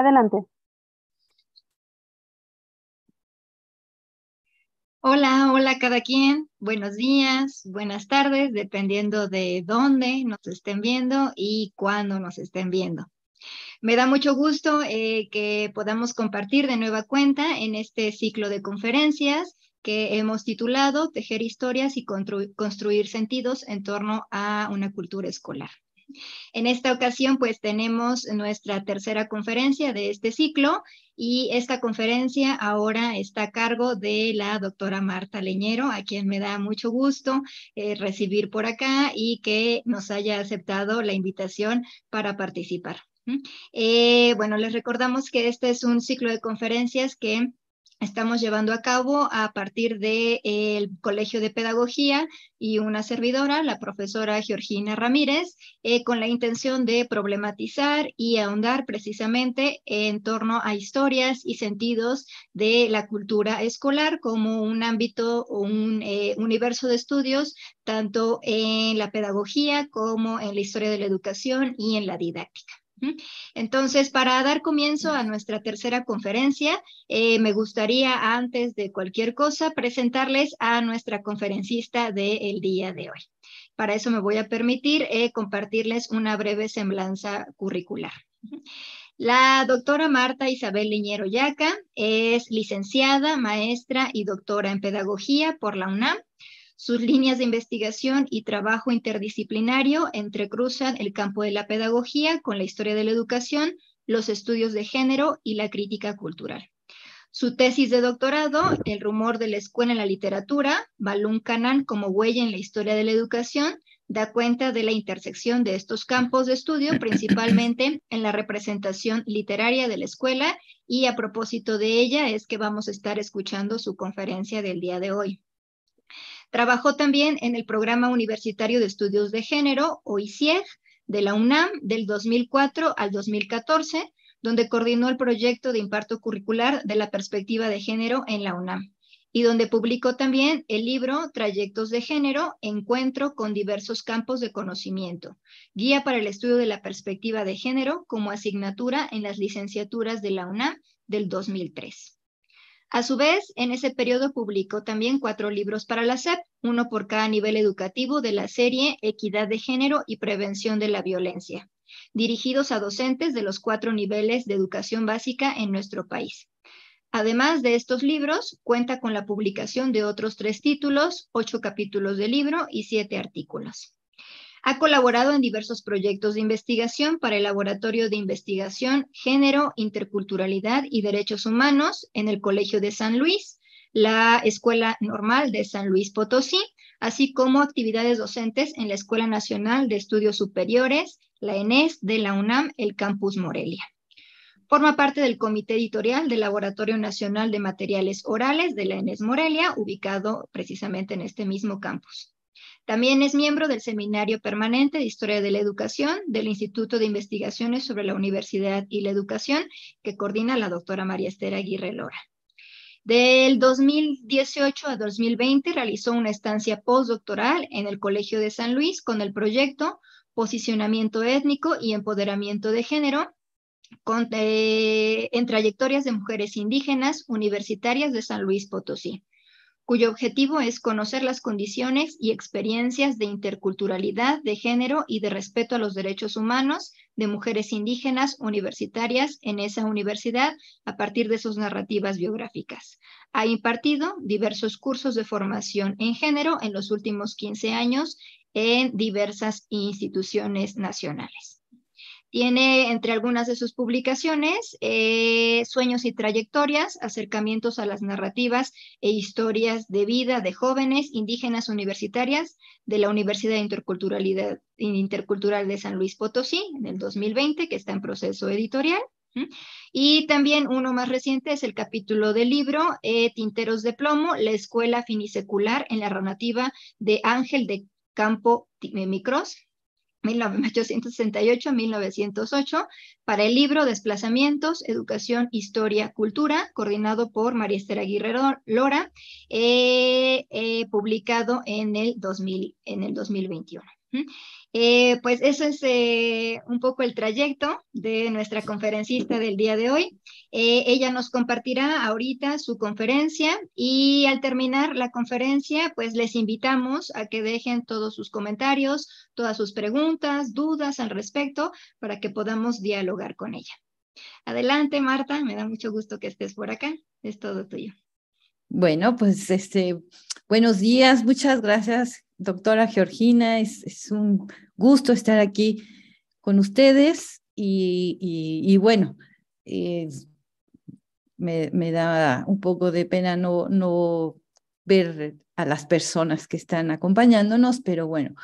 Adelante. Hola, hola cada quien. Buenos días, buenas tardes, dependiendo de dónde nos estén viendo y cuándo nos estén viendo. Me da mucho gusto eh, que podamos compartir de nueva cuenta en este ciclo de conferencias que hemos titulado Tejer historias y construir sentidos en torno a una cultura escolar. En esta ocasión, pues tenemos nuestra tercera conferencia de este ciclo y esta conferencia ahora está a cargo de la doctora Marta Leñero, a quien me da mucho gusto eh, recibir por acá y que nos haya aceptado la invitación para participar. ¿Mm? Eh, bueno, les recordamos que este es un ciclo de conferencias que estamos llevando a cabo a partir del eh, el Colegio de Pedagogía y una servidora, la profesora Georgina Ramírez, eh, con la intención de problematizar y ahondar precisamente en torno a historias y sentidos de la cultura escolar como un ámbito o un eh, universo de estudios tanto en la pedagogía como en la historia de la educación y en la didáctica. Entonces, para dar comienzo a nuestra tercera conferencia, eh, me gustaría, antes de cualquier cosa, presentarles a nuestra conferencista del día de hoy. Para eso me voy a permitir eh, compartirles una breve semblanza curricular. La doctora Marta Isabel Liñero Yaca es licenciada, maestra y doctora en pedagogía por la UNAM sus líneas de investigación y trabajo interdisciplinario entrecruzan el campo de la pedagogía con la historia de la educación, los estudios de género y la crítica cultural. Su tesis de doctorado, El rumor de la escuela en la literatura, Balún Canán como huella en la historia de la educación, da cuenta de la intersección de estos campos de estudio, principalmente en la representación literaria de la escuela, y a propósito de ella es que vamos a estar escuchando su conferencia del día de hoy. Trabajó también en el Programa Universitario de Estudios de Género, o ICIEG, de la UNAM del 2004 al 2014, donde coordinó el proyecto de imparto curricular de la perspectiva de género en la UNAM y donde publicó también el libro Trayectos de Género, Encuentro con diversos campos de conocimiento, guía para el estudio de la perspectiva de género como asignatura en las licenciaturas de la UNAM del 2003. A su vez, en ese periodo publicó también cuatro libros para la SEP, uno por cada nivel educativo de la serie Equidad de Género y Prevención de la Violencia, dirigidos a docentes de los cuatro niveles de educación básica en nuestro país. Además de estos libros, cuenta con la publicación de otros tres títulos, ocho capítulos de libro y siete artículos. Ha colaborado en diversos proyectos de investigación para el Laboratorio de Investigación Género, Interculturalidad y Derechos Humanos en el Colegio de San Luis, la Escuela Normal de San Luis Potosí, así como actividades docentes en la Escuela Nacional de Estudios Superiores, la ENES de la UNAM, el Campus Morelia. Forma parte del comité editorial del Laboratorio Nacional de Materiales Orales de la ENES Morelia, ubicado precisamente en este mismo campus. También es miembro del Seminario Permanente de Historia de la Educación del Instituto de Investigaciones sobre la Universidad y la Educación, que coordina la doctora María Estera Aguirre Lora. Del 2018 a 2020 realizó una estancia postdoctoral en el Colegio de San Luis con el proyecto Posicionamiento étnico y empoderamiento de género eh, en trayectorias de mujeres indígenas universitarias de San Luis Potosí cuyo objetivo es conocer las condiciones y experiencias de interculturalidad, de género y de respeto a los derechos humanos de mujeres indígenas universitarias en esa universidad a partir de sus narrativas biográficas. Ha impartido diversos cursos de formación en género en los últimos 15 años en diversas instituciones nacionales. Tiene entre algunas de sus publicaciones eh, Sueños y Trayectorias, acercamientos a las narrativas e historias de vida de jóvenes indígenas universitarias de la Universidad Interculturalidad, Intercultural de San Luis Potosí en el 2020, que está en proceso editorial. Y también uno más reciente es el capítulo del libro eh, Tinteros de Plomo, la escuela finisecular en la narrativa de Ángel de Campo eh, Micros, 1868-1908, para el libro Desplazamientos, Educación, Historia, Cultura, coordinado por María Esther Guerrero Lora, eh, eh, publicado en el, 2000, en el 2021. Eh, pues eso es eh, un poco el trayecto de nuestra conferencista del día de hoy. Eh, ella nos compartirá ahorita su conferencia y al terminar la conferencia, pues les invitamos a que dejen todos sus comentarios, todas sus preguntas, dudas al respecto para que podamos dialogar con ella. Adelante, Marta, me da mucho gusto que estés por acá. Es todo tuyo. Bueno, pues este, buenos días, muchas gracias, doctora Georgina. Es, un gusto estar aquí con ustedes y, bueno, me, da un poco de pena no, ver a las personas que están acompañándonos, pero bueno,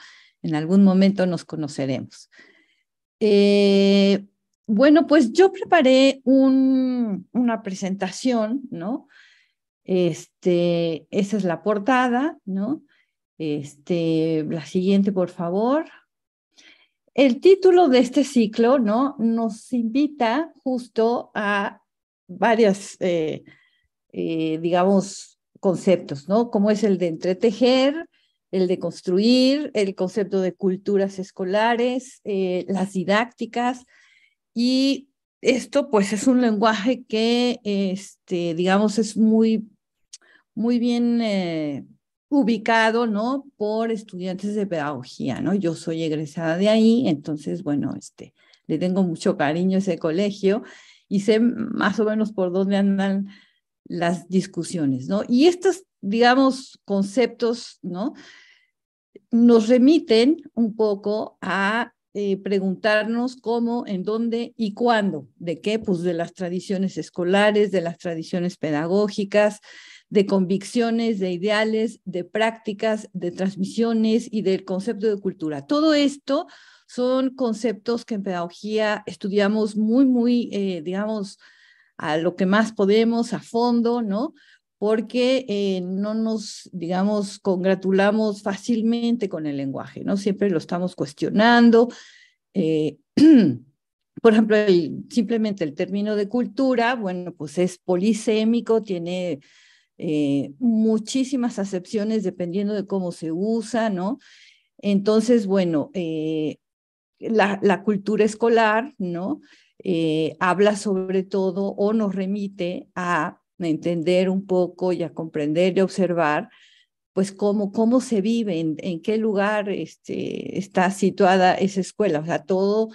en algún momento nos conoceremos. Eh, bueno, pues yo preparé una presentación, ¿no? Este, esa es la portada, ¿no? Este, la siguiente, por favor. El título de este ciclo, ¿no? Nos invita justo a varias, eh, eh, digamos, conceptos, ¿no? Como es el de entretejer, el de construir, el concepto de culturas escolares, eh, las didácticas y esto pues es un lenguaje que, este, digamos, es muy muy bien eh, ubicado, ¿no? Por estudiantes de pedagogía, ¿no? Yo soy egresada de ahí, entonces, bueno, este, le tengo mucho cariño a ese colegio y sé más o menos por dónde andan las discusiones, ¿no? Y estos, digamos, conceptos, ¿no? Nos remiten un poco a eh, preguntarnos cómo, en dónde y cuándo, de qué, pues de las tradiciones escolares, de las tradiciones pedagógicas, de convicciones, de ideales, de prácticas, de transmisiones y del concepto de cultura. Todo esto son conceptos que en pedagogía estudiamos muy, muy, eh, digamos, a lo que más podemos, a fondo, ¿no? Porque eh, no nos, digamos, congratulamos fácilmente con el lenguaje, ¿no? Siempre lo estamos cuestionando. Eh, por ejemplo, simplemente el término de cultura, bueno, pues es polisémico, tiene eh, muchísimas acepciones dependiendo de cómo se usa, ¿no? Entonces, bueno, eh, la, cultura escolar, ¿no? Eh, habla sobre todo o nos remite a entender un poco y a comprender y observar pues cómo, cómo se vive, en, qué lugar este, está situada esa escuela, o sea, todo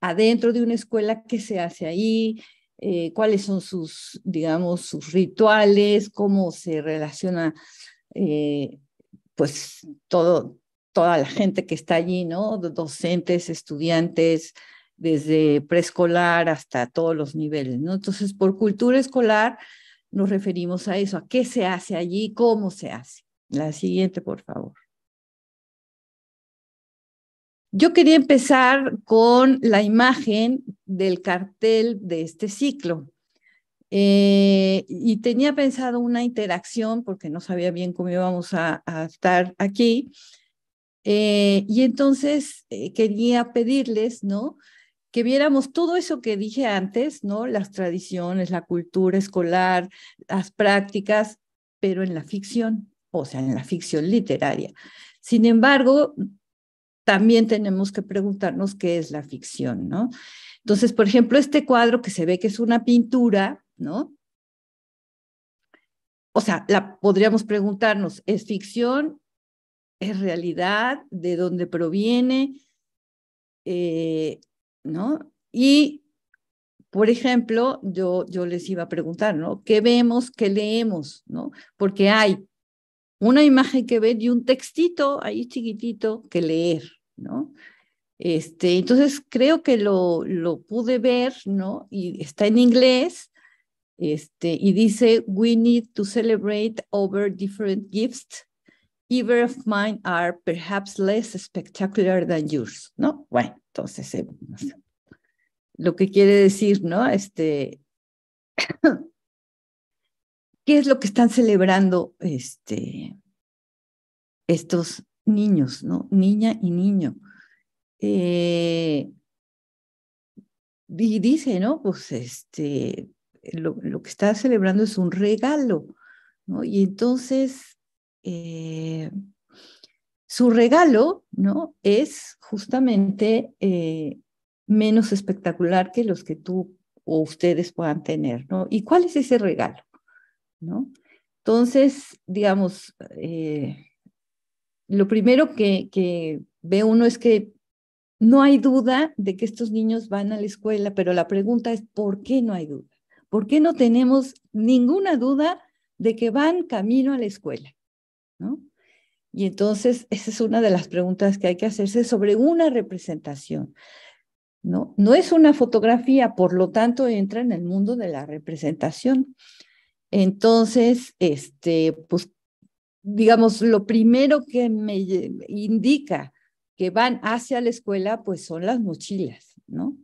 adentro de una escuela, que se hace ahí, eh, cuáles son sus, digamos, sus rituales, cómo se relaciona, eh, pues, todo, toda la gente que está allí, ¿no? Docentes, estudiantes, desde preescolar hasta todos los niveles, ¿no? Entonces, por cultura escolar nos referimos a eso, a qué se hace allí, cómo se hace. La siguiente, por favor. Yo quería empezar con la imagen del cartel de este ciclo. Eh, y tenía pensado una interacción porque no sabía bien cómo íbamos a, estar aquí. Eh, y entonces eh, quería pedirles, ¿no? Que viéramos todo eso que dije antes, ¿no? Las tradiciones, la cultura escolar, las prácticas, pero en la ficción, o sea, en la ficción literaria. Sin embargo, también tenemos que preguntarnos qué es la ficción, ¿no? Entonces, por ejemplo, este cuadro que se ve que es una pintura, ¿no? O sea, la, podríamos preguntarnos, ¿es ficción? ¿Es realidad? ¿De dónde proviene? Eh, ¿No? Y, por ejemplo, yo, yo les iba a preguntar, ¿no? ¿Qué vemos? ¿Qué leemos? ¿No? Porque hay una imagen que ve y un textito ahí chiquitito que leer, ¿no? Este, entonces creo que lo, lo pude ver, ¿no? Y está en inglés, este, y dice, we need to celebrate over different gifts. Even of mine are perhaps less spectacular than yours, ¿no? Bueno, entonces, eh, lo que quiere decir, ¿no? Este, ¿qué es lo que están celebrando este, estos niños, ¿no? Niña y niño. Eh, y dice, ¿no? Pues este, lo, que está celebrando es un regalo, ¿no? Y entonces, eh, su regalo, ¿no? Es justamente eh, menos espectacular que los que tú o ustedes puedan tener, ¿no? ¿Y cuál es ese regalo, ¿no? Entonces, digamos, lo primero que, ve uno es que no hay duda de que estos niños van a la escuela, pero la pregunta es, ¿por qué no hay duda? ¿Por qué no tenemos ninguna duda de que van camino a la escuela? ¿No? Y entonces, esa es una de las preguntas que hay que hacerse sobre una representación. No, no es una fotografía, por lo tanto entra en el mundo de la representación. Entonces, este, pues digamos, lo primero que me indica que van hacia la escuela, pues son las mochilas, ¿no?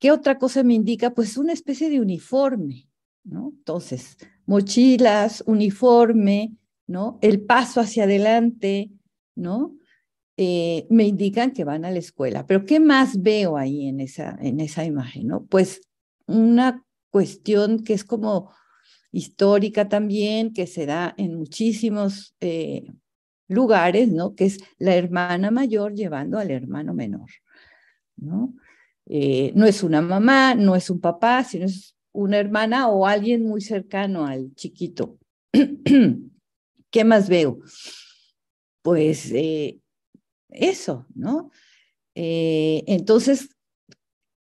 ¿Qué otra cosa me indica? Pues una especie de uniforme, ¿no? Entonces, mochilas, uniforme, ¿no? El paso hacia adelante, ¿no? Eh, me indican que van a la escuela. Pero ¿qué más veo ahí en esa, en esa imagen? ¿no? Pues una cuestión que es como histórica también, que se da en muchísimos eh, lugares, ¿no? Que es la hermana mayor llevando al hermano menor, ¿no? Eh, no es una mamá, no es un papá, sino es una hermana o alguien muy cercano al chiquito. ¿Qué más veo? Pues eh, eso, ¿no? entonces,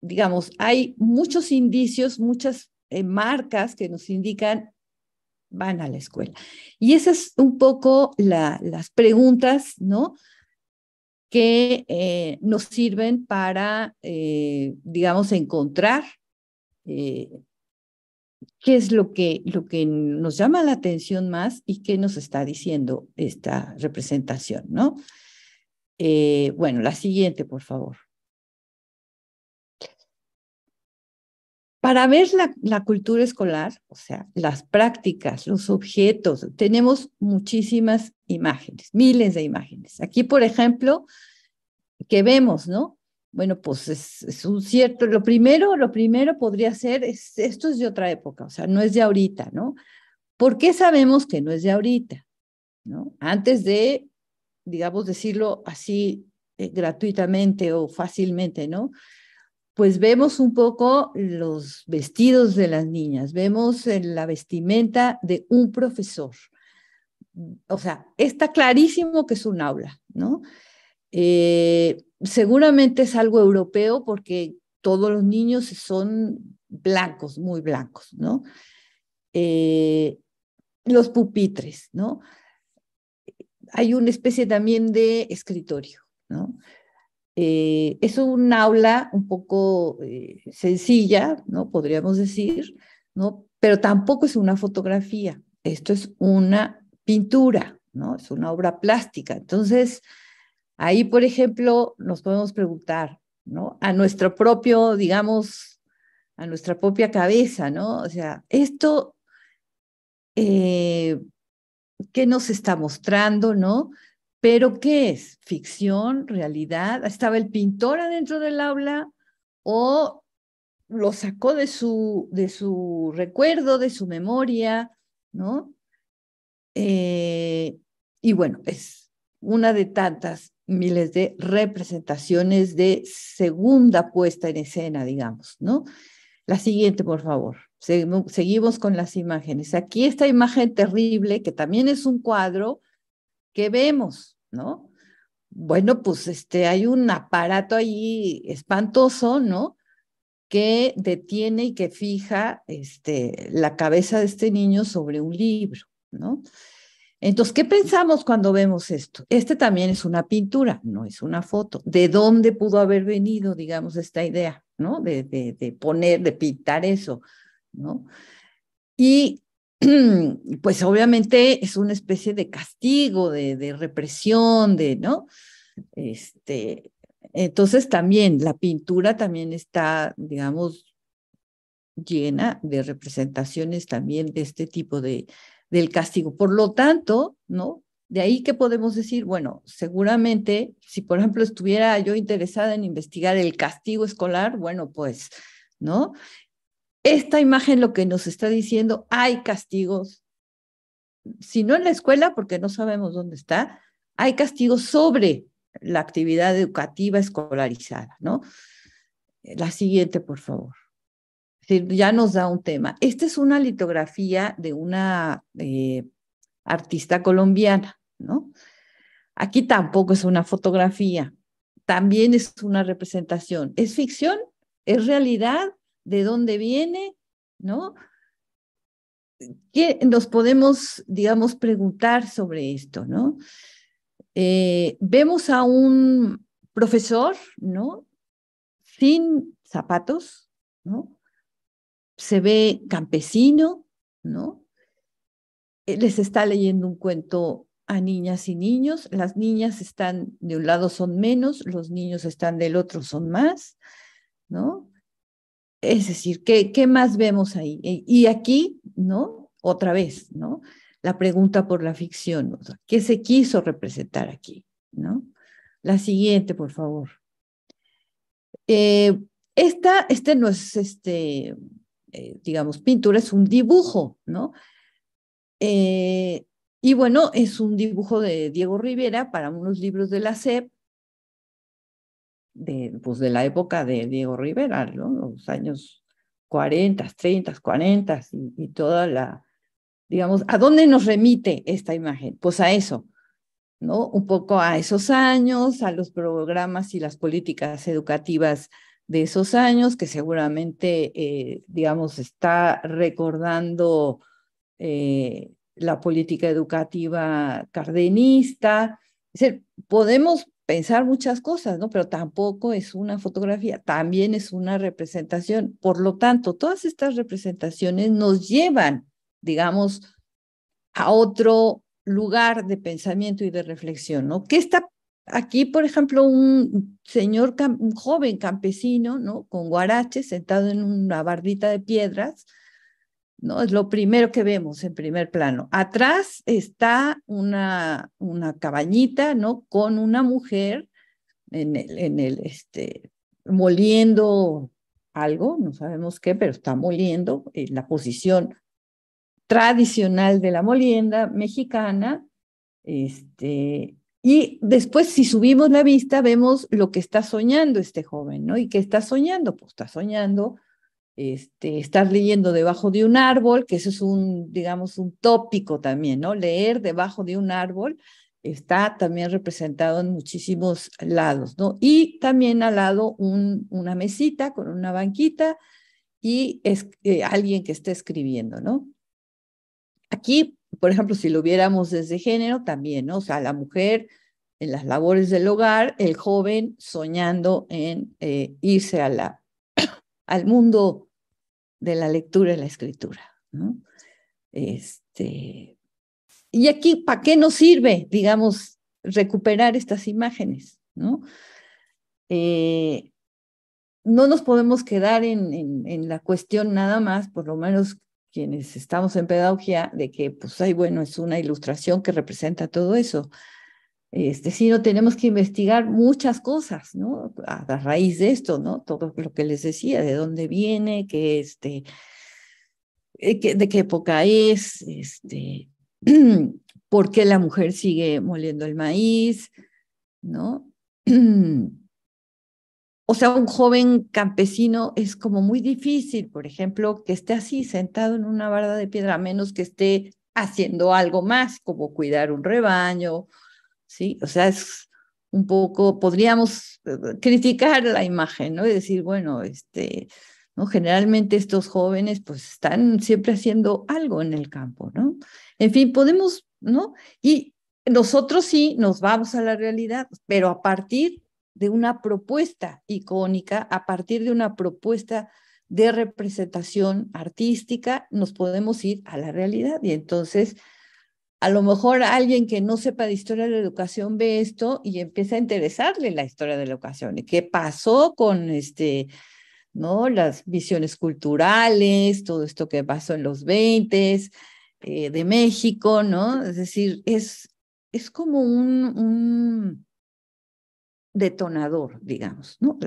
digamos, hay muchos indicios, muchas eh, marcas que nos indican van a la escuela. Y esas es un poco las preguntas, ¿no? Que eh, nos sirven para, eh, digamos, encontrar qué es lo que, lo que nos llama la atención más y qué nos está diciendo esta representación, ¿no? bueno, la siguiente, por favor. Para ver la, cultura escolar, o sea, las prácticas, los objetos, tenemos muchísimas imágenes, miles de imágenes. Aquí, por ejemplo, que vemos, ¿no? Bueno, pues es, un cierto, lo primero, lo primero podría ser, es, esto es de otra época, o sea, no es de ahorita, ¿no? ¿Por qué sabemos que no es de ahorita? ¿no? Antes de, digamos, decirlo así eh, gratuitamente o fácilmente, ¿no? pues vemos un poco los vestidos de las niñas, vemos eh, la vestimenta de un profesor. O sea, está clarísimo que es un aula, ¿no? Eh, seguramente es algo europeo porque todos los niños son blancos, muy blancos, ¿no? Eh, los pupitres, ¿no? Hay una especie también de escritorio, ¿no? Eh, es un aula un poco eh, sencilla, ¿no? Podríamos decir, ¿no? Pero tampoco es una fotografía, esto es una pintura, ¿no? Es una obra plástica. Entonces, ahí, por ejemplo, nos podemos preguntar, ¿no? A nuestro propio, digamos, a nuestra propia cabeza, ¿no? O sea, esto, eh, ¿qué nos está mostrando, ¿no? Pero ¿qué es? ¿Ficción? ¿Realidad? ¿Estaba el pintor adentro del aula o lo sacó de su, de su recuerdo, de su memoria? ¿No? Eh, y bueno, es una de tantas miles de representaciones de segunda puesta en escena, digamos, ¿no? La siguiente, por favor. Seguimos con las imágenes. Aquí esta imagen terrible, que también es un cuadro que vemos, ¿no? Bueno, pues este, hay un aparato ahí espantoso, ¿no? Que detiene y que fija este, la cabeza de este niño sobre un libro, ¿no? Entonces, ¿qué pensamos cuando vemos esto? Este también es una pintura, no es una foto. ¿De dónde pudo haber venido, digamos, esta idea, ¿no? De, de, de poner, de pintar eso, ¿no? Y pues obviamente es una especie de castigo, de, represión, de, ¿no? Este, entonces también la pintura también está, digamos, llena de representaciones también de este tipo de del castigo. Por lo tanto, ¿no? De ahí que podemos decir, bueno, seguramente si por ejemplo estuviera yo interesada en investigar el castigo escolar, bueno, pues, ¿no? esta imagen lo que nos está diciendo, hay castigos, si no en la escuela, porque no sabemos dónde está, hay castigos sobre la actividad educativa escolarizada, ¿no? La siguiente, por favor. Ya nos da un tema. Esta es una litografía de una eh, artista colombiana, ¿no? Aquí tampoco es una fotografía, también es una representación. ¿Es ficción? ¿Es realidad? de dónde viene, ¿no? ¿Qué nos podemos, digamos, preguntar sobre esto, ¿no? Eh, vemos a un profesor, ¿no? Sin zapatos, ¿no? Se ve campesino, ¿no? Eh, les está leyendo un cuento a niñas y niños. Las niñas están de un lado son menos, los niños están del otro son más, ¿no? Es decir, ¿qué, más vemos ahí? Eh, y aquí, ¿no? Otra vez, ¿no? La pregunta por la ficción, ¿qué se quiso representar aquí? ¿No? La siguiente, por favor. Eh, esta, este no es, este, eh, digamos, pintura, es un dibujo, ¿no? y bueno, es un dibujo de Diego Rivera para unos libros de la SEP de, pues, de la época de Diego Rivera, los años 40, 30, 40 y, toda la, digamos, ¿a dónde nos remite esta imagen? Pues a eso, ¿no? Un poco a esos años, a los programas y las políticas educativas de esos años, que seguramente, eh, digamos, está recordando eh, la política educativa cardenista. podemos pensar muchas cosas, ¿no? Pero tampoco es una fotografía, también es una representación. Por lo tanto, todas estas representaciones nos llevan, digamos, a otro lugar de pensamiento y de reflexión, ¿no? ¿Qué está aquí, por ejemplo, un señor, un joven campesino, ¿no? Con guarache, sentado en una bardita de piedras, ¿no? Es lo primero que vemos en primer plano. Atrás está una, una cabañita, ¿no? Con una mujer en el, en el, este, moliendo algo, no sabemos qué, pero está moliendo en eh, la posición tradicional de la molienda mexicana. Este, y después, si subimos la vista, vemos lo que está soñando este joven, ¿no? ¿Y qué está soñando? Pues está soñando este, estar leyendo debajo de un árbol, que eso es un, digamos, un tópico también, ¿no? Leer debajo de un árbol está también representado en muchísimos lados, ¿no? Y también al lado una mesita con una banquita y es, eh, alguien que está escribiendo, ¿no? Aquí, por ejemplo, si lo viéramos desde género, también, ¿no? O sea, la mujer en las labores del hogar, el joven soñando en eh, irse a la, al mundo de la lectura y la escritura. ¿no? Este, y aquí, ¿para qué nos sirve, digamos, recuperar estas imágenes? ¿no? Eh, no nos podemos quedar en, la cuestión nada más, por lo menos quienes estamos en pedagogía, de que, pues, ay, bueno, es una ilustración que representa todo eso este, sino tenemos que investigar muchas cosas, ¿no? A, raíz de esto, ¿no? Todo lo que les decía, de dónde viene, que este, eh, de qué época es, este, por qué la mujer sigue moliendo el maíz, ¿no? O sea, un joven campesino es como muy difícil, por ejemplo, que esté así sentado en una barda de piedra, a menos que esté haciendo algo más, como cuidar un rebaño ¿sí? O sea, es un poco, podríamos eh, criticar la imagen, ¿no? Y decir, bueno, este, ¿no? Generalmente estos jóvenes pues están siempre haciendo algo en el campo, ¿no? En fin, podemos, ¿no? Y nosotros sí nos vamos a la realidad, pero a partir de una propuesta icónica, a partir de una propuesta de representación artística, nos podemos ir a la realidad y entonces a lo mejor alguien que no sepa de historia de la educación ve esto y empieza a interesarle la historia de la educación y qué pasó con este, ¿no? Las visiones culturales, todo esto que pasó en los 20 eh, de México, ¿no? Es decir, es, es como un, un detonador, digamos, ¿no?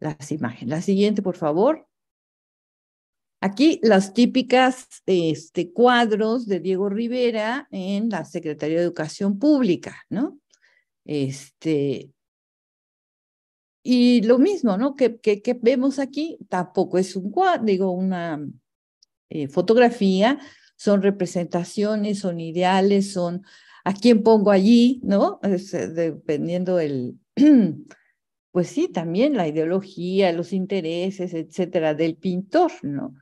las imágenes. La siguiente, por favor. Aquí las típicas este, cuadros de Diego Rivera en la Secretaría de Educación Pública, ¿no? Este, y lo mismo, ¿no? Que, vemos aquí tampoco es un cuadro, digo, una eh, fotografía, son representaciones, son ideales, son a quién pongo allí, ¿no? Eh, dependiendo el, pues sí, también la ideología, los intereses, etcétera, del pintor, ¿no?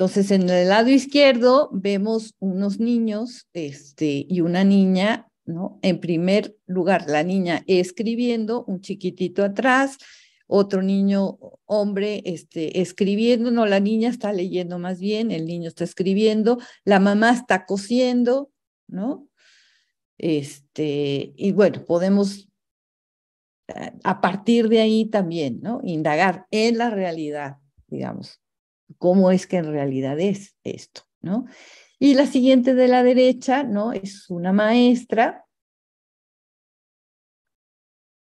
Entonces, en el lado izquierdo vemos unos niños este, y una niña, ¿no? En primer lugar, la niña escribiendo, un chiquitito atrás, otro niño hombre este, escribiendo, no, la niña está leyendo más bien, el niño está escribiendo, la mamá está cosiendo, ¿no? Este, y bueno, podemos eh, a partir de ahí también, ¿no? Indagar en la realidad, digamos cómo es que en realidad es esto, ¿no? Y la siguiente de la derecha, ¿no? Es una maestra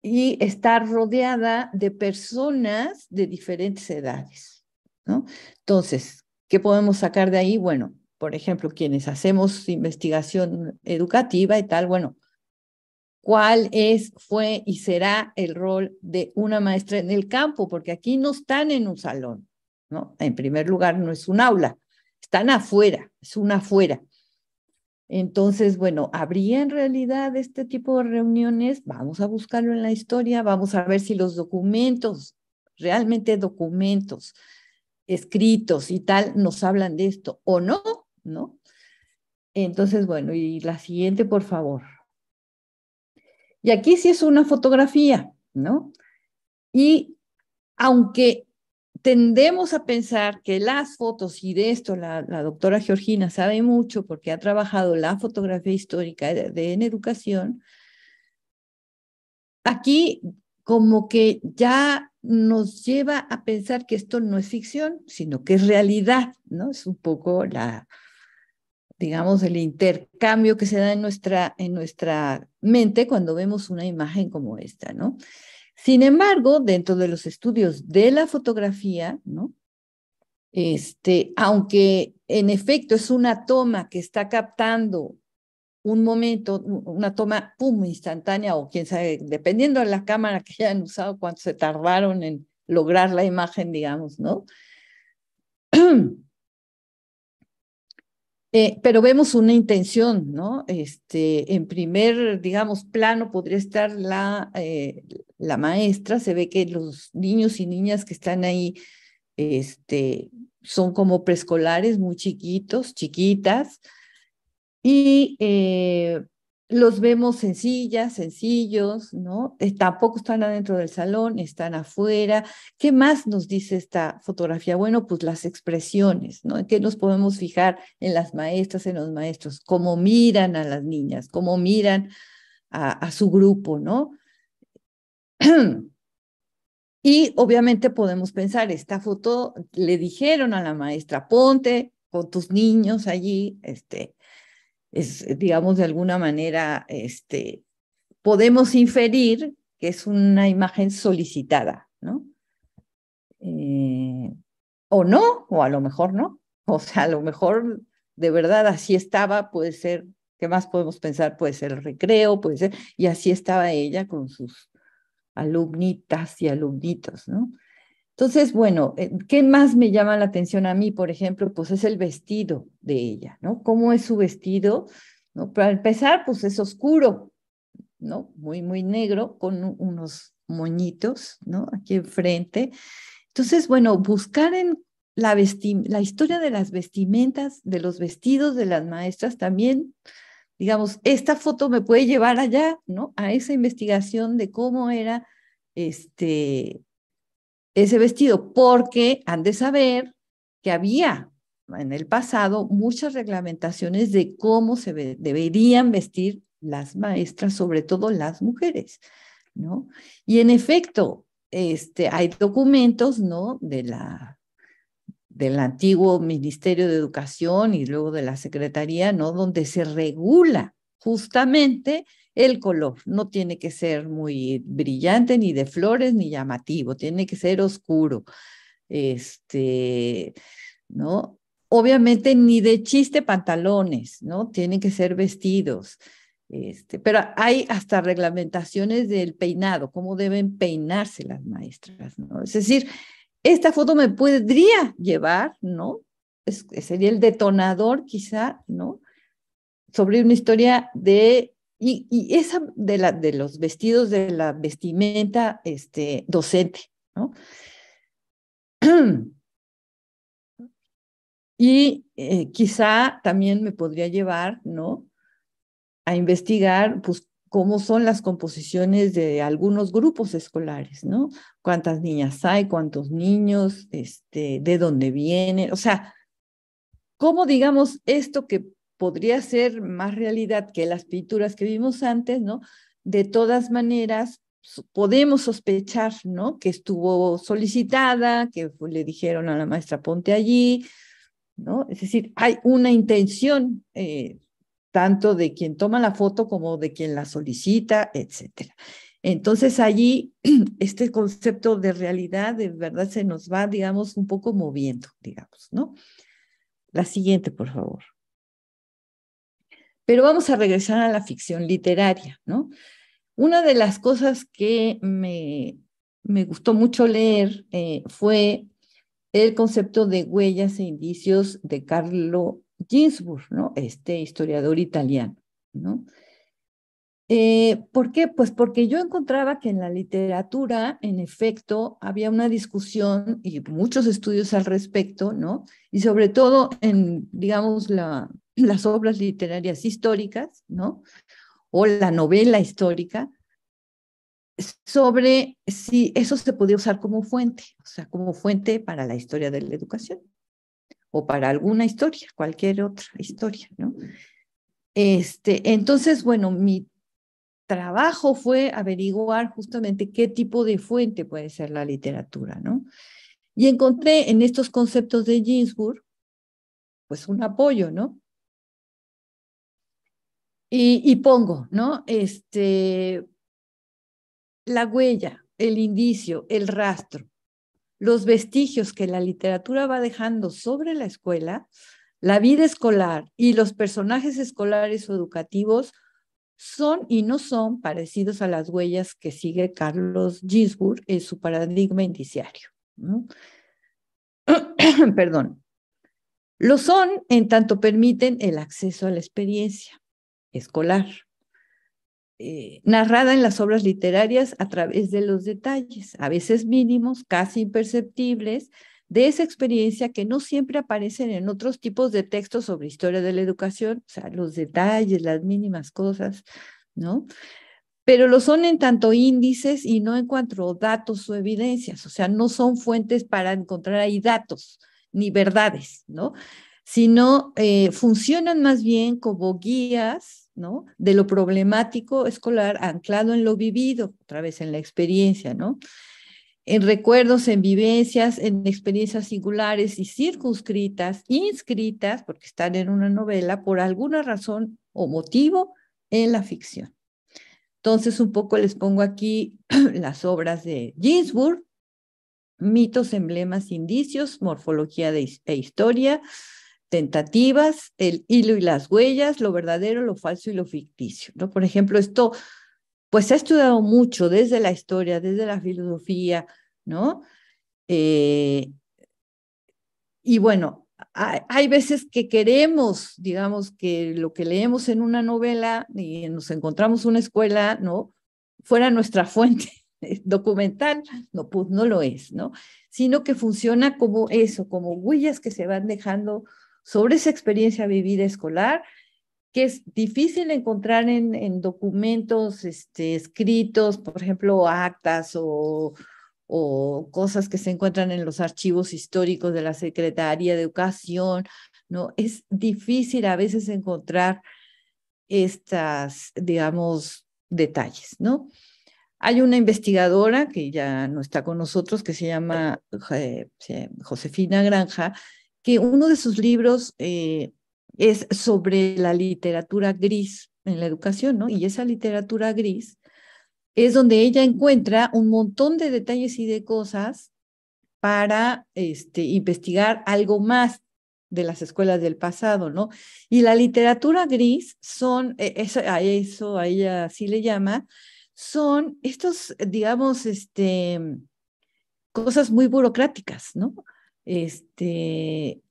y está rodeada de personas de diferentes edades, ¿no? Entonces, ¿qué podemos sacar de ahí? Bueno, por ejemplo, quienes hacemos investigación educativa y tal, bueno, cuál es, fue y será el rol de una maestra en el campo, porque aquí no están en un salón, en primer lugar, no es un aula, están afuera, es un afuera. Entonces, bueno, ¿habría en realidad este tipo de reuniones? Vamos a buscarlo en la historia, vamos a ver si los documentos, realmente documentos escritos y tal, nos hablan de esto o no, ¿no? Entonces, bueno, y la siguiente, por favor. Y aquí sí es una fotografía, ¿no? Y aunque tendemos a pensar que las fotos, y de esto la, doctora Georgina sabe mucho porque ha trabajado la fotografía histórica de, en educación, aquí como que ya nos lleva a pensar que esto no es ficción, sino que es realidad, ¿no? Es un poco la, digamos, el intercambio que se da en nuestra, en nuestra mente cuando vemos una imagen como esta, ¿no? Sin embargo, dentro de los estudios de la fotografía, ¿no? Este, aunque en efecto es una toma que está captando un momento, una toma pum, instantánea o quién sabe, dependiendo de la cámara que hayan usado, cuánto se tardaron en lograr la imagen, digamos, ¿no? Eh, pero vemos una intención, ¿no? Este, en primer, digamos, plano podría estar la, eh, la maestra, se ve que los niños y niñas que están ahí este, son como preescolares, muy chiquitos, chiquitas, y eh, los vemos sencillas, sencillos, ¿no? Eh, tampoco están adentro del salón, están afuera. ¿Qué más nos dice esta fotografía? Bueno, pues las expresiones, ¿no? ¿En qué nos podemos fijar en las maestras, en los maestros? Cómo miran a las niñas, cómo miran a su grupo, ¿no? Y obviamente podemos pensar, esta foto le dijeron a la maestra, ponte con tus niños allí, este, es, digamos, de alguna manera, este, podemos inferir que es una imagen solicitada, ¿no? Eh, o no, o a lo mejor no, o sea, a lo mejor de verdad así estaba, puede ser, ¿qué más podemos pensar? Puede ser el recreo, puede ser, y así estaba ella con sus alumnitas y alumnitos, ¿no? Entonces, bueno, eh, ¿qué más me llama la atención a mí, por ejemplo? Pues es el vestido de ella, ¿no? ¿Cómo es su vestido? ¿No? Para empezar, pues es oscuro, ¿no? Muy, muy negro, con unos moñitos, ¿no? Aquí enfrente. Entonces, bueno, buscar en la, la historia de las vestimentas, de los vestidos de las maestras también digamos, esta foto me puede llevar allá, ¿no? A esa investigación de cómo era este, ese vestido, porque han de saber que había en el pasado muchas reglamentaciones de cómo se deberían vestir las maestras, sobre todo las mujeres, ¿no? Y en efecto, este, hay documentos, ¿no? De la del antiguo Ministerio de Educación y luego de la Secretaría, ¿no? Donde se regula justamente el color. No tiene que ser muy brillante, ni de flores, ni llamativo, tiene que ser oscuro. Este, ¿no? Obviamente ni de chiste pantalones, ¿no? Tienen que ser vestidos. Este, pero hay hasta reglamentaciones del peinado, cómo deben peinarse las maestras, ¿no? Es decir, esta foto me podría llevar, ¿no? sería el detonador quizá, ¿no? Sobre una historia de, y, esa de, la, de los vestidos, de la vestimenta este, docente, ¿no? Y eh, quizá también me podría llevar, ¿no? A investigar, pues, cómo son las composiciones de algunos grupos escolares, ¿no? Cuántas niñas hay, cuántos niños, este, de dónde vienen, o sea, cómo digamos esto que podría ser más realidad que las pinturas que vimos antes, ¿no? De todas maneras, podemos sospechar, ¿no? Que estuvo solicitada, que le dijeron a la maestra ponte allí, ¿no? Es decir, hay una intención eh, tanto de quien toma la foto como de quien la solicita, etcétera. Entonces allí este concepto de realidad de verdad se nos va, digamos, un poco moviendo, digamos, ¿no? La siguiente, por favor. Pero vamos a regresar a la ficción literaria, ¿no? Una de las cosas que me, gustó mucho leer eh, fue el concepto de huellas e indicios de Carlo Ginsburg, ¿no? Este historiador italiano, ¿no? Eh, ¿Por qué? Pues porque yo encontraba que en la literatura, en efecto, había una discusión y muchos estudios al respecto, ¿no? Y sobre todo en, digamos, las obras literarias históricas, ¿no? O la novela histórica, sobre si eso se podía usar como fuente, o sea, como fuente para la historia de la educación, o para alguna historia, cualquier otra historia, ¿no? Este, entonces, bueno, mi trabajo fue averiguar justamente qué tipo de fuente puede ser la literatura, ¿no? Y encontré en estos conceptos de Ginsburg, pues un apoyo, ¿no? Y, pongo, ¿no? Este, la huella, el indicio, el rastro, los vestigios que la literatura va dejando sobre la escuela, la vida escolar y los personajes escolares o educativos son y no son parecidos a las huellas que sigue Carlos Gisburg en su paradigma indiciario. Perdón. Lo son en tanto permiten el acceso a la experiencia escolar, eh, narrada en las obras literarias a través de los detalles, a veces mínimos, casi imperceptibles, de esa experiencia que no siempre aparecen en otros tipos de textos sobre historia de la educación, o sea, los detalles, las mínimas cosas, ¿no? Pero lo son en tanto índices y no en cuanto datos o evidencias, o sea, no son fuentes para encontrar ahí datos ni verdades, ¿no? Sino eh, funcionan más bien como guías de lo problemático escolar anclado en lo vivido, otra vez en la experiencia, ¿no? En recuerdos, en vivencias, en experiencias singulares y circunscritas, inscritas, porque están en una novela, por alguna razón o motivo en la ficción. Entonces, un poco les pongo aquí las obras de Ginsburg, mitos, emblemas, indicios, morfología de, e historia, tentativas, el hilo y las huellas, lo verdadero, lo falso y lo ficticio. ¿no? Por ejemplo, esto pues se ha estudiado mucho desde la historia, desde la filosofía, ¿no? Eh, y bueno, hay, hay, veces que queremos, digamos, que lo que leemos en una novela y nos encontramos una escuela, ¿no? Fuera nuestra fuente documental, no, pues no lo es, ¿no? Sino que funciona como eso, como huellas que se van dejando sobre esa experiencia vivida escolar, que es difícil encontrar en, documentos este, escritos, por ejemplo, actas o, cosas que se encuentran en los archivos históricos de la Secretaría de Educación. ¿no? Es difícil a veces encontrar estas, digamos, detalles, ¿no? Hay una investigadora que ya no está con nosotros, que se llama eh, Josefina Granja, que uno de sus libros eh, es sobre la literatura gris en la educación, ¿no? Y esa literatura gris es donde ella encuentra un montón de detalles y de cosas para este, investigar algo más de las escuelas del pasado, ¿no? Y la literatura gris son, e, eso, a eso ella así le llama, son estos, digamos, este, cosas muy burocráticas, ¿no? Este,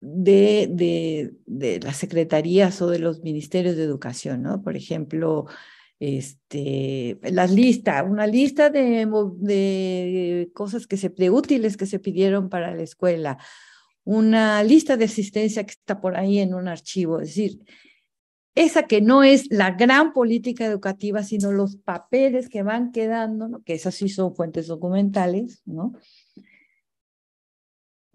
de, de, de, las secretarías o de los ministerios de educación, ¿no? Por ejemplo, este, las lista, una lista de, cosas que se, de útiles que se pidieron para la escuela, una lista de asistencia que está por ahí en un archivo, es decir, esa que no es la gran política educativa, sino los papeles que van quedando, que esas sí son fuentes documentales, ¿no?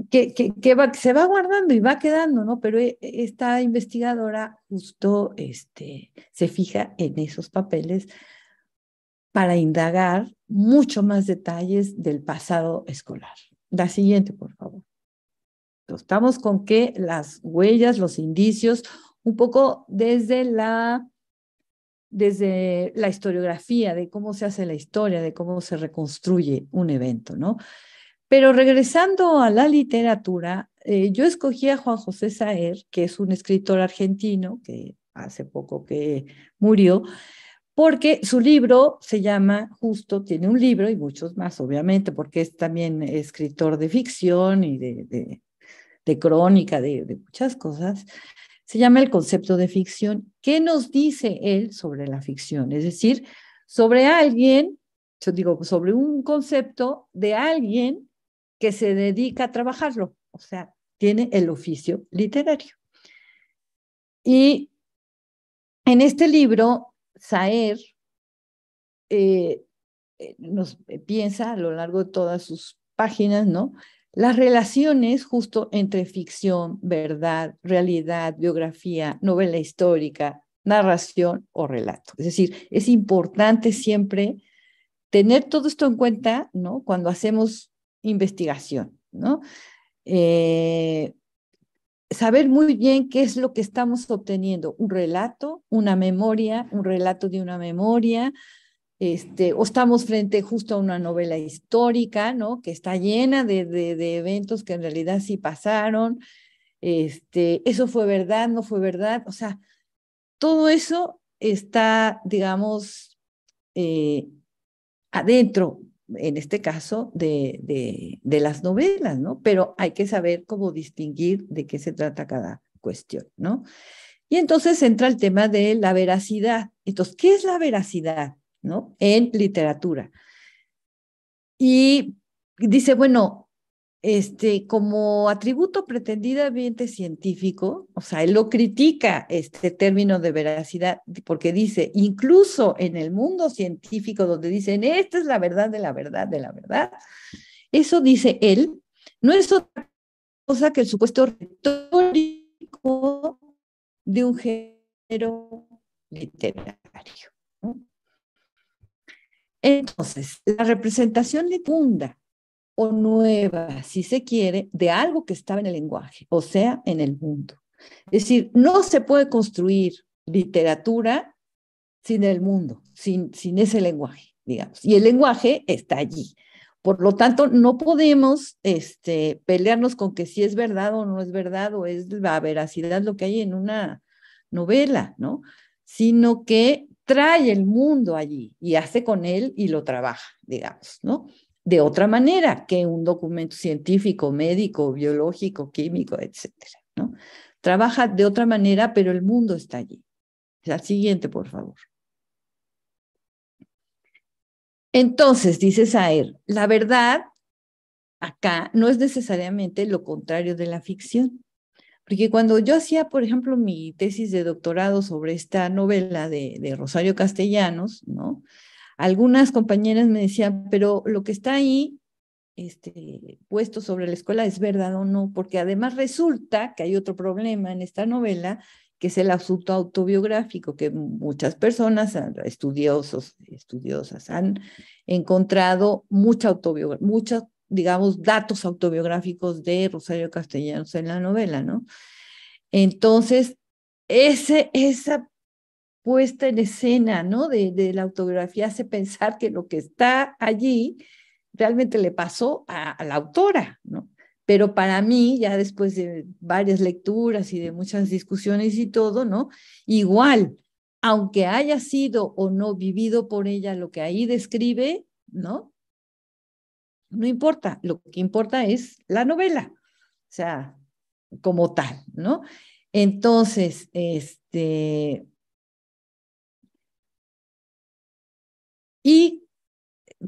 que, se va guardando y va quedando, ¿no? Pero eh, esta investigadora justo este, se fija en esos papeles para indagar mucho más detalles del pasado escolar. La siguiente, por favor. Estamos con que las huellas, los indicios, un poco desde la desde la historiografía, de cómo se hace la historia, de cómo se reconstruye un evento, ¿no? Pero regresando a la literatura, eh, yo escogí a Juan José Saer, que es un escritor argentino que hace poco que murió, porque su libro se llama Justo, tiene un libro y muchos más, obviamente, porque es también escritor de ficción y de, de, crónica, de muchas cosas. Se llama El concepto de ficción. ¿Qué nos dice él sobre la ficción? Es decir, sobre alguien yo digo, sobre un concepto de alguien que se dedica a trabajarlo, o sea, tiene el oficio literario. Y en este libro, Saer eh, eh, nos eh, piensa a lo largo de todas sus páginas, ¿no? Las relaciones justo entre ficción, verdad, realidad, biografía, novela histórica, narración o relato. Es decir, es importante siempre tener todo esto en cuenta, ¿no? Cuando hacemos investigación, ¿no? Eh, saber muy bien qué es lo que estamos obteniendo, un relato, una memoria, un relato de una memoria, este, o estamos frente justo a una novela histórica, ¿no? Que está llena de, de, eventos que en realidad sí pasaron, este, eso fue verdad, no fue verdad, o sea, todo eso está, digamos, eh, adentro en este caso, de, las novelas, ¿no? Pero hay que saber cómo distinguir de qué se trata cada cuestión, ¿no? Y entonces entra el tema de la veracidad. Entonces, ¿qué es la veracidad, ¿no? En literatura. Y dice, bueno, este, como atributo pretendidamente científico, o sea, él lo critica este término de veracidad porque dice, incluso en el mundo científico donde dicen, esta es la verdad de la verdad de la verdad, eso dice él, no es otra cosa que el supuesto retórico de un género literario. Entonces, la representación funda o nueva, si se quiere, de algo que estaba en el lenguaje, o sea, en el mundo. Es decir, no se puede construir literatura sin el mundo, sin, sin ese lenguaje, digamos. Y el lenguaje está allí. Por lo tanto, no podemos este, pelearnos con que si es verdad o no es verdad o es la veracidad lo que hay en una novela, ¿no? Sino que trae el mundo allí y hace con él y lo trabaja, digamos, ¿no? de otra manera que un documento científico, médico, biológico, químico, etcétera. ¿no? Trabaja de otra manera, pero el mundo está allí. La siguiente, por favor. Entonces, dice Saer, la verdad acá no es necesariamente lo contrario de la ficción. Porque cuando yo hacía, por ejemplo, mi tesis de doctorado sobre esta novela de, de Rosario Castellanos, ¿no? Algunas compañeras me decían, pero lo que está ahí este, puesto sobre la escuela es verdad o no, porque además resulta que hay otro problema en esta novela, que es el asunto autobiográfico, que muchas personas, estudiosos, estudiosas, han encontrado mucha muchos, digamos, datos autobiográficos de Rosario Castellanos en la novela, ¿no? Entonces, ese, esa puesta en escena, ¿no? De, la autobiografía hace pensar que lo que está allí realmente le pasó a, a la autora, ¿no? Pero para mí, ya después de varias lecturas y de muchas discusiones y todo, ¿no? Igual, aunque haya sido o no vivido por ella lo que ahí describe, ¿no? No importa, lo que importa es la novela, o sea, como tal, ¿no? Entonces, este, Y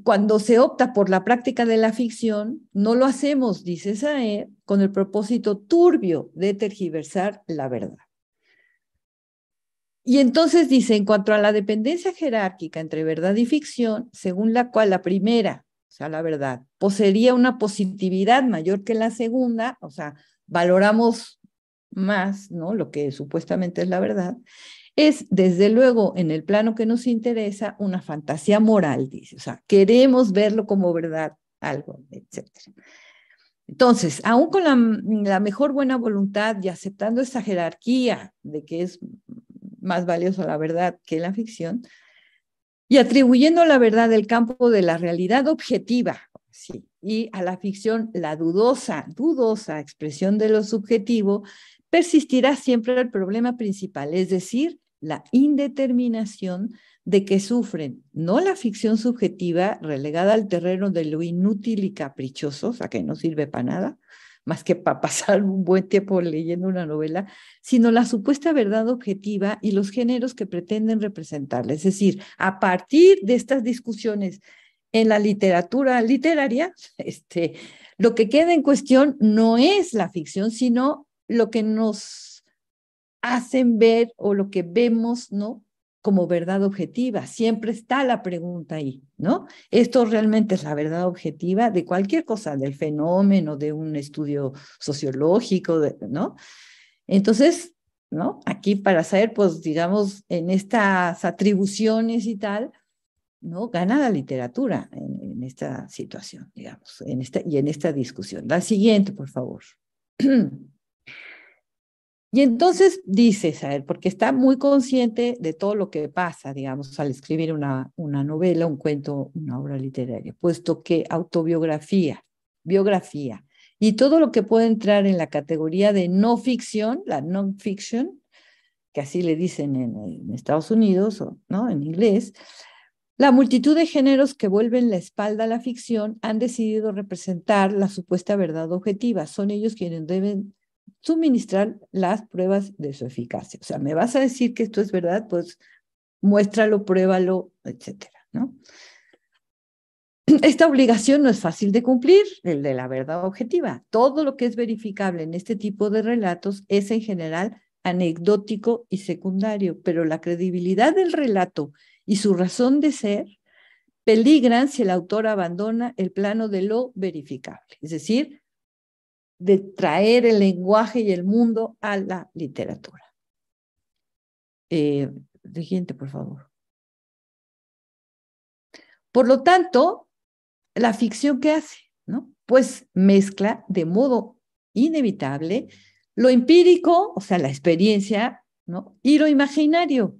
cuando se opta por la práctica de la ficción, no lo hacemos, dice Sae, con el propósito turbio de tergiversar la verdad. Y entonces dice, en cuanto a la dependencia jerárquica entre verdad y ficción, según la cual la primera, o sea, la verdad, poseería una positividad mayor que la segunda, o sea, valoramos más, ¿no? Lo que supuestamente es la verdad, es desde luego en el plano que nos interesa una fantasía moral, dice, o sea, queremos verlo como verdad, algo, etc. Entonces, aún con la, mejor buena voluntad y aceptando esa jerarquía de que es más valiosa la verdad que la ficción, y atribuyendo la verdad el campo de la realidad objetiva, sí, y a la ficción la dudosa, dudosa expresión de lo subjetivo, persistirá siempre el problema principal, es decir, la indeterminación de que sufren no la ficción subjetiva relegada al terreno de lo inútil y caprichoso, o sea, que no sirve para nada, más que para pasar un buen tiempo leyendo una novela, sino la supuesta verdad objetiva y los géneros que pretenden representarla. Es decir, a partir de estas discusiones en la literatura literaria, este, lo que queda en cuestión no es la ficción, sino lo que nos hacen ver o lo que vemos, ¿no? Como verdad objetiva. Siempre está la pregunta ahí, ¿no? Esto realmente es la verdad objetiva de cualquier cosa, del fenómeno, de un estudio sociológico, ¿no? Entonces, ¿no? Aquí para saber, pues digamos, en estas atribuciones y tal, ¿no? Gana la literatura en, esta situación, digamos, en esta, y en esta discusión. La siguiente, por favor. Y entonces dice, porque está muy consciente de todo lo que pasa, digamos, al escribir una, una novela, un cuento, una obra literaria, puesto que autobiografía, biografía y todo lo que puede entrar en la categoría de no ficción, la non fiction, que así le dicen en, Estados Unidos o ¿no? en inglés, la multitud de géneros que vuelven la espalda a la ficción han decidido representar la supuesta verdad objetiva. Son ellos quienes deben suministrar las pruebas de su eficacia. O sea, me vas a decir que esto es verdad, pues muéstralo, pruébalo, etcétera, ¿no? Esta obligación no es fácil de cumplir, el de la verdad objetiva. Todo lo que es verificable en este tipo de relatos es en general anecdótico y secundario, pero la credibilidad del relato y su razón de ser peligran si el autor abandona el plano de lo verificable, es decir, de traer el lenguaje y el mundo a la literatura. Eh, siguiente, por favor. Por lo tanto, la ficción que hace, ¿no? Pues mezcla de modo inevitable lo empírico, o sea, la experiencia, Y lo imaginario.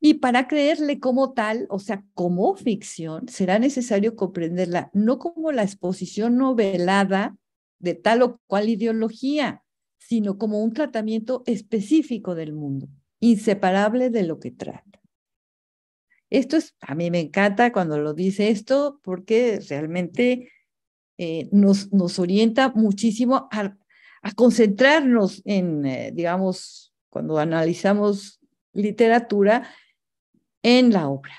Y para creerle como tal, o sea, como ficción, será necesario comprenderla no como la exposición novelada de tal o cual ideología, sino como un tratamiento específico del mundo, inseparable de lo que trata. Esto es, a mí me encanta cuando lo dice esto, porque realmente eh, nos, nos, orienta muchísimo a, concentrarnos en, eh, digamos, cuando analizamos literatura, en la obra.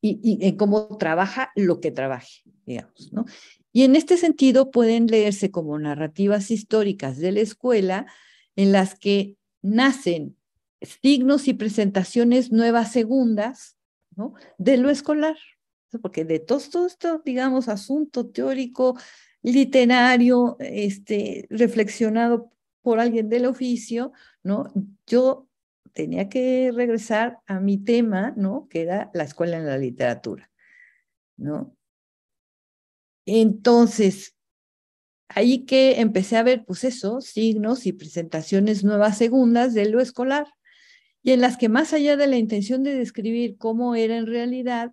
Y, y, en cómo trabaja lo que trabaje, digamos, ¿no? Y en este sentido pueden leerse como narrativas históricas de la escuela en las que nacen signos y presentaciones nuevas segundas ¿no? de lo escolar, porque de todo, esto, digamos, asunto teórico, literario, este, reflexionado por alguien del oficio, ¿no? Yo tenía que regresar a mi tema, ¿no? Que era la escuela en la literatura, ¿no? Entonces, ahí que empecé a ver, pues eso, signos y presentaciones nuevas segundas de lo escolar, y en las que más allá de la intención de describir cómo era en realidad,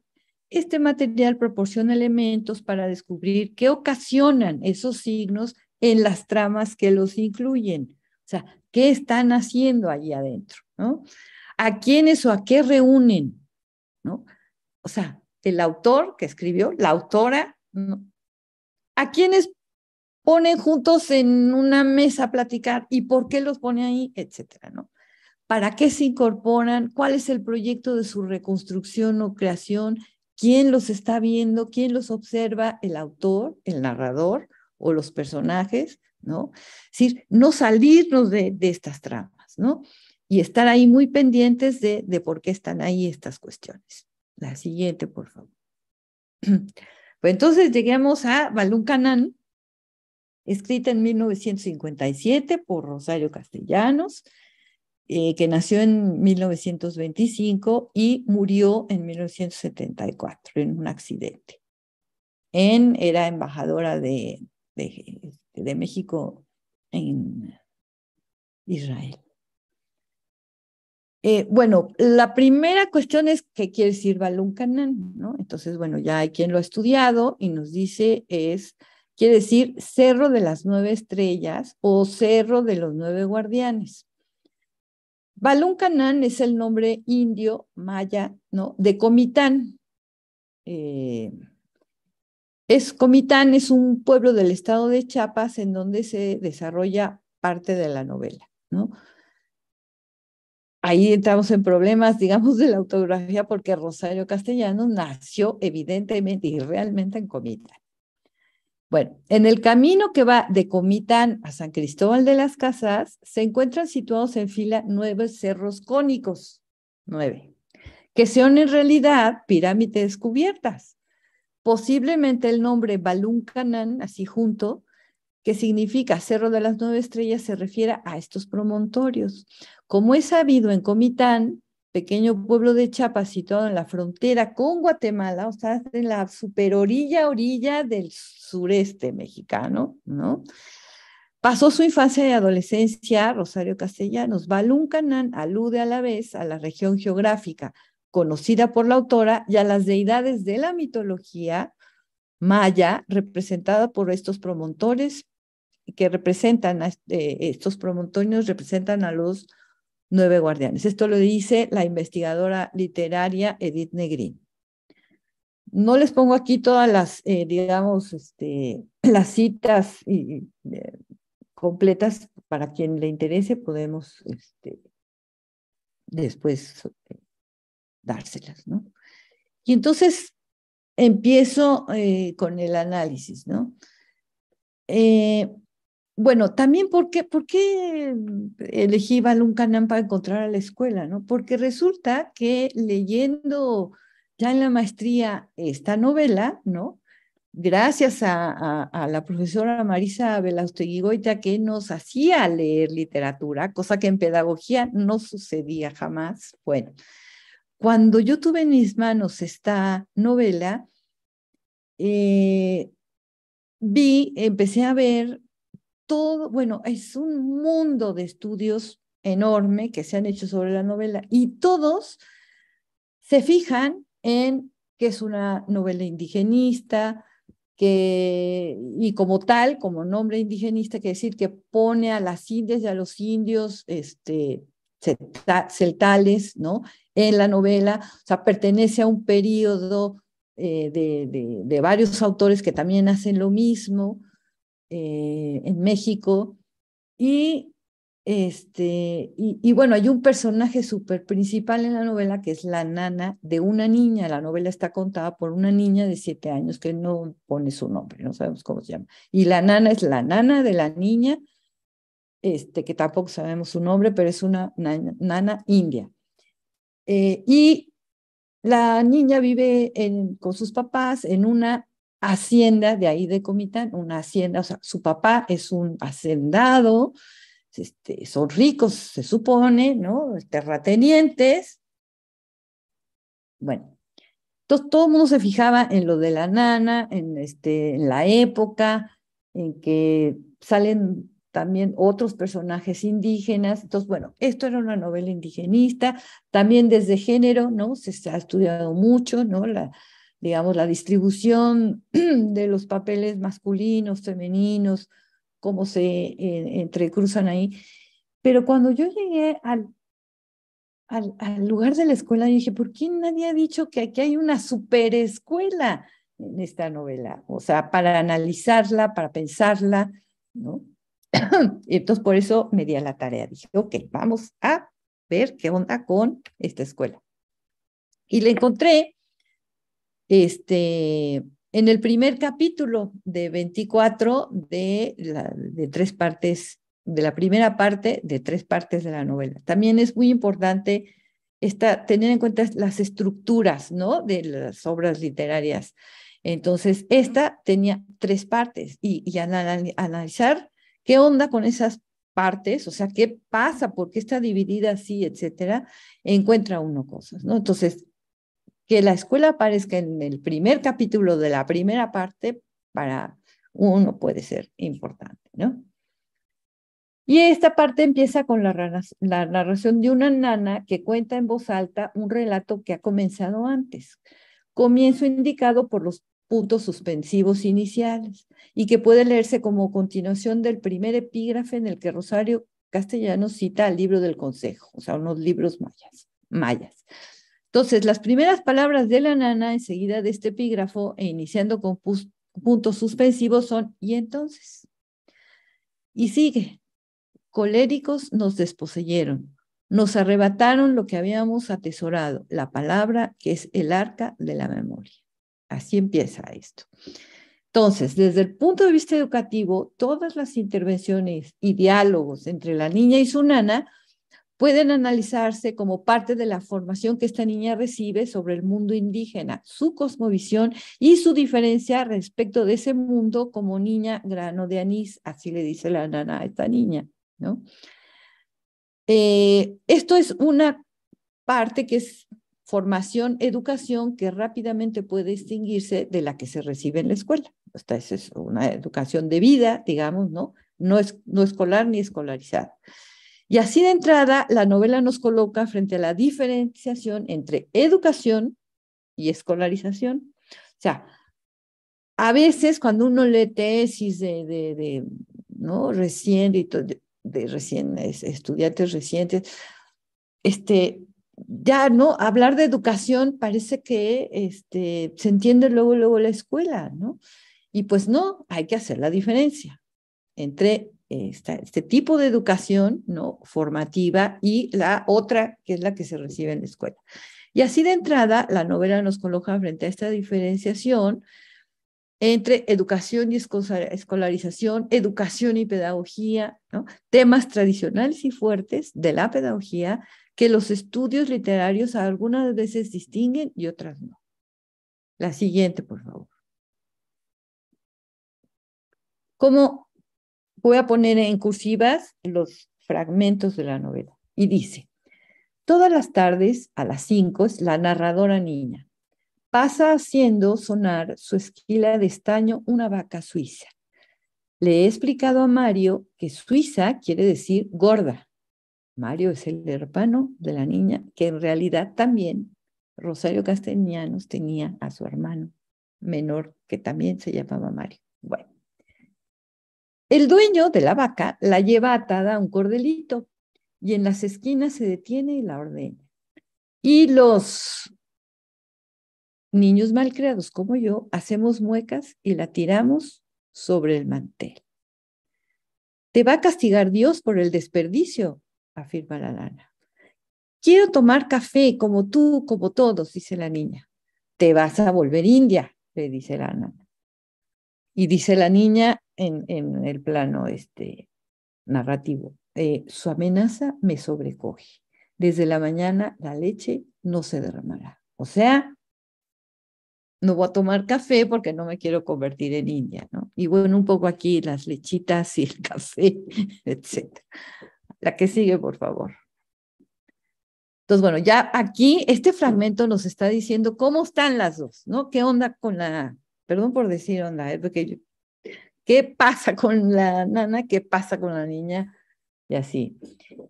este material proporciona elementos para descubrir qué ocasionan esos signos en las tramas que los incluyen, o sea, qué están haciendo allí adentro, ¿no? ¿A quiénes o a qué reúnen? ¿no? O sea, el autor que escribió, la autora, ¿no? a quienes ponen juntos en una mesa a platicar y por qué los pone ahí, etcétera, ¿no? ¿Para qué se incorporan? ¿Cuál es el proyecto de su reconstrucción o creación? ¿Quién los está viendo? ¿Quién los observa? ¿El autor, el narrador o los personajes? ¿No? Es decir, no salirnos de, estas tramas, ¿no? Y estar ahí muy pendientes de, de por qué están ahí estas cuestiones. La siguiente, por favor. Pues entonces lleguemos a Balún Canán, escrita en 1957 por Rosario Castellanos, eh, que nació en 1925 y murió en 1974 en un accidente. En, era embajadora de México en Israel. Eh, bueno, la primera cuestión es qué quiere decir Balún Canán, ¿no? Entonces, bueno, ya hay quien lo ha estudiado y nos dice es, quiere decir Cerro de las Nueve Estrellas o Cerro de los Nueve Guardianes. Balún Canán es el nombre indio, maya, ¿no? De Comitán. Eh, es, Comitán es un pueblo del estado de Chiapas en donde se desarrolla parte de la novela, ¿no? ahí entramos en problemas, digamos, de la autografía, porque Rosario Castellano nació evidentemente y realmente en Comitán. Bueno, en el camino que va de Comitán a San Cristóbal de las Casas, se encuentran situados en fila nueve cerros cónicos, nueve, que son en realidad pirámides cubiertas. Posiblemente el nombre Balún así junto, que significa Cerro de las Nueve Estrellas, se refiere a estos promontorios. Como es sabido en Comitán, pequeño pueblo de Chiapas situado en la frontera con Guatemala, o sea, en la superorilla orilla del sureste mexicano, ¿no? Pasó su infancia y adolescencia, Rosario Castellanos. Baluncanán alude a la vez a la región geográfica conocida por la autora y a las deidades de la mitología maya representada por estos promontores que representan, a, eh, estos promontorios representan a los nueve guardianes. Esto lo dice la investigadora literaria Edith Negrín. No les pongo aquí todas las, eh, digamos, este, las citas eh, completas. Para quien le interese, podemos este, después dárselas, ¿no? Y entonces empiezo con el análisis, ¿no? bueno, también porque, por qué elegí Baluncanán para encontrar a la escuela, ¿no? Porque resulta que leyendo ya en la maestría esta novela, ¿no? Gracias a, la profesora Marisa Velausteguigoita que nos hacía leer literatura, cosa que en pedagogía no sucedía jamás. Bueno, cuando yo tuve en mis manos esta novela, eh, vi, empecé a ver todo, bueno, es un mundo de estudios enorme que se han hecho sobre la novela y todos se fijan en que es una novela indigenista, que, y como tal, como nombre indigenista, quiere decir que pone a las indias y a los indios este, celtales, ¿no? En la novela, o sea, pertenece a un periodo eh, de, varios autores que también hacen lo mismo, eh, en México. Y, este, y, bueno, hay un personaje súper principal en la novela que es la nana de una niña. La novela está contada por una niña de siete años que no pone su nombre, no sabemos cómo se llama. Y la nana es la nana de la niña, este, que tampoco sabemos su nombre, pero es una nana, india. Eh, y la niña vive en, con sus papás en una hacienda de ahí de Comitán, una hacienda, o sea, su papá es un hacendado, este, son ricos, se supone, ¿no? Terratenientes. Bueno, entonces todo el mundo se fijaba en lo de la nana, en, este, en la época, en que salen también otros personajes indígenas. Entonces, bueno, esto era una novela indigenista, también desde género, ¿no? Se, se ha estudiado mucho, ¿no? La, digamos, la distribución de los papeles masculinos, femeninos, cómo se eh, entrecruzan ahí. Pero cuando yo llegué al, al, lugar de la escuela, dije, ¿por qué nadie ha dicho que aquí hay una superescuela en esta novela? O sea, para analizarla, para pensarla, ¿no? Entonces, por eso me di a la tarea. Dije, ok, vamos a ver qué onda con esta escuela. Y la encontré este, en el primer capítulo de 24 de, la, tres partes, de la primera parte de tres partes de la novela. También es muy importante tener en cuenta las estructuras ¿no? de las obras literarias. Entonces, esta tenía tres partes y, analizar qué onda con esas partes, o sea, qué pasa, por qué está dividida así, etcétera, encuentra uno cosas, ¿no? Entonces, que la escuela aparezca en el primer capítulo de la primera parte para uno puede ser importante, ¿no? Y esta parte empieza con la, narración de una nana que cuenta en voz alta un relato que ha comenzado antes. Comienzo indicado por los puntos suspensivos iniciales y que puede leerse como continuación del primer epígrafe en el que Rosario Castellanos cita al libro del Consejo, o sea, unos libros mayas. mayas. Entonces, las primeras palabras de la nana enseguida de este epígrafo e iniciando con puntos suspensivos son, ¿y entonces? Y sigue, coléricos nos desposeyeron, nos arrebataron lo que habíamos atesorado, la palabra que es el arca de la memoria. Así empieza esto. Entonces, desde el punto de vista educativo, todas las intervenciones y diálogos entre la niña y su nana pueden analizarse como parte de la formación que esta niña recibe sobre el mundo indígena, su cosmovisión y su diferencia respecto de ese mundo como niña grano de anís, así le dice la nana a esta niña, ¿no? Eh, esto es una parte que es formación, educación que rápidamente puede distinguirse de la que se recibe en la escuela. Esta es una educación de vida, digamos, ¿no? No, es, no escolar ni escolarizada. Y así de entrada, la novela nos coloca frente a la diferenciación entre educación y escolarización. O sea, a veces cuando uno lee tesis de, recién, de, recién, estudiantes recientes, este, ya no hablar de educación parece que este, se entiende luego luego la escuela, ¿no? Y pues no, hay que hacer la diferencia entre este tipo de educación ¿no? formativa y la otra, que es la que se recibe en la escuela. Y así de entrada, la novela nos coloca frente a esta diferenciación entre educación y escolarización, educación y pedagogía, ¿no? temas tradicionales y fuertes de la pedagogía que los estudios literarios algunas veces distinguen y otras no. La siguiente, por favor. Como voy a poner en cursivas los fragmentos de la novela. Y dice, todas las tardes a las 5 la narradora niña pasa haciendo sonar su esquila de estaño una vaca suiza. Le he explicado a Mario que suiza quiere decir gorda. Mario es el hermano de la niña, que en realidad también Rosario Castellanos tenía a su hermano menor, que también se llamaba Mario. Bueno, el dueño de la vaca la lleva atada a un cordelito y en las esquinas se detiene y la ordena. Y los niños malcriados como yo hacemos muecas y la tiramos sobre el mantel. Te va a castigar Dios por el desperdicio, afirma la lana. Quiero tomar café como tú, como todos, dice la niña. Te vas a volver india, le dice la lana. Y dice la niña en, el plano este, narrativo, eh, su amenaza me sobrecoge. Desde la mañana la leche no se derramará. O sea, no voy a tomar café porque no me quiero convertir en india, ¿no? Y bueno, un poco aquí las lechitas y el café, etc. La que sigue, por favor. Entonces, bueno, ya aquí este fragmento nos está diciendo cómo están las dos, ¿no? ¿Qué onda con la perdón por decir onda, ¿eh? porque ¿qué pasa con la nana? ¿Qué pasa con la niña? Y así.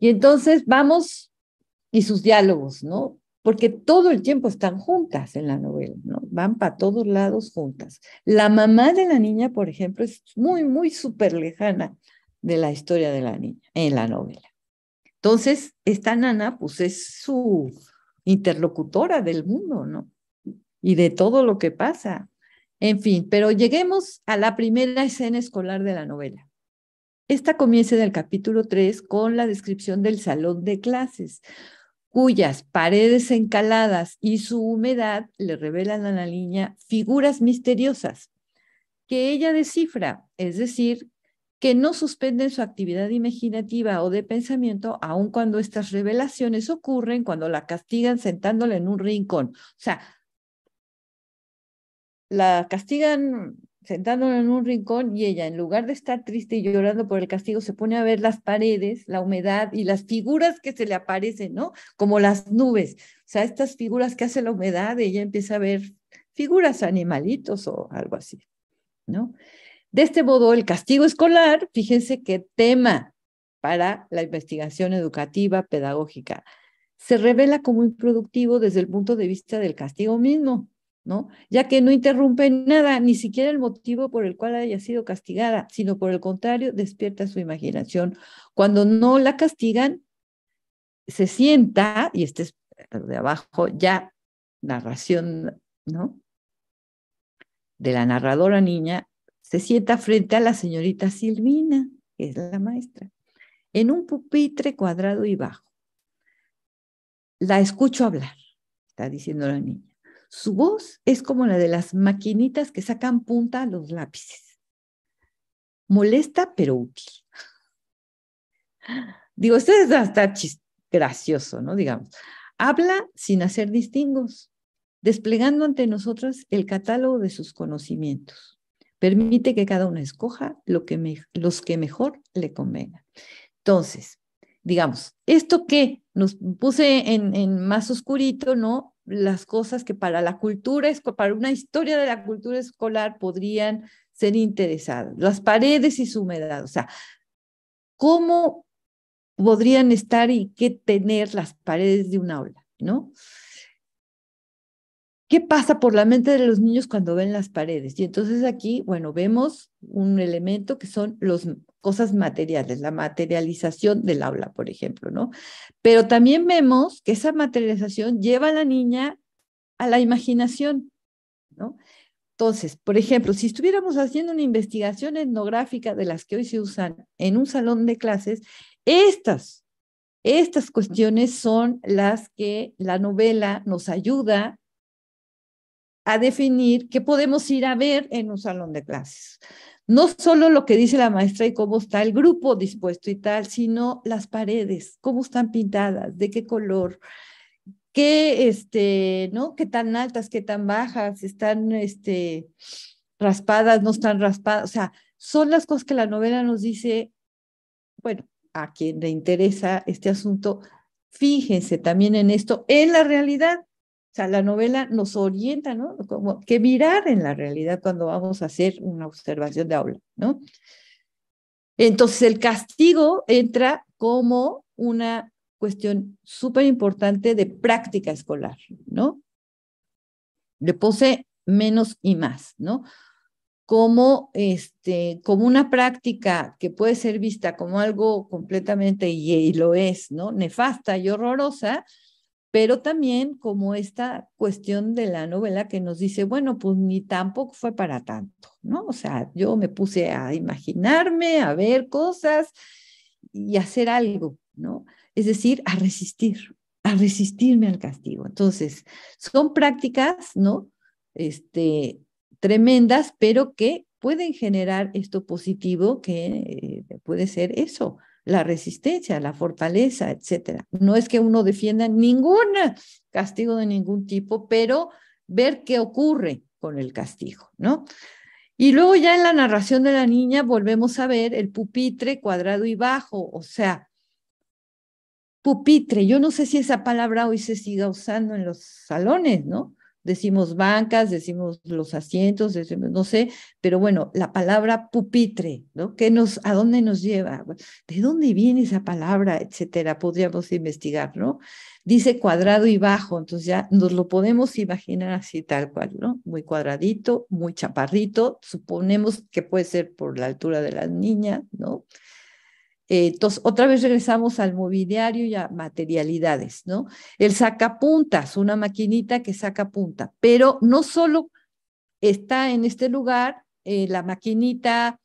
Y entonces vamos y sus diálogos, ¿no? Porque todo el tiempo están juntas en la novela, ¿no? Van para todos lados juntas. La mamá de la niña, por ejemplo, es muy, muy súper lejana de la historia de la niña en la novela. Entonces, esta nana, pues es su interlocutora del mundo, ¿no? Y de todo lo que pasa. En fin, pero lleguemos a la primera escena escolar de la novela. Esta comienza en el capítulo 3 con la descripción del salón de clases, cuyas paredes encaladas y su humedad le revelan a la niña figuras misteriosas que ella descifra, es decir, que no suspenden su actividad imaginativa o de pensamiento, aun cuando estas revelaciones ocurren cuando la castigan sentándola en un rincón. O sea, la castigan sentándola en un rincón y ella, en lugar de estar triste y llorando por el castigo, se pone a ver las paredes, la humedad y las figuras que se le aparecen, ¿no? Como las nubes. O sea, estas figuras que hace la humedad, ella empieza a ver figuras, animalitos o algo así, ¿no? De este modo, el castigo escolar, fíjense qué tema para la investigación educativa pedagógica, se revela como improductivo desde el punto de vista del castigo mismo. Ya que no interrumpe nada, ni siquiera el motivo por el cual haya sido castigada, sino por el contrario, despierta su imaginación. Cuando no la castigan, se sienta, y este es de abajo, ya narración, ¿no? De la narradora niña, se sienta frente a la señorita Silvina, que es la maestra, en un pupitre cuadrado y bajo. La escucho hablar, está diciendo la niña su voz es como la de las maquinitas que sacan punta a los lápices. Molesta pero útil. Digo, esto es hasta gracioso, ¿no? Digamos. Habla sin hacer distingos, desplegando ante nosotras el catálogo de sus conocimientos. Permite que cada uno escoja lo que los que mejor le convengan. Entonces, digamos, esto que nos puse en, en, más oscurito, ¿no? las cosas que para la cultura, para una historia de la cultura escolar podrían ser interesadas, las paredes y su humedad, o sea, cómo podrían estar y qué tener las paredes de un aula, ¿no? ¿Qué pasa por la mente de los niños cuando ven las paredes? Y entonces aquí, bueno, vemos un elemento que son los cosas materiales, la materialización del aula, por ejemplo, ¿no? Pero también vemos que esa materialización lleva a la niña a la imaginación, ¿no? Entonces, por ejemplo, si estuviéramos haciendo una investigación etnográfica de las que hoy se usan en un salón de clases, estas, estas cuestiones son las que la novela nos ayuda a definir qué podemos ir a ver en un salón de clases no solo lo que dice la maestra y cómo está el grupo dispuesto y tal, sino las paredes, cómo están pintadas, de qué color, qué, este, ¿no? qué tan altas, qué tan bajas, están este, raspadas, no están raspadas. O sea, son las cosas que la novela nos dice, bueno, a quien le interesa este asunto, fíjense también en esto, en la realidad, o sea, la novela nos orienta, ¿no? Como que mirar en la realidad cuando vamos a hacer una observación de aula, ¿no? Entonces, el castigo entra como una cuestión súper importante de práctica escolar, ¿no? Le puse menos y más, ¿no? Como, este, como una práctica que puede ser vista como algo completamente, y lo es, ¿no? Nefasta y horrorosa, pero también como esta cuestión de la novela que nos dice, bueno, pues ni tampoco fue para tanto, ¿no? O sea, yo me puse a imaginarme, a ver cosas y hacer algo, ¿no? Es decir, a resistir, a resistirme al castigo. Entonces, son prácticas, ¿no? Este, tremendas, pero que pueden generar esto positivo que eh, puede ser eso, la resistencia, la fortaleza, etcétera. No es que uno defienda ningún castigo de ningún tipo, pero ver qué ocurre con el castigo, ¿no? Y luego ya en la narración de la niña volvemos a ver el pupitre cuadrado y bajo, o sea, pupitre, yo no sé si esa palabra hoy se siga usando en los salones, ¿no? decimos bancas, decimos los asientos, decimos, no sé, pero bueno, la palabra pupitre, ¿no? ¿Qué nos, ¿A dónde nos lleva? ¿De dónde viene esa palabra? Etcétera, podríamos investigar, ¿no? Dice cuadrado y bajo, entonces ya nos lo podemos imaginar así tal cual, ¿no? Muy cuadradito, muy chaparrito, suponemos que puede ser por la altura de las niñas, ¿no? Eh, entonces, otra vez regresamos al mobiliario y a materialidades, ¿no? El sacapuntas, una maquinita que saca punta, pero no solo está en este lugar eh, la maquinita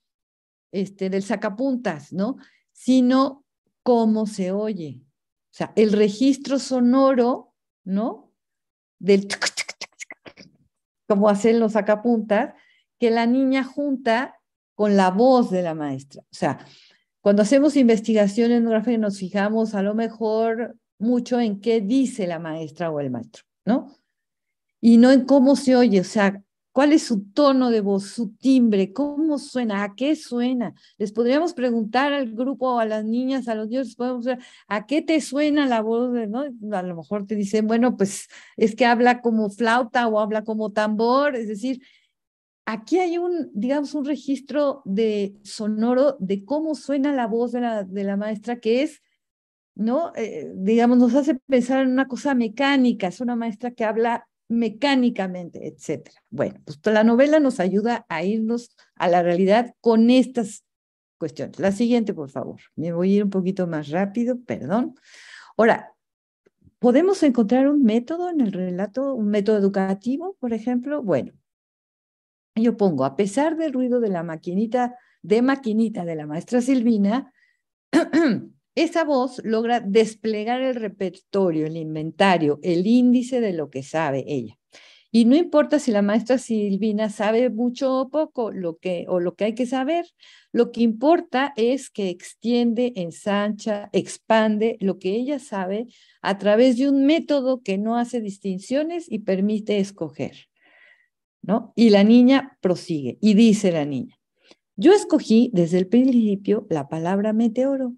este, del sacapuntas, ¿no? Sino cómo se oye, o sea, el registro sonoro, ¿no? Del como hacen los sacapuntas, que la niña junta con la voz de la maestra, o sea, cuando hacemos investigación etnográfica nos fijamos a lo mejor mucho en qué dice la maestra o el maestro, ¿no? Y no en cómo se oye, o sea, cuál es su tono de voz, su timbre, cómo suena, a qué suena. Les podríamos preguntar al grupo, a las niñas, a los niños, podemos ver, a qué te suena la voz, de, ¿no? A lo mejor te dicen, bueno, pues es que habla como flauta o habla como tambor, es decir, aquí hay un, digamos, un registro de sonoro de cómo suena la voz de la, maestra, que es, ¿no? Eh, digamos, nos hace pensar en una cosa mecánica, es una maestra que habla mecánicamente, etc. Bueno, pues la novela nos ayuda a irnos a la realidad con estas cuestiones. La siguiente, por favor. Me voy a ir un poquito más rápido, perdón. Ahora, ¿podemos encontrar un método en el relato, un método educativo, por ejemplo? Bueno, yo pongo, a pesar del ruido de la maquinita, de maquinita de la maestra Silvina, esa voz logra desplegar el repertorio, el inventario, el índice de lo que sabe ella. Y no importa si la maestra Silvina sabe mucho o poco lo que, o lo que hay que saber, lo que importa es que extiende, ensancha, expande lo que ella sabe a través de un método que no hace distinciones y permite escoger. Y la niña prosigue y dice la niña, yo escogí desde el principio la palabra meteoro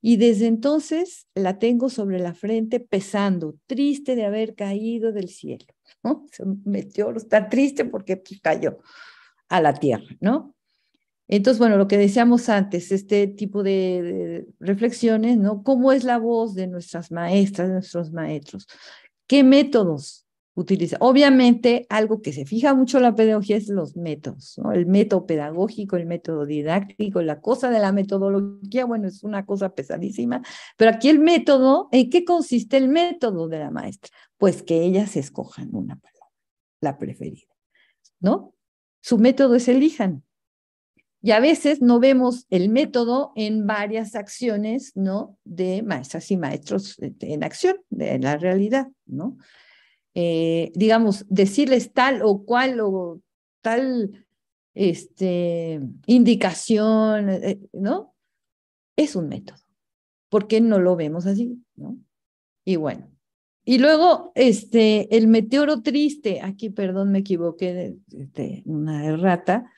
y desde entonces la tengo sobre la frente pesando, triste de haber caído del cielo, ¿no? meteoro está triste porque pues, cayó a la tierra, ¿no? Entonces, bueno, lo que decíamos antes, este tipo de, reflexiones, ¿no? ¿Cómo es la voz de nuestras maestras, de nuestros maestros? ¿Qué métodos utiliza. Obviamente, algo que se fija mucho en la pedagogía es los métodos, ¿no? el método pedagógico, el método didáctico, la cosa de la metodología, bueno, es una cosa pesadísima, pero aquí el método, ¿en qué consiste el método de la maestra? Pues que ellas escojan una palabra, la preferida, ¿no? Su método es elijan. Y a veces no vemos el método en varias acciones, ¿no? De maestras y maestros en acción, en la realidad, ¿no? Eh, digamos, decirles tal o cual o tal este, indicación, eh, ¿no? Es un método. ¿Por qué no lo vemos así? ¿no? Y bueno. Y luego, este, el meteoro triste, aquí, perdón, me equivoqué, este, una errata,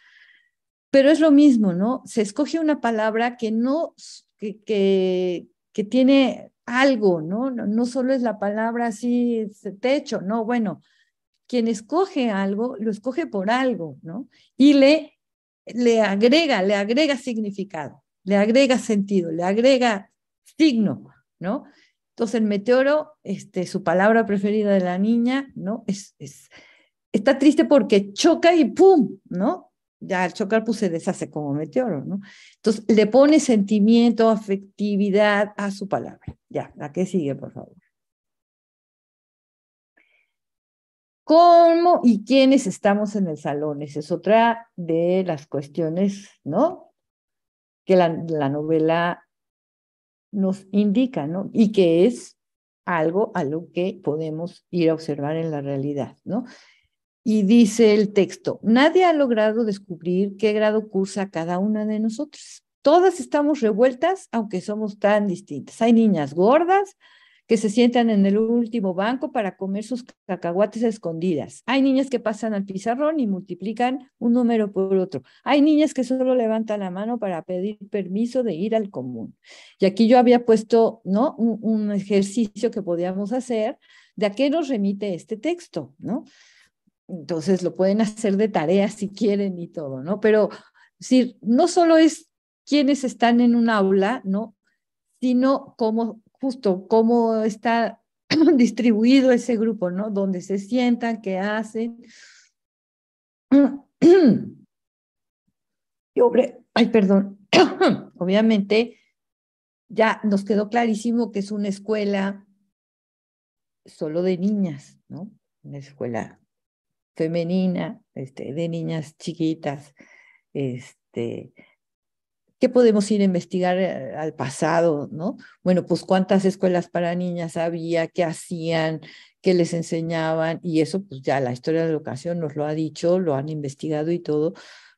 pero es lo mismo, ¿no? Se escoge una palabra que no, que, que tiene algo, ¿no? ¿no? No, solo es la palabra así, techo, no, bueno, quien escoge algo, lo escoge por algo, ¿no? Y le, le agrega, le agrega significado, le agrega sentido, le agrega signo, ¿no? Entonces el meteoro, este, su palabra preferida de la niña, ¿no? Es, es, está triste porque choca y ¡pum! ¿no? Ya al chocar pues se deshace como meteoro, ¿no? Entonces le pone sentimiento, afectividad a su palabra. Ya, ¿a qué sigue, por favor. ¿Cómo y quiénes estamos en el salón? Esa es otra de las cuestiones, ¿no? Que la, novela nos indica, ¿no? Y que es algo a lo que podemos ir a observar en la realidad, ¿no? Y dice el texto, nadie ha logrado descubrir qué grado cursa cada una de nosotros. Todas estamos revueltas, aunque somos tan distintas. Hay niñas gordas que se sientan en el último banco para comer sus cacahuates escondidas. Hay niñas que pasan al pizarrón y multiplican un número por otro. Hay niñas que solo levantan la mano para pedir permiso de ir al común. Y aquí yo había puesto ¿no? un, ejercicio que podíamos hacer de a qué nos remite este texto, ¿no? Entonces lo pueden hacer de tarea si quieren y todo, ¿no? Pero si no solo es quienes están en un aula, ¿no? Sino cómo, justo, cómo está distribuido ese grupo, ¿no? Dónde se sientan, qué hacen. hombre, ay, perdón. Obviamente, ya nos quedó clarísimo que es una escuela solo de niñas, ¿no? Una escuela femenina, este, de niñas chiquitas, este, ¿Qué podemos ir a investigar eh, al pasado, no? Bueno, pues cuántas escuelas para niñas había, qué hacían, qué les enseñaban, y eso pues ya la historia de la educación nos lo ha dicho, lo han investigado y todo,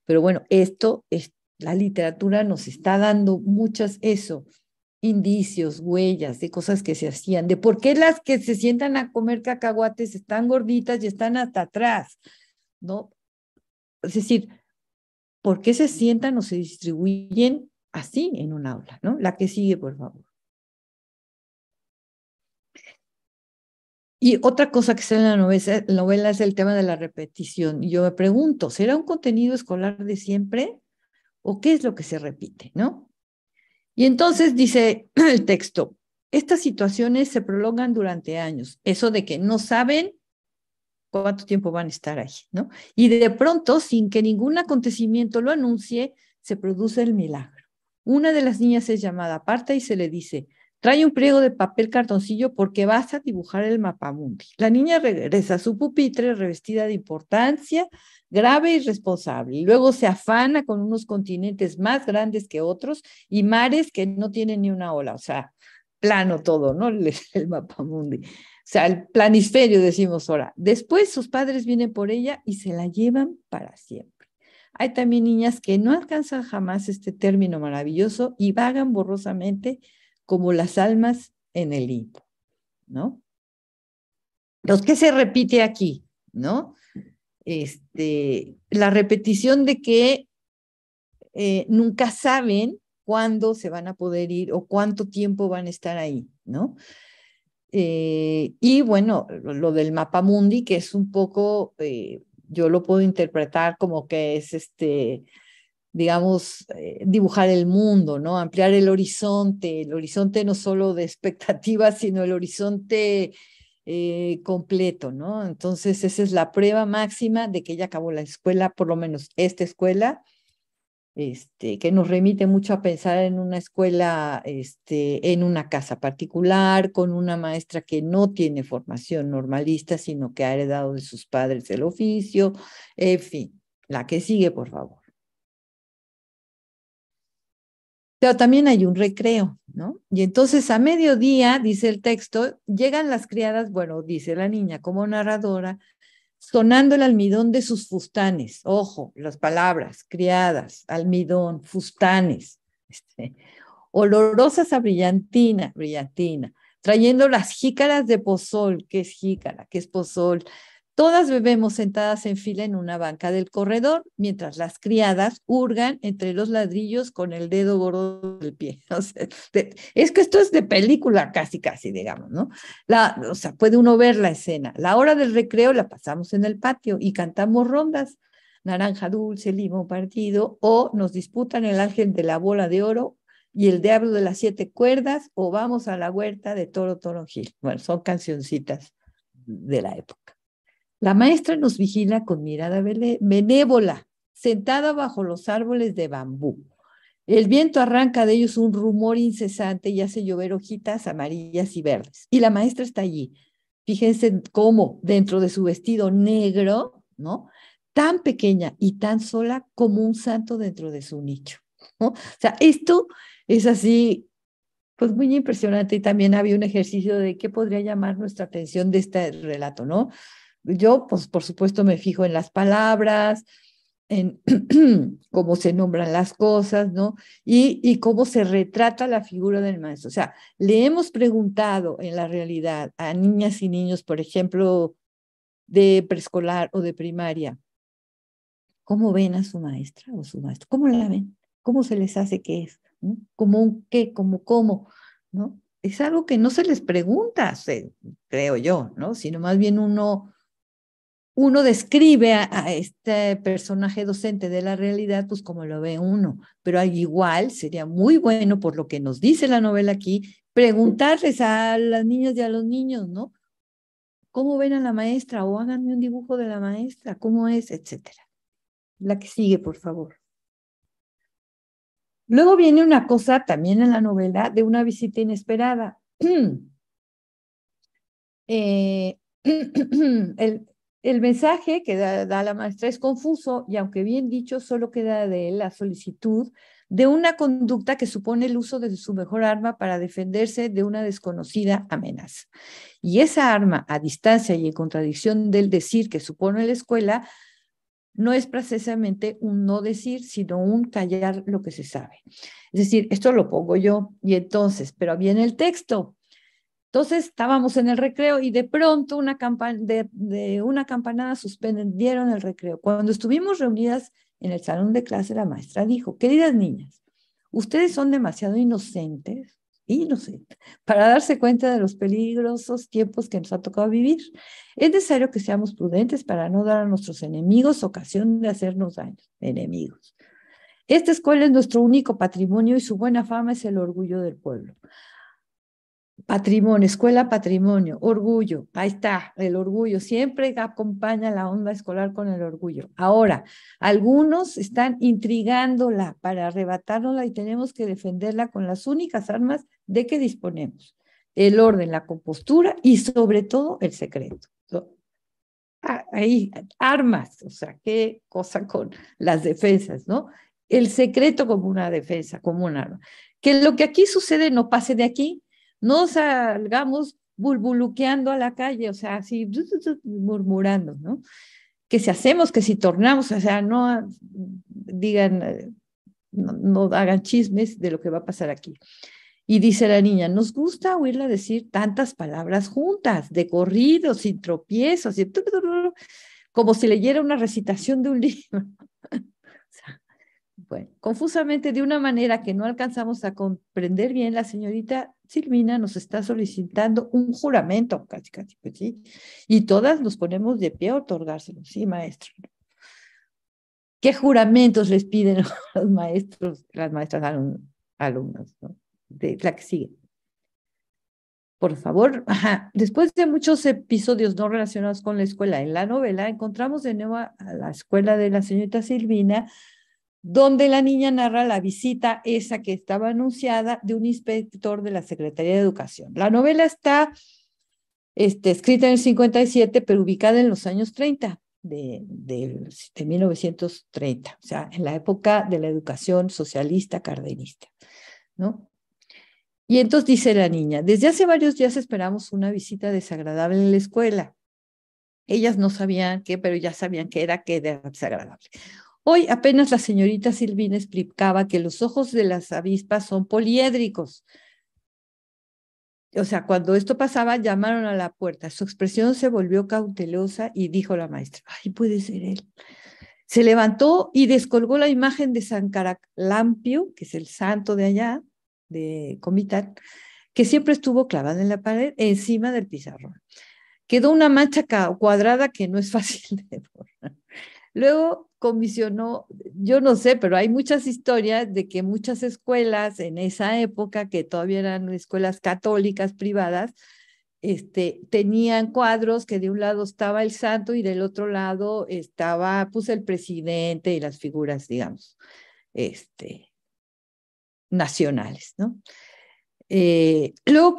pero bueno, esto, es, la literatura nos está dando muchas eso, indicios, huellas de cosas que se hacían, de por qué las que se sientan a comer cacahuates están gorditas y están hasta atrás, ¿no? Es decir, ¿por qué se sientan o se distribuyen así en un aula? ¿no? La que sigue, por favor. Y otra cosa que sale en la novela, es el tema de la repetición. Y yo me pregunto, ¿será un contenido escolar de siempre? ¿O qué es lo que se repite? ¿no? Y entonces dice el texto, estas situaciones se prolongan durante años. Eso de que no saben cuánto tiempo van a estar ahí, ¿no? Y de pronto, sin que ningún acontecimiento lo anuncie, se produce el milagro. Una de las niñas es llamada aparta y se le dice, trae un pliego de papel cartoncillo porque vas a dibujar el mapamundi. La niña regresa a su pupitre revestida de importancia, grave y responsable. luego se afana con unos continentes más grandes que otros y mares que no tienen ni una ola, o sea, plano todo, ¿no? El, el mapamundi sea, el planisferio, decimos ahora. Después sus padres vienen por ella y se la llevan para siempre. Hay también niñas que no alcanzan jamás este término maravilloso y vagan borrosamente como las almas en el limbo, ¿no? Los que se repite aquí, ¿no? Este, la repetición de que eh, nunca saben cuándo se van a poder ir o cuánto tiempo van a estar ahí, ¿no? Eh, y bueno, lo del mapa mundi, que es un poco, eh, yo lo puedo interpretar como que es este, digamos, eh, dibujar el mundo, ¿no? Ampliar el horizonte, el horizonte no solo de expectativas, sino el horizonte completo, ¿no? Entonces, esa es la prueba máxima de que ella acabó la escuela, por lo menos esta escuela, este, que nos remite mucho a pensar en una escuela, este, en una casa particular, con una maestra que no tiene formación normalista, sino que ha heredado de sus padres el oficio, en fin, la que sigue, por favor. Pero también hay un recreo, ¿no? Y entonces a mediodía, dice el texto, llegan las criadas, bueno, dice la niña como narradora, sonando el almidón de sus fustanes. Ojo, las palabras, criadas, almidón, fustanes. Este, olorosas a brillantina, brillantina, trayendo las jícaras de pozol, que es jícara, que es pozol, Todas bebemos sentadas en fila en una banca del corredor, mientras las criadas hurgan entre los ladrillos con el dedo gordo del pie. es que esto es de película casi, casi, digamos, ¿no? La, o sea, puede uno ver la escena. La hora del recreo la pasamos en el patio y cantamos rondas. Naranja dulce, limón partido, o nos disputan el ángel de la bola de oro y el diablo de las siete cuerdas, o vamos a la huerta de Toro Toro Gil. Bueno, son cancioncitas de la época. La maestra nos vigila con mirada benévola, sentada bajo los árboles de bambú. El viento arranca de ellos un rumor incesante y hace llover hojitas amarillas y verdes. Y la maestra está allí. Fíjense cómo dentro de su vestido negro, ¿no? Tan pequeña y tan sola como un santo dentro de su nicho. O sea, esto es así, pues muy impresionante. Y también había un ejercicio de qué podría llamar nuestra atención de este relato, ¿no? Yo, pues, por supuesto, me fijo en las palabras, en cómo se nombran las cosas, ¿no? Y, cómo se retrata la figura del maestro. O sea, le hemos preguntado en la realidad a niñas y niños, por ejemplo, de preescolar o de primaria, ¿cómo ven a su maestra o su maestro? ¿Cómo la ven? ¿Cómo se les hace qué es? ¿Cómo un qué? ¿Cómo cómo? ¿No? Es algo que no se les pregunta, creo yo, ¿no? Sino más bien uno uno describe a, este personaje docente de la realidad, pues como lo ve uno, pero al igual sería muy bueno, por lo que nos dice la novela aquí, preguntarles a las niñas y a los niños, ¿no? ¿Cómo ven a la maestra? O háganme un dibujo de la maestra, ¿cómo es? Etcétera. La que sigue, por favor. Luego viene una cosa también en la novela de una visita inesperada. Eh, el, el mensaje que da, la maestra es confuso y aunque bien dicho, solo queda de él la solicitud de una conducta que supone el uso de su mejor arma para defenderse de una desconocida amenaza. Y esa arma, a distancia y en contradicción del decir que supone la escuela, no es precisamente un no decir, sino un callar lo que se sabe. Es decir, esto lo pongo yo y entonces, pero viene el texto, entonces estábamos en el recreo y de pronto una de, de, una campanada suspendieron el recreo. Cuando estuvimos reunidas en el salón de clase, la maestra dijo, queridas niñas, ustedes son demasiado inocentes, inocentes, para darse cuenta de los peligrosos tiempos que nos ha tocado vivir. Es necesario que seamos prudentes para no dar a nuestros enemigos ocasión de hacernos daño, enemigos. Esta escuela es nuestro único patrimonio y su buena fama es el orgullo del pueblo. Patrimonio, escuela patrimonio, orgullo, ahí está, el orgullo, siempre acompaña la onda escolar con el orgullo. Ahora, algunos están intrigándola para arrebatárnosla y tenemos que defenderla con las únicas armas de que disponemos, el orden, la compostura y sobre todo el secreto. Ah, ahí, armas, o sea, qué cosa con las defensas, ¿no? El secreto como una defensa, como un arma. Que lo que aquí sucede no pase de aquí, no salgamos bulbuluqueando a la calle, o sea, así murmurando, ¿no? Que si hacemos, que si tornamos, o sea, no ah, digan, eh, no, hagan chismes de lo que va a pasar aquí. Y dice la niña, nos gusta oírla decir tantas palabras juntas, de corrido, sin tropiezos, y como si leyera una recitación de un libro confusamente, de una manera que no alcanzamos a comprender bien, la señorita Silvina nos está solicitando un juramento, casi, casi, pues sí, y todas nos ponemos de pie a otorgárselo, sí, maestro. ¿Qué juramentos les piden los maestros, las maestras a alumnas? ¿no? De, la que sigue. Por favor, después de muchos episodios no relacionados con la escuela en la novela, encontramos de nuevo a la escuela de la señorita Silvina donde la niña narra la visita esa que estaba anunciada de un inspector de la Secretaría de Educación. La novela está este, escrita en el 57, pero ubicada en los años 30, de, 1930, o sea, en la época de la educación socialista cardenista, ¿no? Y entonces dice la niña, desde hace varios días esperamos una visita desagradable en la escuela. Ellas no sabían qué, pero ya sabían que era que desagradable. Hoy apenas la señorita Silvina explicaba que los ojos de las avispas son poliédricos. O sea, cuando esto pasaba, llamaron a la puerta. Su expresión se volvió cautelosa y dijo la maestra, ay, puede ser él. Se levantó y descolgó la imagen de San Caraclampio, que es el santo de allá, de Comitán, que siempre estuvo clavada en la pared, encima del pizarrón. Quedó una mancha cuadrada que no es fácil de borrar. Luego comisionó, yo no sé, pero hay muchas historias de que muchas escuelas en esa época, que todavía eran escuelas católicas privadas, este, tenían cuadros que de un lado estaba el santo y del otro lado estaba pues el presidente y las figuras, digamos, este, nacionales, ¿no? Eh, luego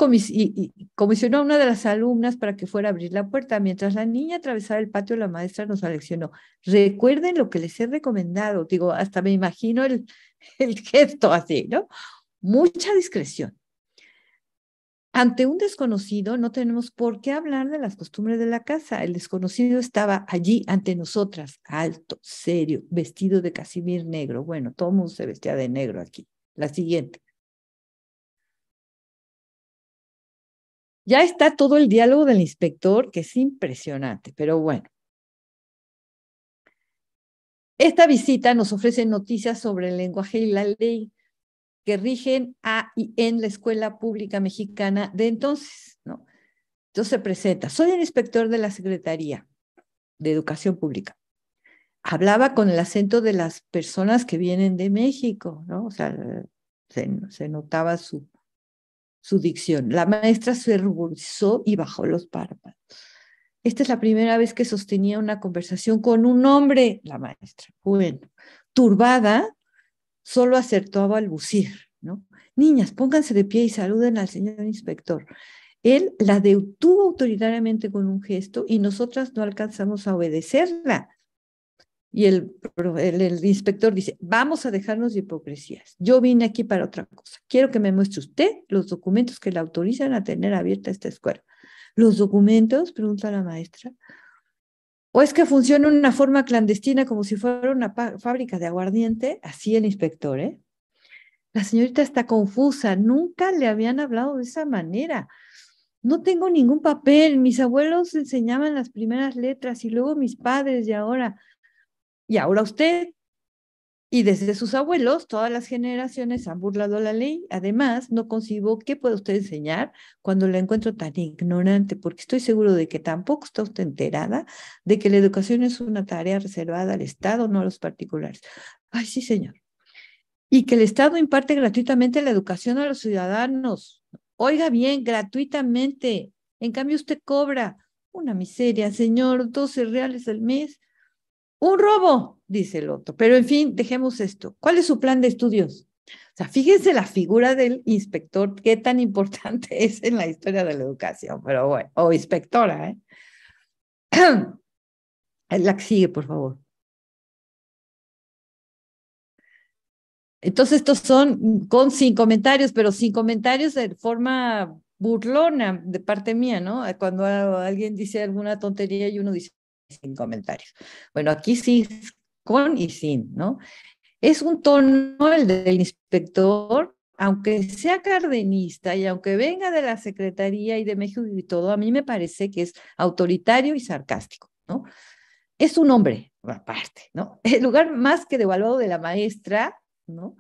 comisionó a una de las alumnas para que fuera a abrir la puerta. Mientras la niña atravesaba el patio, la maestra nos aleccionó. Recuerden lo que les he recomendado. Digo, hasta me imagino el, el gesto así, ¿no? Mucha discreción. Ante un desconocido no tenemos por qué hablar de las costumbres de la casa. El desconocido estaba allí ante nosotras, alto, serio, vestido de casimir negro. Bueno, todo mundo se vestía de negro aquí. La siguiente. Ya está todo el diálogo del inspector, que es impresionante, pero bueno. Esta visita nos ofrece noticias sobre el lenguaje y la ley que rigen a y en la escuela pública mexicana de entonces, ¿no? Entonces se presenta, soy el inspector de la Secretaría de Educación Pública. Hablaba con el acento de las personas que vienen de México, ¿no? O sea, se, se notaba su su dicción. La maestra se ruborizó y bajó los párpados. Esta es la primera vez que sostenía una conversación con un hombre, la maestra. Bueno, turbada, solo acertó a balbucir, ¿no? Niñas, pónganse de pie y saluden al señor inspector. Él la detuvo autoritariamente con un gesto y nosotras no alcanzamos a obedecerla. Y el, inspector dice, vamos a dejarnos de hipocresías. Yo vine aquí para otra cosa. Quiero que me muestre usted los documentos que le autorizan a tener abierta esta escuela. ¿Los documentos? Pregunta la maestra. ¿O es que funciona de una forma clandestina como si fuera una fábrica de aguardiente? Así el inspector, ¿eh? La señorita está confusa. Nunca le habían hablado de esa manera no tengo ningún papel, mis abuelos enseñaban las primeras letras y luego mis padres y ahora y ahora usted. Y desde sus abuelos, todas las generaciones han burlado la ley. Además, no concibo qué puede usted enseñar cuando la encuentro tan ignorante, porque estoy seguro de que tampoco está usted enterada de que la educación es una tarea reservada al Estado, no a los particulares. Ay, sí, señor. Y que el Estado imparte gratuitamente la educación a los ciudadanos. Oiga bien, gratuitamente. En cambio, usted cobra una miseria, señor, 12 reales al mes un robo, dice el otro. Pero en fin, dejemos esto. ¿Cuál es su plan de estudios? O sea, fíjense la figura del inspector, qué tan importante es en la historia de la educación, pero bueno, o inspectora. ¿eh? La que sigue, por favor. Entonces, estos son con sin comentarios, pero sin comentarios de forma burlona de parte mía, ¿no? Cuando alguien dice alguna tontería y uno dice, sin comentarios. Bueno, aquí sí, con y sin, ¿no? Es un tono el del inspector, aunque sea cardenista y aunque venga de la Secretaría y de México y todo, a mí me parece que es autoritario y sarcástico, ¿no? Es un hombre, aparte, ¿no? El lugar más que devaluado de la maestra, ¿no?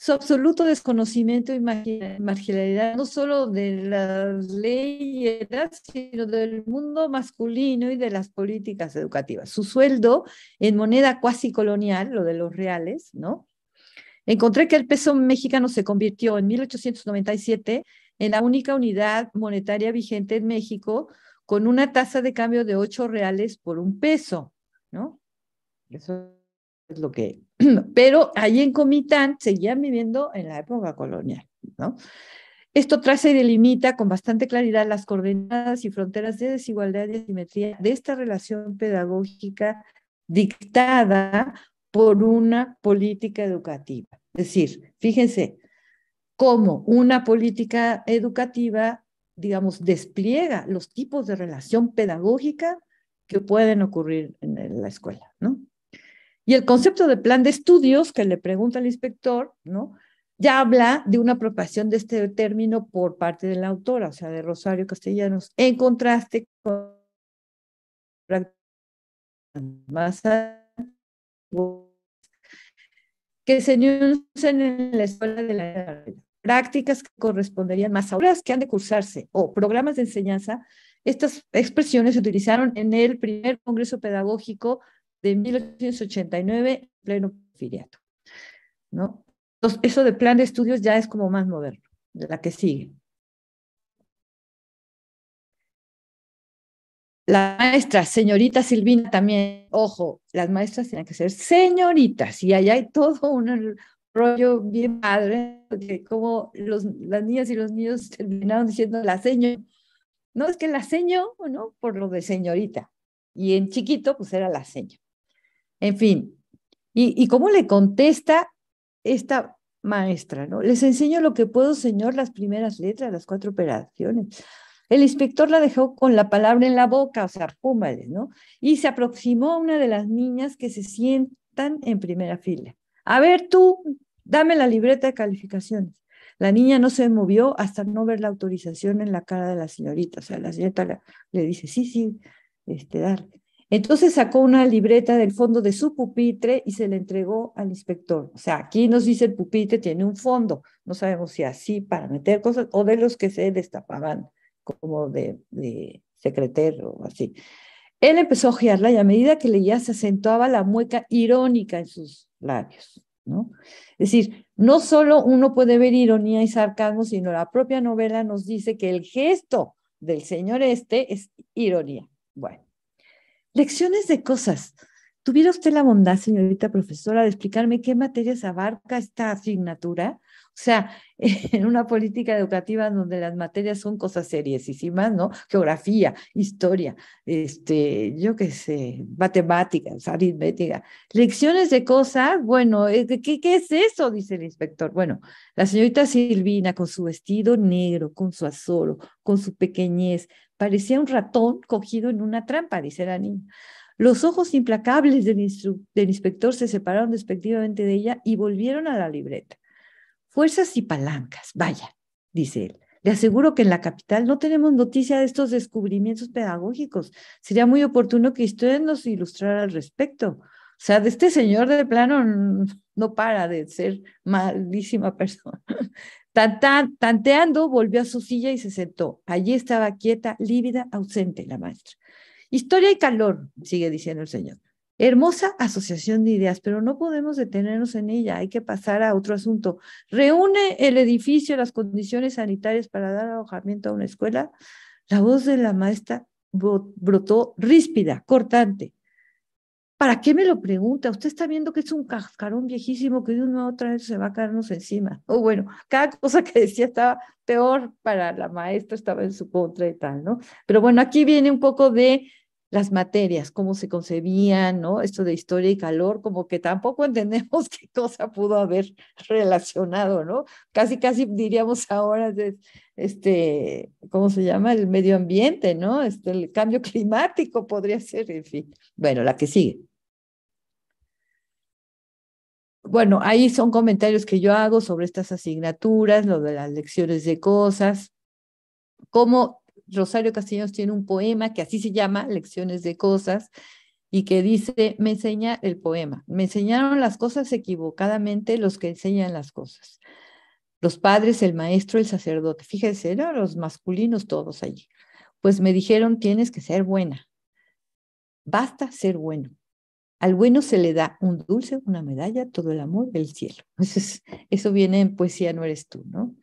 su absoluto desconocimiento y marginalidad, no solo de las leyes, sino del mundo masculino y de las políticas educativas. Su sueldo en moneda cuasi colonial, lo de los reales, ¿no? Encontré que el peso mexicano se convirtió en 1897 en la única unidad monetaria vigente en México con una tasa de cambio de 8 reales por un peso, ¿no? Eso es lo que... Pero ahí en Comitán seguían viviendo en la época colonial, ¿no? Esto traza y delimita con bastante claridad las coordenadas y fronteras de desigualdad y asimetría de esta relación pedagógica dictada por una política educativa. Es decir, fíjense cómo una política educativa, digamos, despliega los tipos de relación pedagógica que pueden ocurrir en la escuela, ¿no? Y el concepto de plan de estudios que le pregunta el inspector, ¿no? Ya habla de una apropiación de este término por parte de la autora, o sea, de Rosario Castellanos, en contraste con prácticas que se en la escuela de la prácticas que corresponderían más a horas que han de cursarse o programas de enseñanza. Estas expresiones se utilizaron en el primer Congreso Pedagógico de 1889, pleno filiato, ¿no? Entonces, eso de plan de estudios ya es como más moderno, de la que sigue. La maestra, señorita Silvina también, ojo, las maestras tienen que ser señoritas y allá hay todo un rollo bien padre, de como los, las niñas y los niños terminaron diciendo la seño, no es que la seño, ¿no? Por lo de señorita. Y en chiquito, pues era la seño. En fin, y, cómo le contesta esta maestra, ¿no? Les enseño lo que puedo, señor, las primeras letras, las cuatro operaciones. El inspector la dejó con la palabra en la boca, o sea, ¿no? Y se aproximó a una de las niñas que se sientan en primera fila. A ver, tú, dame la libreta de calificaciones. La niña no se movió hasta no ver la autorización en la cara de la señorita. O sea, la señorita le, le dice, sí, sí, este, dale. Entonces sacó una libreta del fondo de su pupitre y se la entregó al inspector. O sea, aquí nos dice el pupitre tiene un fondo, no sabemos si así para meter cosas o de los que se destapaban como de, de secretario o así. Él empezó a ojearla y a medida que leía se acentuaba la mueca irónica en sus labios. Es decir, no solo uno puede ver ironía y sarcasmo, sino la propia novela nos dice que el gesto del señor este es ironía. Bueno, Lecciones de cosas. ¿Tuviera usted la bondad, señorita profesora, de explicarme qué materias abarca esta asignatura? O sea, en una política educativa donde las materias son cosas seriesísimas, ¿no? Geografía, historia, este, yo qué sé, matemáticas, aritmética, lecciones de cosas, bueno, eh, ¿qué, es eso? Dice el inspector. Bueno, la señorita Silvina con su vestido negro, con su azoro, con su pequeñez, Parecía un ratón cogido en una trampa, dice la niña. Los ojos implacables del, inspector se separaron despectivamente de ella y volvieron a la libreta. Fuerzas y palancas, vaya, dice él. Le aseguro que en la capital no tenemos noticia de estos descubrimientos pedagógicos. Sería muy oportuno que ustedes nos ilustrara al respecto. O sea, de este señor de plano no para de ser malísima persona tanteando, volvió a su silla y se sentó. Allí estaba quieta, lívida, ausente la maestra. Historia y calor, sigue diciendo el señor. Hermosa asociación de ideas, pero no podemos detenernos en ella, hay que pasar a otro asunto. ¿Reúne el edificio las condiciones sanitarias para dar alojamiento a una escuela? La voz de la maestra brotó ríspida, cortante. ¿Para qué me lo pregunta? Usted está viendo que es un cascarón viejísimo que de una u otra vez se va a caernos encima. O bueno, cada cosa que decía estaba peor para la maestra, estaba en su contra y tal, ¿no? Pero bueno, aquí viene un poco de las materias, cómo se concebían, ¿no? Esto de historia y calor, como que tampoco entendemos qué cosa pudo haber relacionado, ¿no? Casi, casi diríamos ahora, este, ¿cómo se llama? El medio ambiente, ¿no? Este, el cambio climático podría ser, en fin. Bueno, la que sigue bueno, ahí son comentarios que yo hago sobre estas asignaturas, lo de las lecciones de cosas, como Rosario Castellanos tiene un poema que así se llama, Lecciones de Cosas, y que dice, me enseña el poema, me enseñaron las cosas equivocadamente los que enseñan las cosas, los padres, el maestro, el sacerdote, fíjense, los masculinos todos allí, pues me dijeron, tienes que ser buena, basta ser bueno. Al bueno se le da un dulce, una medalla, todo el amor del cielo. Eso, viene en Poesía No Eres Tú, ¿no?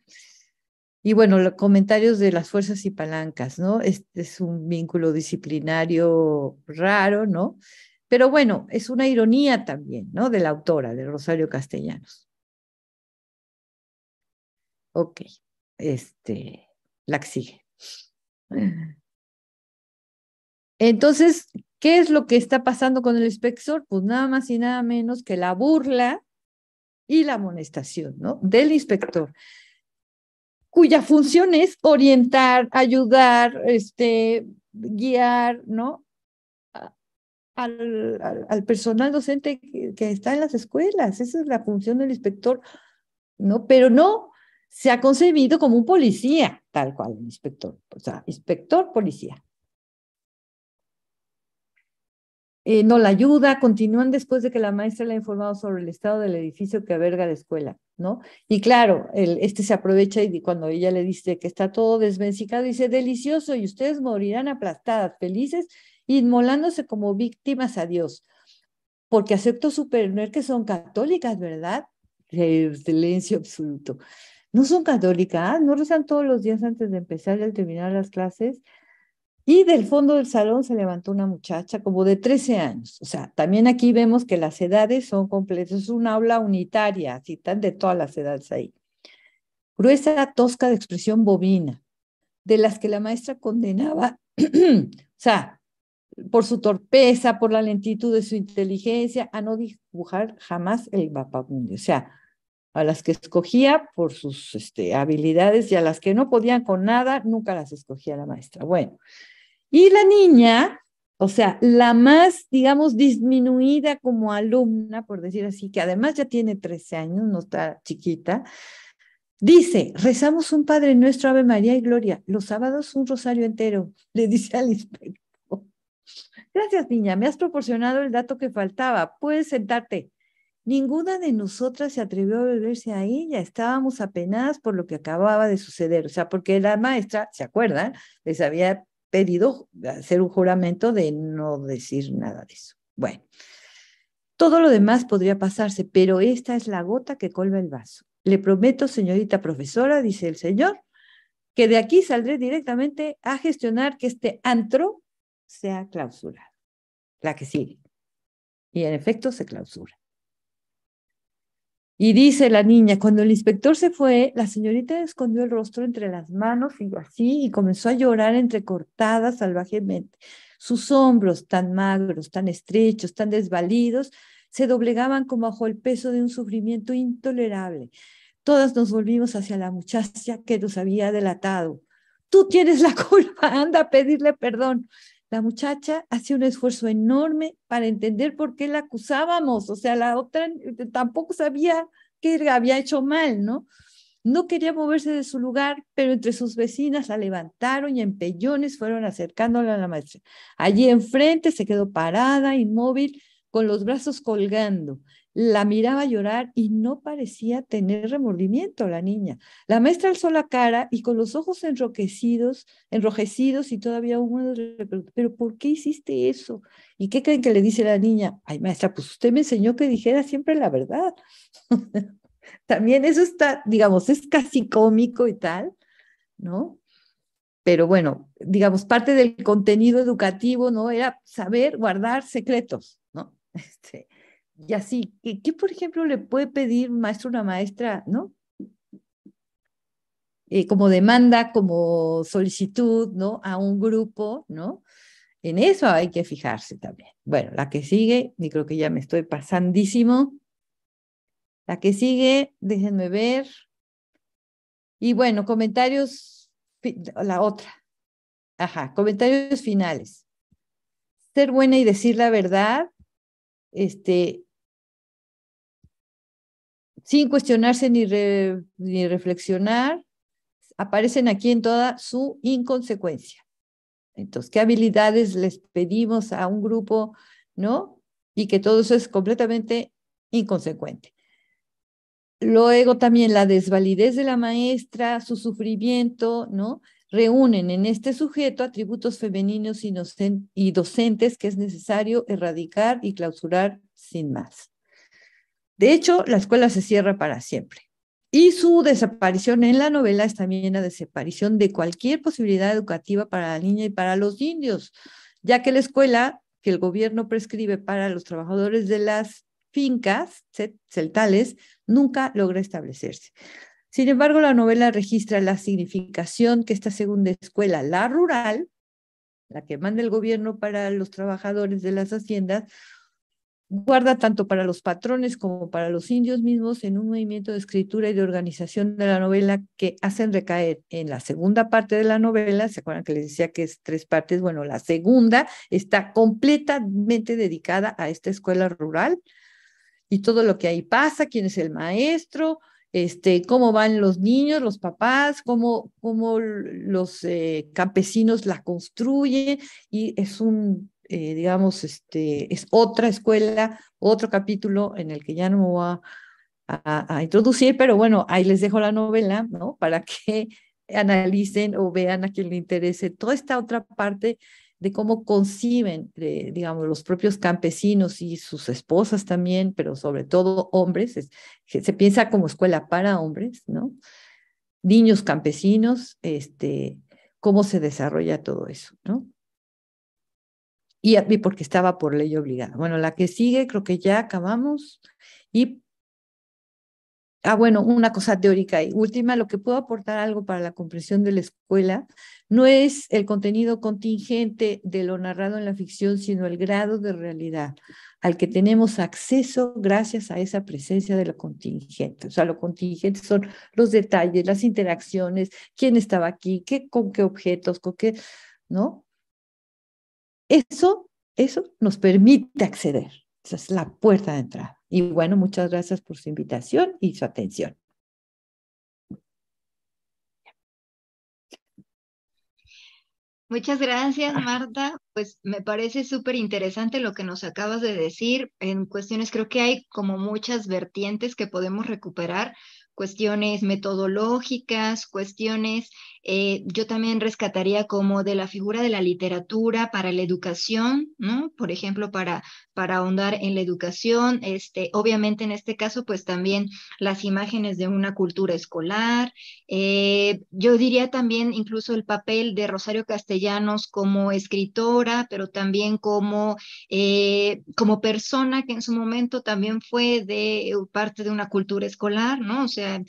Y bueno, los comentarios de las fuerzas y palancas, ¿no? Este es un vínculo disciplinario raro, ¿no? Pero bueno, es una ironía también, ¿no? De la autora, de Rosario Castellanos. Ok, este, la sigue. Entonces, ¿Qué es lo que está pasando con el inspector? Pues nada más y nada menos que la burla y la amonestación ¿no? del inspector, cuya función es orientar, ayudar, este, guiar, ¿no? Al, personal docente que, que está en las escuelas. Esa es la función del inspector, ¿no? Pero no se ha concebido como un policía, tal cual, el inspector. O sea, inspector, policía. Eh, no la ayuda, continúan después de que la maestra le ha informado sobre el estado del edificio que alberga la escuela, ¿no? Y claro, este se aprovecha y cuando ella le dice que está todo desvencicado, dice, delicioso, y ustedes morirán aplastadas, felices, inmolándose como víctimas a Dios, porque acepto suponer que son católicas, ¿verdad? silencio absoluto. No son católicas, no rezan todos los días antes de empezar y al terminar las clases. Y del fondo del salón se levantó una muchacha como de 13 años. O sea, también aquí vemos que las edades son completas. Es un aula unitaria, así están de todas las edades ahí. Gruesa, tosca de expresión bovina, de las que la maestra condenaba, o sea, por su torpeza, por la lentitud de su inteligencia, a no dibujar jamás el mapamundi. O sea, a las que escogía por sus este, habilidades y a las que no podían con nada, nunca las escogía la maestra. Bueno, y la niña, o sea, la más, digamos, disminuida como alumna, por decir así, que además ya tiene 13 años, no está chiquita, dice, rezamos un Padre Nuestro, Ave María y Gloria, los sábados un rosario entero, le dice al inspector. Gracias, niña, me has proporcionado el dato que faltaba, puedes sentarte. Ninguna de nosotras se atrevió a beberse a ella, estábamos apenadas por lo que acababa de suceder, o sea, porque la maestra, ¿se acuerdan? Les había pedido hacer un juramento de no decir nada de eso. Bueno, todo lo demás podría pasarse, pero esta es la gota que colma el vaso. Le prometo, señorita profesora, dice el señor, que de aquí saldré directamente a gestionar que este antro sea clausurado. La que sigue. Y en efecto se clausura. Y dice la niña, cuando el inspector se fue, la señorita escondió el rostro entre las manos y así y comenzó a llorar entrecortada salvajemente. Sus hombros, tan magros, tan estrechos, tan desvalidos, se doblegaban como bajo el peso de un sufrimiento intolerable. Todas nos volvimos hacia la muchacha que nos había delatado. Tú tienes la culpa, anda a pedirle perdón. La muchacha hacía un esfuerzo enorme para entender por qué la acusábamos, o sea, la otra tampoco sabía que había hecho mal, ¿no? No quería moverse de su lugar, pero entre sus vecinas la levantaron y empellones fueron acercándola a la maestra. Allí enfrente se quedó parada, inmóvil, con los brazos colgando la miraba llorar y no parecía tener remordimiento la niña. La maestra alzó la cara y con los ojos enroquecidos, enrojecidos y todavía uno le preguntó, pero ¿por qué hiciste eso? ¿Y qué creen que le dice la niña? Ay, maestra, pues usted me enseñó que dijera siempre la verdad. También eso está, digamos, es casi cómico y tal, ¿no? Pero bueno, digamos, parte del contenido educativo, ¿no? Era saber guardar secretos, ¿no? Este, y así, ¿qué, por ejemplo le puede pedir maestro una maestra, ¿no? Eh, como demanda, como solicitud, ¿no? A un grupo, ¿no? En eso hay que fijarse también. Bueno, la que sigue, y creo que ya me estoy pasandísimo. La que sigue, déjenme ver. Y bueno, comentarios, la otra. Ajá, comentarios finales. Ser buena y decir la verdad, este, sin cuestionarse ni, reflexionar, aparecen aquí en toda su inconsecuencia. Entonces, ¿qué habilidades les pedimos a un grupo, no? Y que todo eso es completamente inconsecuente. Luego también la desvalidez de la maestra, su sufrimiento, ¿no? Reúnen en este sujeto atributos femeninos y docentes que es necesario erradicar y clausurar sin más. De hecho, la escuela se cierra para siempre. Y su desaparición en la novela es también la desaparición de cualquier posibilidad educativa para la niña y para los indios, ya que la escuela que el gobierno prescribe para los trabajadores de las fincas celtales nunca logra establecerse. Sin embargo, la novela registra la significación que esta segunda escuela, la rural, la que manda el gobierno para los trabajadores de las haciendas, guarda tanto para los patrones como para los indios mismos en un movimiento de escritura y de organización de la novela que hacen recaer en la segunda parte de la novela, ¿se acuerdan que les decía que es tres partes? Bueno, la segunda está completamente dedicada a esta escuela rural y todo lo que ahí pasa, quién es el maestro, este, cómo van los niños, los papás, cómo, cómo los eh, campesinos la construyen y es un eh, digamos, este, es otra escuela, otro capítulo en el que ya no me voy a, introducir, pero bueno, ahí les dejo la novela, ¿no? Para que analicen o vean a quien le interese toda esta otra parte de cómo conciben, eh, digamos, los propios campesinos y sus esposas también, pero sobre todo hombres, es, se piensa como escuela para hombres, ¿no? Niños campesinos, este, cómo se desarrolla todo eso, ¿no? y, porque estaba por ley obligada. Bueno, la que sigue, creo que ya acabamos. Y ah, bueno, una cosa teórica y última, lo que puedo aportar algo para la comprensión de la escuela no es el contenido contingente de lo narrado en la ficción, sino el grado de realidad al que tenemos acceso gracias a esa presencia de lo contingente. O sea, lo contingente son los detalles, las interacciones, quién estaba aquí, con qué objetos, con qué, ¿no? Eso, eso nos permite acceder. Esa es la puerta de entrada. Y bueno, muchas gracias por su invitación y su atención. Muchas gracias, Marta. Pues me parece súper interesante lo que nos acabas de decir. En cuestiones, creo que hay como muchas vertientes que podemos recuperar, cuestiones metodológicas, cuestiones eh, yo también rescataría como de la figura de la literatura para la educación, ¿no? Por ejemplo, para, para ahondar en la educación, este, obviamente en este caso, pues también las imágenes de una cultura escolar. Eh, yo diría también incluso el papel de Rosario Castellanos como escritora, pero también como, eh, como persona que en su momento también fue de parte de una cultura escolar, ¿no? O sea,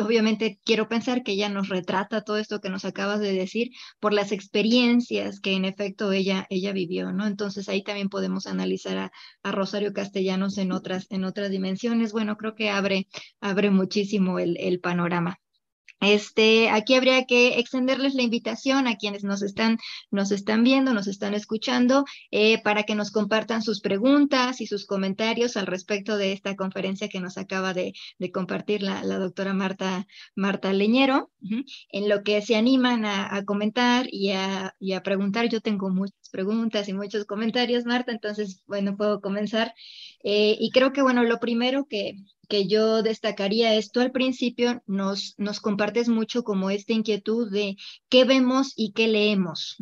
obviamente quiero pensar que ella nos retrata todo esto que nos acabas de decir por las experiencias que en efecto ella, ella vivió, ¿no? Entonces ahí también podemos analizar a, Rosario Castellanos en otras, en otras dimensiones. Bueno, creo que abre, abre muchísimo el panorama. Este, aquí habría que extenderles la invitación a quienes nos están, nos están viendo, nos están escuchando, eh, para que nos compartan sus preguntas y sus comentarios al respecto de esta conferencia que nos acaba de, compartir la, la, doctora Marta, Marta Leñero. En lo que se animan a, comentar y a, preguntar, yo tengo muchas preguntas y muchos comentarios, Marta, entonces, bueno, puedo comenzar. Eh, y creo que, bueno, lo primero que, que yo destacaría es, tú al principio nos, nos compartes mucho como esta inquietud de qué vemos y qué leemos.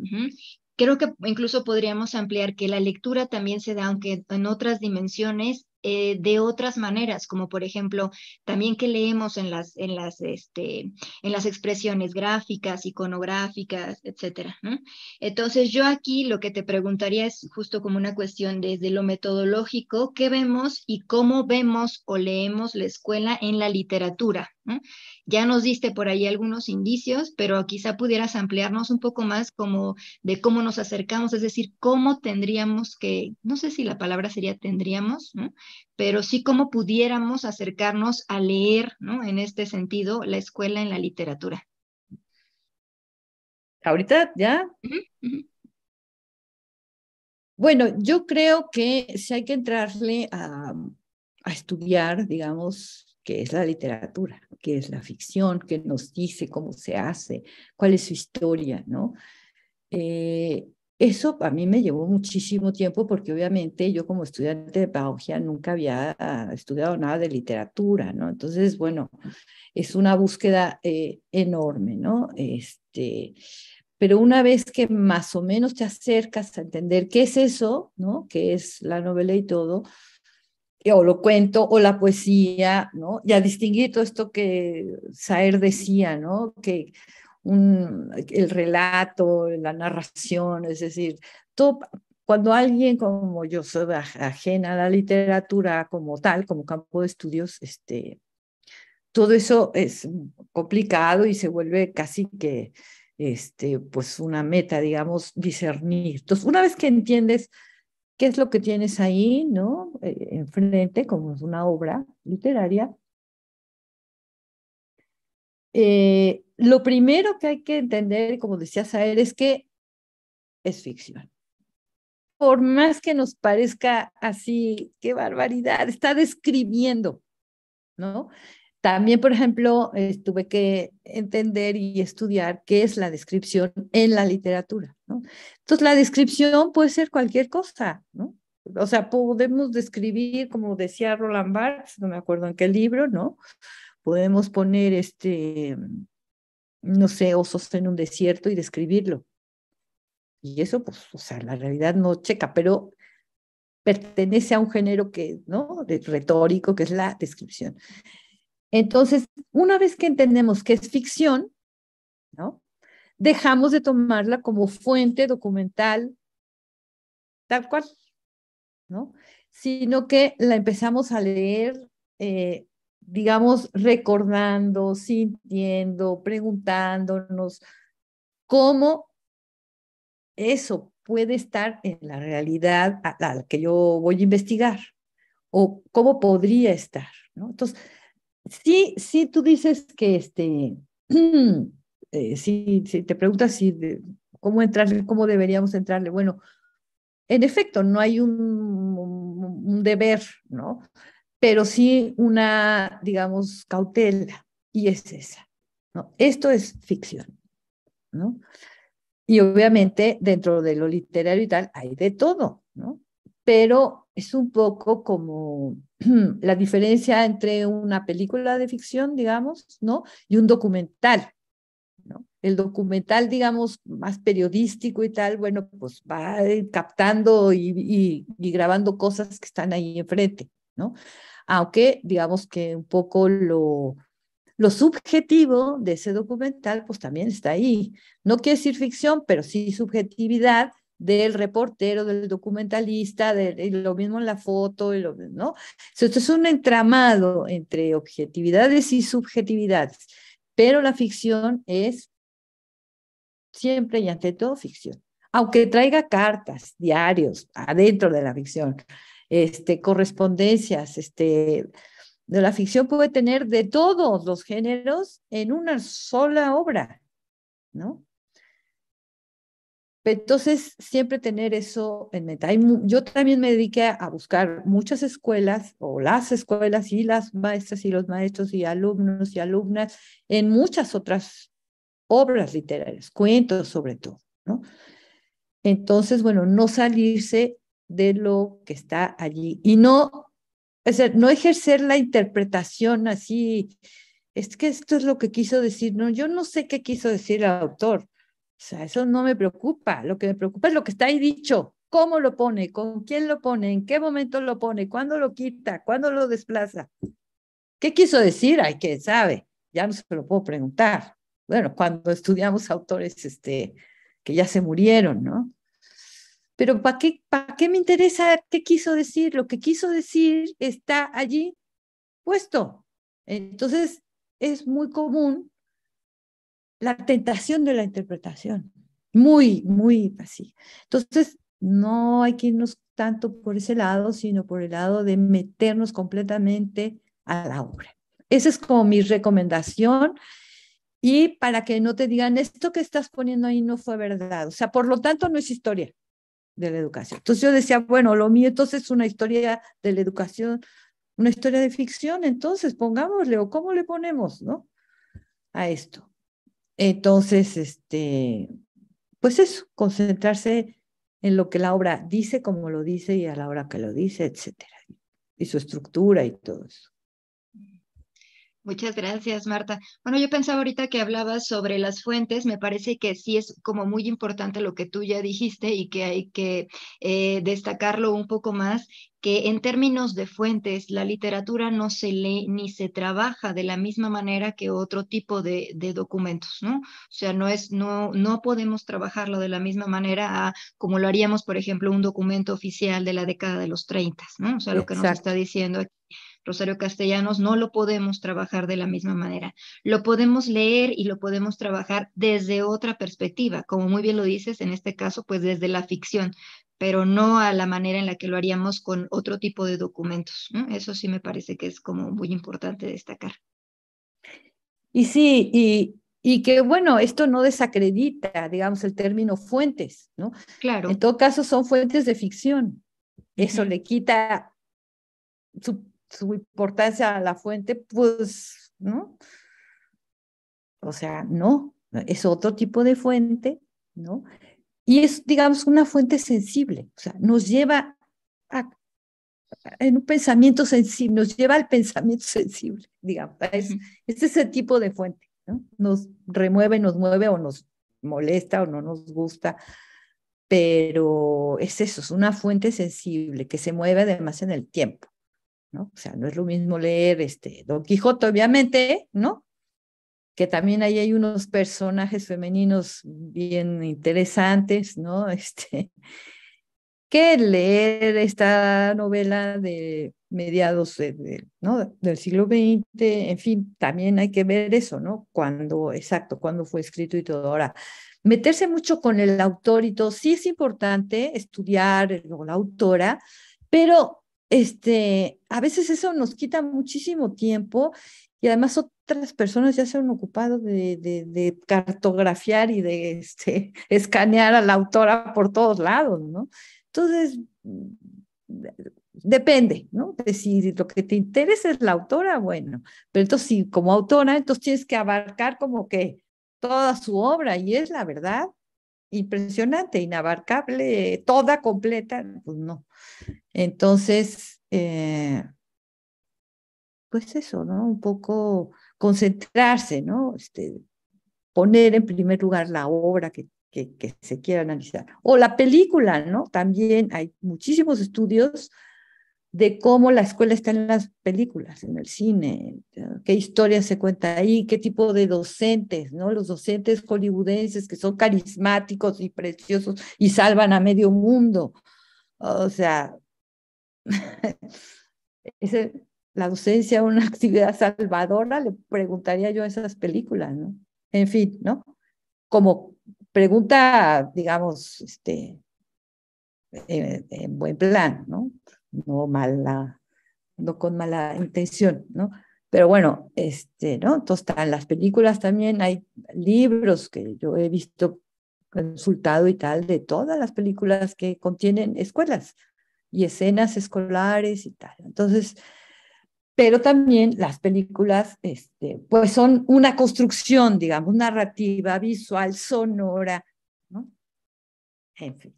Creo que incluso podríamos ampliar que la lectura también se da, aunque en otras dimensiones, eh, de otras maneras, como por ejemplo también que leemos en las, en las, este, en las expresiones gráficas, iconográficas, etc. Entonces yo aquí lo que te preguntaría es justo como una cuestión desde lo metodológico, ¿qué vemos y cómo vemos o leemos la escuela en la literatura? Ya nos diste por ahí algunos indicios, pero quizá pudieras ampliarnos un poco más como de cómo nos acercamos, es decir, cómo tendríamos que, no sé si la palabra sería tendríamos, pero sí cómo pudiéramos acercarnos a leer, ¿no? En este sentido, la escuela en la literatura. Ahorita ya. Bueno, yo creo que si hay que entrarle a, a estudiar, digamos, qué es la literatura, qué es la ficción, qué nos dice cómo se hace, cuál es su historia, ¿no? Eh, eso a mí me llevó muchísimo tiempo porque obviamente yo como estudiante de pedagogía nunca había ah, estudiado nada de literatura, ¿no? Entonces, bueno, es una búsqueda eh, enorme, ¿no? Este, pero una vez que más o menos te acercas a entender qué es eso, ¿no? Que es la novela y todo, o lo cuento o la poesía, ¿no? Y a distinguir todo esto que Saer decía, ¿no? Que el relato, la narración, es decir, todo, cuando alguien como yo soy ajena a la literatura como tal, como campo de estudios, este, todo eso es complicado y se vuelve casi que este, pues una meta, digamos, discernir. Entonces, una vez que entiendes qué es lo que tienes ahí, ¿no? Eh, enfrente, como es una obra literaria. Eh, lo primero que hay que entender, como decía Saer, es que es ficción. Por más que nos parezca así, qué barbaridad, está describiendo, ¿no? También, por ejemplo, eh, tuve que entender y estudiar qué es la descripción en la literatura. ¿no? Entonces, la descripción puede ser cualquier cosa, ¿no? O sea, podemos describir, como decía Roland Barthes, no me acuerdo en qué libro, ¿no? Podemos poner, este, no sé, osos en un desierto y describirlo. Y eso, pues, o sea, la realidad no checa, pero pertenece a un género que, ¿no? retórico, que es la descripción. Entonces, una vez que entendemos que es ficción, ¿no? Dejamos de tomarla como fuente documental, tal cual, ¿no? Sino que la empezamos a leer, eh, digamos, recordando, sintiendo, preguntándonos cómo eso puede estar en la realidad a la que yo voy a investigar o cómo podría estar, ¿no? Entonces, sí, tú dices que este, si, eh, te preguntas si cómo entrarle, cómo deberíamos entrarle, bueno, en efecto, no hay un deber, ¿no? Pero sí una, digamos, cautela, y es esa, ¿no? Esto es ficción, ¿no? Y obviamente dentro de lo literario y tal hay de todo, ¿no? Pero es un poco como la diferencia entre una película de ficción, digamos, ¿no? Y un documental, ¿no? El documental, digamos, más periodístico y tal, bueno, pues va captando y, grabando cosas que están ahí enfrente, ¿no? Aunque, digamos que un poco lo, lo subjetivo de ese documental, pues también está ahí. No quiere decir ficción, pero sí subjetividad, del reportero, del documentalista, de, lo mismo en la foto, y lo, ¿no? Esto es un entramado entre objetividades y subjetividades, pero la ficción es siempre y ante todo ficción, aunque traiga cartas, diarios adentro de la ficción, este, correspondencias, este, de la ficción puede tener de todos los géneros en una sola obra, ¿no? Entonces, siempre tener eso en mente. yo también me dediqué a buscar muchas escuelas o las escuelas y las maestras y los maestros y alumnos y alumnas en muchas otras obras literarias, cuentos sobre todo, ¿no? Entonces, bueno, no salirse de lo que está allí y no, no ejercer la interpretación así, es que esto es lo que quiso decir, no, yo no sé qué quiso decir el autor sea, eso no me preocupa. Lo que me preocupa es lo que está ahí dicho. ¿Cómo lo pone? ¿Con quién lo pone? ¿En qué momento lo pone? ¿Cuándo lo quita? ¿Cuándo lo desplaza? ¿Qué quiso decir? Hay que sabe. Ya no se lo puedo preguntar. Bueno, cuando estudiamos autores este, que ya se murieron, ¿no? Pero ¿para qué, ¿para qué me interesa qué quiso decir? Lo que quiso decir está allí puesto. Entonces, es muy común la tentación de la interpretación. Muy, muy fácil Entonces, no hay que irnos tanto por ese lado, sino por el lado de meternos completamente a la obra. Esa es como mi recomendación. Y para que no te digan, esto que estás poniendo ahí no fue verdad. O sea, por lo tanto, no es historia de la educación. Entonces yo decía, bueno, lo mío entonces es una historia de la educación, una historia de ficción, entonces pongámosle o cómo le ponemos, ¿no? A esto. Entonces, este, pues es concentrarse en lo que la obra dice, como lo dice y a la hora que lo dice, etcétera, y su estructura y todo eso. Muchas gracias, Marta. Bueno, yo pensaba ahorita que hablabas sobre las fuentes, me parece que sí es como muy importante lo que tú ya dijiste y que hay que eh, destacarlo un poco más, que en términos de fuentes, la literatura no se lee ni se trabaja de la misma manera que otro tipo de, documentos, ¿no? O sea, no, es, no, no podemos trabajarlo de la misma manera a, como lo haríamos, por ejemplo, un documento oficial de la década de los 30, ¿no? O sea, lo que nos está diciendo aquí. Rosario Castellanos, no lo podemos trabajar de la misma manera. Lo podemos leer y lo podemos trabajar desde otra perspectiva, como muy bien lo dices, en este caso, pues desde la ficción, pero no a la manera en la que lo haríamos con otro tipo de documentos. Eso sí me parece que es como muy importante destacar. Y sí, y, que bueno, esto no desacredita, digamos, el término fuentes, ¿no? Claro. En todo caso, son fuentes de ficción. Eso le quita su su importancia a la fuente, pues, ¿no? O sea, no, es otro tipo de fuente, ¿no? Y es, digamos, una fuente sensible, o sea, nos lleva a, en un pensamiento sensible, nos lleva al pensamiento sensible, digamos, es, es ese tipo de fuente, ¿no? Nos remueve, nos mueve o nos molesta o no nos gusta, pero es eso, es una fuente sensible que se mueve además en el tiempo. ¿no? O sea, no es lo mismo leer este Don Quijote, obviamente, ¿no? Que también ahí hay unos personajes femeninos bien interesantes, ¿no? Este, que leer esta novela de mediados ¿no? del siglo XX, en fin, también hay que ver eso, ¿no? Cuando, exacto, cuándo fue escrito y todo. Ahora, meterse mucho con el autor y todo, sí es importante estudiar la autora, pero este, a veces eso nos quita muchísimo tiempo y además otras personas ya se han ocupado de, de, cartografiar y de este, escanear a la autora por todos lados, ¿no? Entonces, depende, ¿no? si lo que te interesa es la autora, bueno, pero entonces si como autora, entonces tienes que abarcar como que toda su obra y es la verdad impresionante, inabarcable, toda completa, pues no. Entonces, eh, pues eso, ¿no? Un poco concentrarse, ¿no? Este, poner en primer lugar la obra que, que, se quiera analizar. O la película, ¿no? También hay muchísimos estudios de cómo la escuela está en las películas, en el cine, qué historias se cuenta ahí, qué tipo de docentes, ¿no? Los docentes hollywoodenses que son carismáticos y preciosos y salvan a medio mundo. O sea, es la docencia una actividad salvadora, le preguntaría yo a esas películas, ¿no? En fin, ¿no? Como pregunta, digamos, este, eh, en buen plan, ¿no? no mala, no con mala intención, ¿no? Pero bueno, este, ¿no? Entonces están las películas también, hay libros que yo he visto, consultado y tal, de todas las películas que contienen escuelas y escenas escolares y tal. Entonces, pero también las películas, este, pues son una construcción, digamos, narrativa, visual, sonora, ¿no? En fin.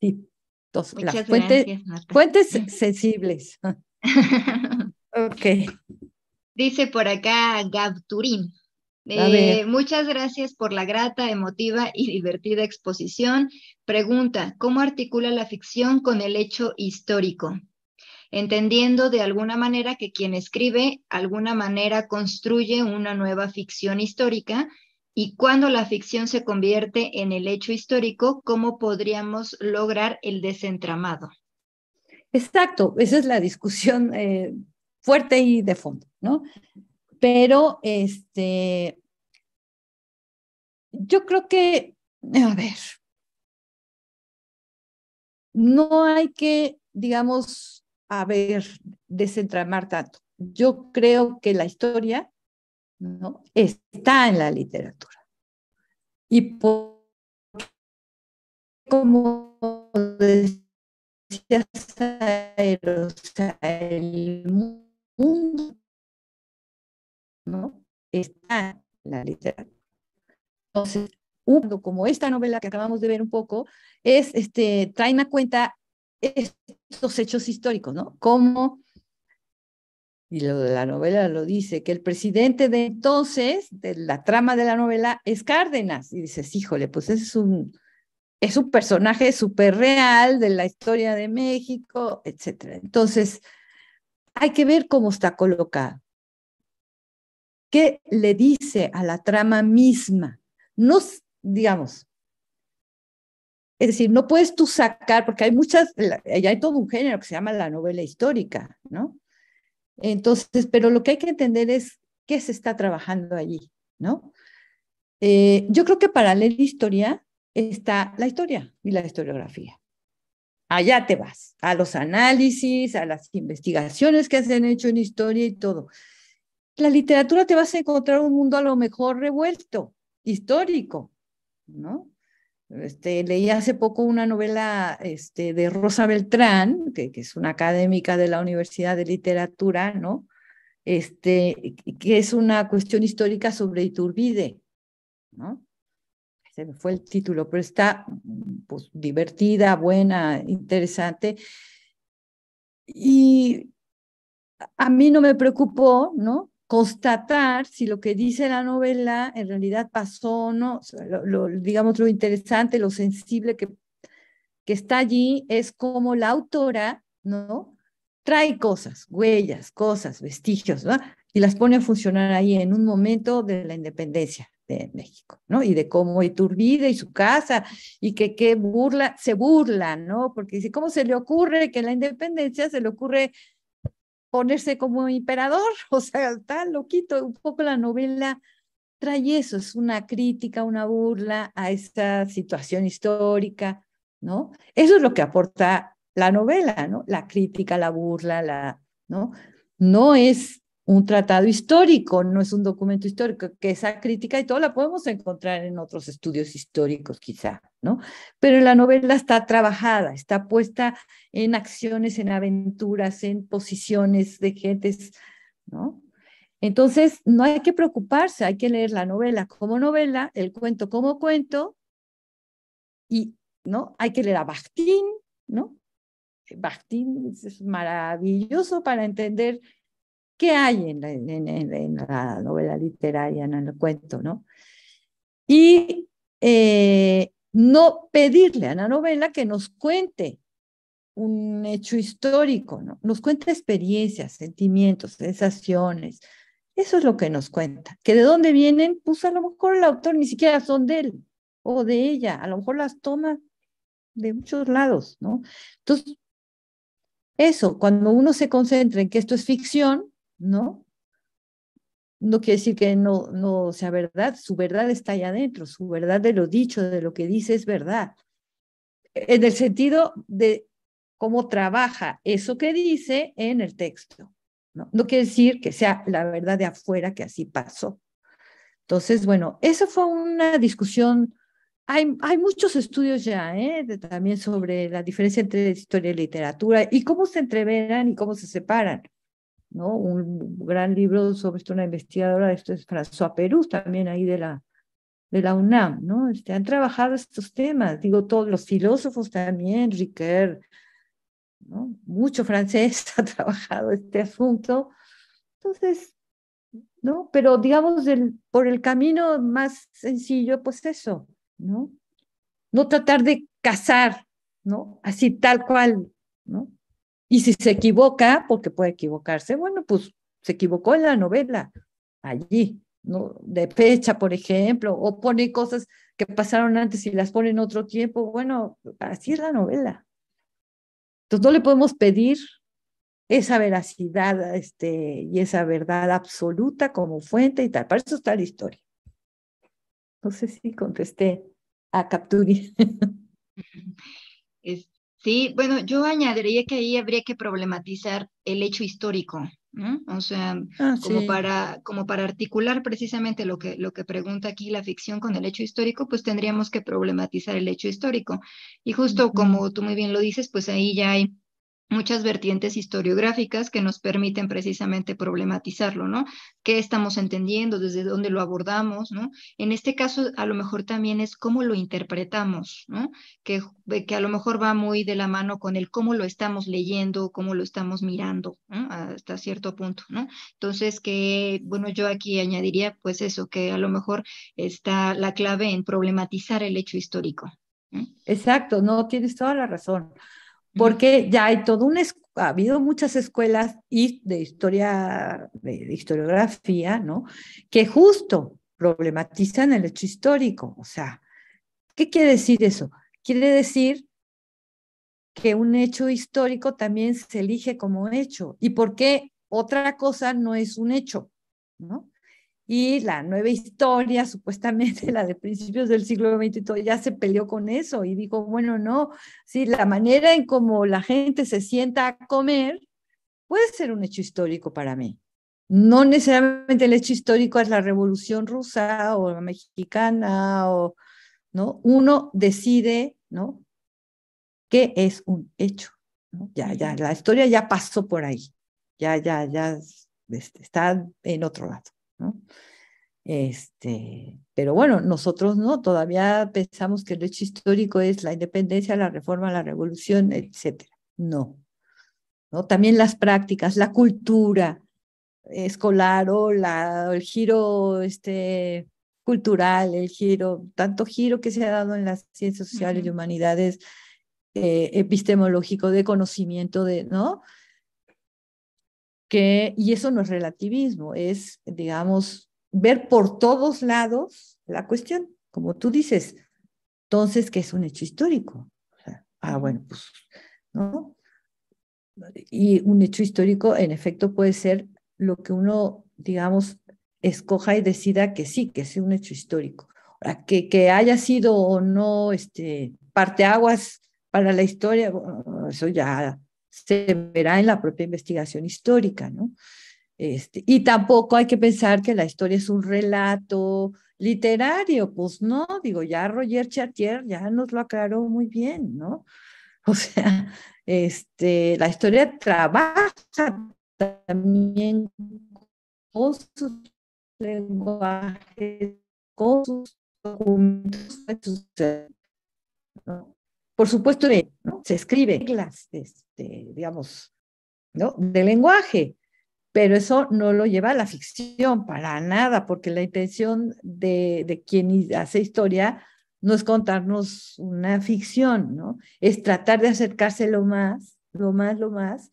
Sí las fuentes, sensibles. ok. Dice por acá Gab Eh, muchas gracias por la grata, emotiva y divertida exposición. Pregunta, ¿cómo articula la ficción con el hecho histórico? Entendiendo de alguna manera que quien escribe, alguna manera construye una nueva ficción histórica y cuando la ficción se convierte en el hecho histórico, ¿cómo podríamos lograr el desentramado? Exacto, esa es la discusión eh, fuerte y de fondo, ¿no? Pero este, yo creo que, a ver, no hay que, digamos, a ver, desentramar tanto. Yo creo que la historia ¿no? está en la literatura. Y por, como decía el mundo está en la literatura. Entonces, como esta novela que acabamos de ver un poco, es, este, traen a cuenta estos hechos históricos, ¿no? Cómo y lo de la novela lo dice, que el presidente de entonces, de la trama de la novela, es Cárdenas. Y dices, híjole, pues es un, es un personaje súper real de la historia de México, etc. Entonces, hay que ver cómo está colocado. ¿Qué le dice a la trama misma? No, digamos, es decir, no puedes tú sacar, porque hay muchas, hay todo un género que se llama la novela histórica, ¿no? Entonces, pero lo que hay que entender es qué se está trabajando allí, ¿no? Eh, yo creo que para leer historia está la historia y la historiografía. Allá te vas, a los análisis, a las investigaciones que se han hecho en historia y todo. La literatura te vas a encontrar un mundo a lo mejor revuelto, histórico, ¿no? Este, leí hace poco una novela este, de Rosa Beltrán, que, es una académica de la Universidad de Literatura, ¿no? Este, que es una cuestión histórica sobre Iturbide, ¿no? Se me fue el título, pero está pues, divertida, buena, interesante. Y a mí no me preocupó, ¿no? constatar si lo que dice la novela en realidad pasó o no. lo, digamos, lo interesante, lo sensible que, que está allí es cómo la autora, ¿no? Trae cosas, huellas, cosas, vestigios, ¿no? Y las pone a funcionar ahí en un momento de la independencia de México, ¿no? Y de cómo Iturbide y su casa, y que qué burla, se burla, ¿no? Porque dice, ¿cómo se le ocurre que la independencia se le ocurre ponerse como emperador, o sea, está loquito. Un poco la novela trae eso, es una crítica, una burla a esa situación histórica, ¿no? Eso es lo que aporta la novela, ¿no? La crítica, la burla, la, ¿no? No es un tratado histórico, no es un documento histórico, que esa crítica y todo la podemos encontrar en otros estudios históricos quizá, ¿no? Pero la novela está trabajada, está puesta en acciones, en aventuras, en posiciones de gentes, ¿no? Entonces, no hay que preocuparse, hay que leer la novela como novela, el cuento como cuento, y, ¿no? Hay que leer a Bakhtin, ¿no? Bakhtin es maravilloso para entender qué hay en la, novela literaria, en el cuento, ¿no? Y eh, no pedirle a la novela que nos cuente un hecho histórico, ¿no? Nos cuenta experiencias, sentimientos, sensaciones. Eso es lo que nos cuenta. Que de dónde vienen, pues a lo mejor el autor ni siquiera son de él o de ella, a lo mejor las toma de muchos lados, ¿no? Entonces, eso, cuando uno se concentra en que esto es ficción, ¿no? No quiere decir que no, no sea verdad, su verdad está allá adentro, su verdad de lo dicho, de lo que dice es verdad. En el sentido de cómo trabaja eso que dice en el texto. No, quiere decir que sea la verdad de afuera que así pasó. Entonces, bueno, eso fue una discusión hay, muchos estudios ya ¿eh? también sobre la diferencia entre historia y literatura y cómo se entreveran y cómo se separan. Un gran libro sobre esto, una investigadora, esto es François Perú, también ahí de la, de la UNAM, ¿no? Este, han trabajado estos temas, digo, todos los filósofos también, Riquet, ¿no? Mucho francés ha trabajado este asunto. Entonces, ¿no? Pero digamos, por el camino más sencillo, pues eso, ¿no? No tratar de cazar, ¿no? Así tal cual, ¿no? Y si se equivoca, porque puede equivocarse, bueno, pues se equivocó en la novela, allí, ¿no? de fecha, por ejemplo, o pone cosas que pasaron antes y las pone en otro tiempo. Bueno, así es la novela. Entonces no le podemos pedir esa veracidad este, y esa verdad absoluta como fuente y tal. Para eso está la historia. No sé si contesté a Capturi. Este. Sí, bueno, yo añadiría que ahí habría que problematizar el hecho histórico, O sea, ah, como, para, como para articular precisamente lo que, lo que pregunta aquí la ficción con el hecho histórico, pues tendríamos que problematizar el hecho histórico. Y justo como tú muy bien lo dices, pues ahí ya hay muchas vertientes historiográficas que nos permiten precisamente problematizarlo, ¿no? ¿Qué estamos entendiendo? ¿Desde dónde lo abordamos? ¿no? En este caso, a lo mejor también es cómo lo interpretamos, ¿no? Que, que a lo mejor va muy de la mano con el cómo lo estamos leyendo, cómo lo estamos mirando, hasta cierto punto, ¿no? Entonces, que, bueno, yo aquí añadiría, pues eso, que a lo mejor está la clave en problematizar el hecho histórico. Exacto, no, tienes toda la razón porque ya hay todo un, ha habido muchas escuelas de historia, de historiografía, ¿no? Que justo problematizan el hecho histórico. O sea, ¿qué quiere decir eso? Quiere decir que un hecho histórico también se elige como hecho y por qué otra cosa no es un hecho, ¿no? Y la nueva historia, supuestamente la de principios del siglo XX todo, ya se peleó con eso y dijo, bueno, no, sí, la manera en cómo la gente se sienta a comer puede ser un hecho histórico para mí. No necesariamente el hecho histórico es la revolución rusa o la mexicana o, ¿no? Uno decide, ¿no? ¿Qué es un hecho? Ya, ya, la historia ya pasó por ahí. Ya, ya, ya este, está en otro lado. Este, pero bueno, nosotros no, todavía pensamos que el hecho histórico es la independencia, la reforma, la revolución, etc No. no. También las prácticas, la cultura escolar o la, el giro este, cultural, el giro, tanto giro que se ha dado en las ciencias sociales y humanidades, eh, epistemológico, de conocimiento, de, ¿no? y eso no es relativismo, es, digamos, ver por todos lados la cuestión, como tú dices. Entonces, que es un hecho histórico? ah, bueno, pues, ¿no? Y un hecho histórico, en efecto, puede ser lo que uno, digamos, escoja y decida que sí, que es un hecho histórico. que, que haya sido o no este, parteaguas para la historia, eso ya se verá en la propia investigación histórica, ¿no? Este, y tampoco hay que pensar que la historia es un relato literario, pues no, digo, ya Roger Chartier ya nos lo aclaró muy bien, ¿no? O sea, este, la historia trabaja también con sus lenguajes, con sus documentos, ¿no? por supuesto, se escribe reglas, este, digamos, de lenguaje, pero eso no lo lleva a la ficción para nada, porque la intención de, quien hace historia no es contarnos una ficción, ¿no? Es tratar de acercarse lo más, lo más, lo más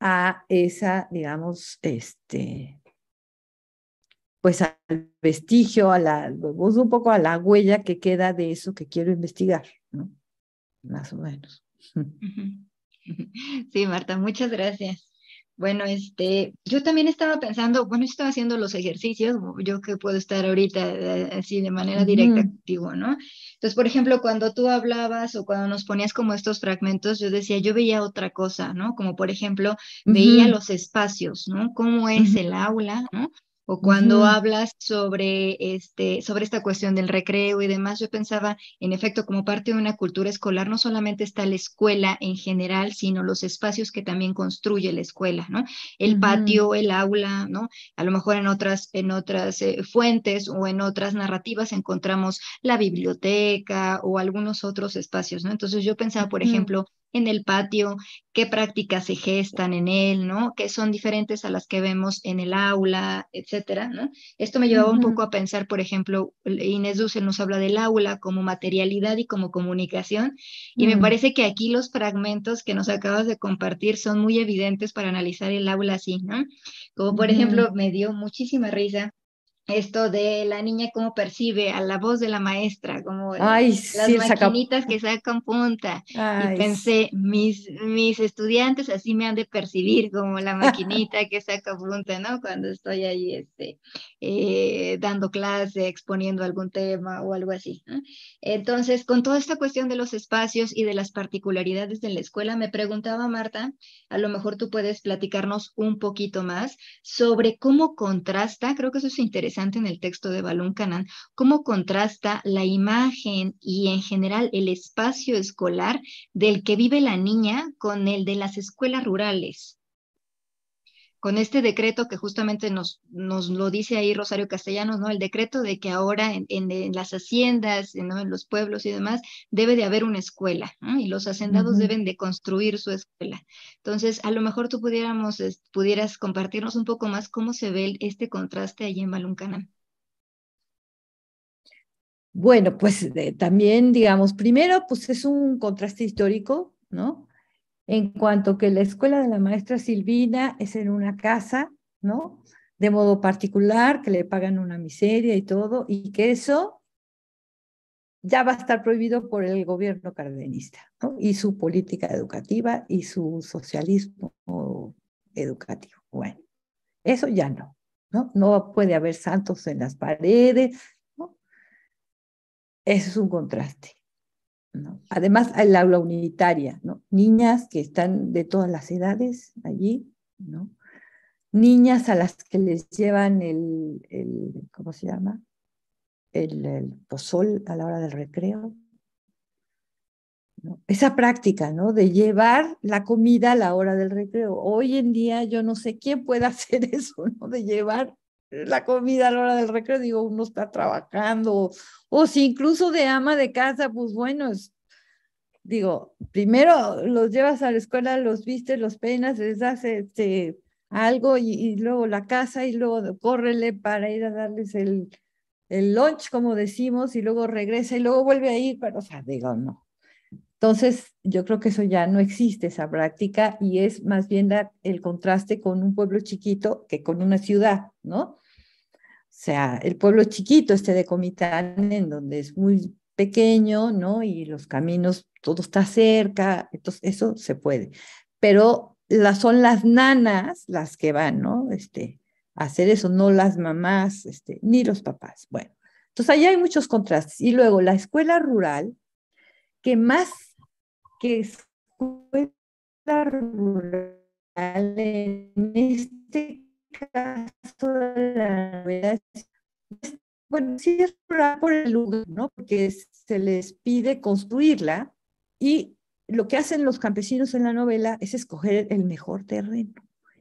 a esa, digamos, este, pues al vestigio, a la, un poco a la huella que queda de eso que quiero investigar más o menos. Sí, Marta, muchas gracias. Bueno, este, yo también estaba pensando, bueno, estaba haciendo los ejercicios, yo que puedo estar ahorita eh, así de manera directa activo, ¿no? Entonces, por ejemplo, cuando tú hablabas o cuando nos ponías como estos fragmentos, yo decía, yo veía otra cosa, ¿no? Como por ejemplo, veía los espacios, ¿no? Cómo es el aula, ¿no? o cuando hablas sobre, este, sobre esta cuestión del recreo y demás, yo pensaba, en efecto, como parte de una cultura escolar, no solamente está la escuela en general, sino los espacios que también construye la escuela, ¿no? El patio, el aula, ¿no? A lo mejor en otras, en otras eh, fuentes o en otras narrativas encontramos la biblioteca o algunos otros espacios, ¿no? Entonces yo pensaba, por ejemplo, en el patio, qué prácticas se gestan en él, ¿no? Que son diferentes a las que vemos en el aula, etcétera, ¿no? Esto me llevaba un poco a pensar, por ejemplo, Inés Dussel nos habla del aula como materialidad y como comunicación, y me mm. parece que aquí los fragmentos que nos acabas de compartir son muy evidentes para analizar el aula así, ¿no? Como por ejemplo, me dio muchísima risa esto de la niña cómo percibe a la voz de la maestra, como las maquinitas que sacan punta. y pensé, mis, mis estudiantes así me han de percibir como la maquinita que saca punta, ¿no? Cuando estoy ahí este, eh, dando clase, exponiendo algún tema o algo así. Entonces, con toda esta cuestión de los espacios y de las particularidades de la escuela, me preguntaba Marta, a lo mejor tú puedes platicarnos un poquito más sobre cómo contrasta, creo que eso es interesante en el texto de Balún Canán, cómo contrasta la imagen y en general el espacio escolar del que vive la niña con el de las escuelas rurales con este decreto que justamente nos, nos lo dice ahí Rosario Castellanos, ¿no? El decreto de que ahora en, las haciendas, en los pueblos y demás, debe de haber una escuela y los hacendados deben de construir su escuela. Entonces, a lo mejor tú pudiéramos, pudieras compartirnos un poco más cómo se ve este contraste allí en Maluncanán. Bueno, pues eh, también, digamos, primero, pues es un contraste histórico, ¿no? en cuanto que la escuela de la maestra Silvina es en una casa, ¿no? De modo particular, que le pagan una miseria y todo, y que eso ya va a estar prohibido por el gobierno cardenista ¿no? y su política educativa y su socialismo educativo. Bueno, eso ya no, ¿no? No puede haber santos en las paredes, ¿no? Eso es un contraste. Además, el aula unitaria, ¿no? Niñas que están de todas las edades allí, ¿no? Niñas a las que les llevan el, ¿cómo se llama? El, pozol a la hora del recreo. Esa práctica, ¿no? De llevar la comida a la hora del recreo. Hoy en día yo no sé quién puede hacer eso, ¿no? De llevar la comida a la hora del recreo, digo, uno está trabajando, o, si incluso de ama de casa, pues bueno, digo, primero los llevas a la escuela, los viste, los peinas, les das este, algo y, luego la casa y luego córrele para ir a darles el, el lunch, como decimos, y luego regresa y luego vuelve a ir, pero, o sea, digo, no. Entonces, yo creo que eso ya no existe, esa práctica, y es más bien el contraste con un pueblo chiquito que con una ciudad, ¿no? O sea, el pueblo chiquito este de Comitán, en donde es muy pequeño, ¿no? Y los caminos, todo está cerca, entonces eso se puede. Pero son las nanas las que van, ¿no? Este, a hacer eso, no las mamás, este, ni los papás. Bueno, entonces ahí hay muchos contrastes. Y luego la escuela rural, que más que escuela rural, en este caso de la novedad, bueno, sí es por el lugar, ¿no? Porque se les pide construirla y lo que hacen los campesinos en la novela es escoger el mejor terreno,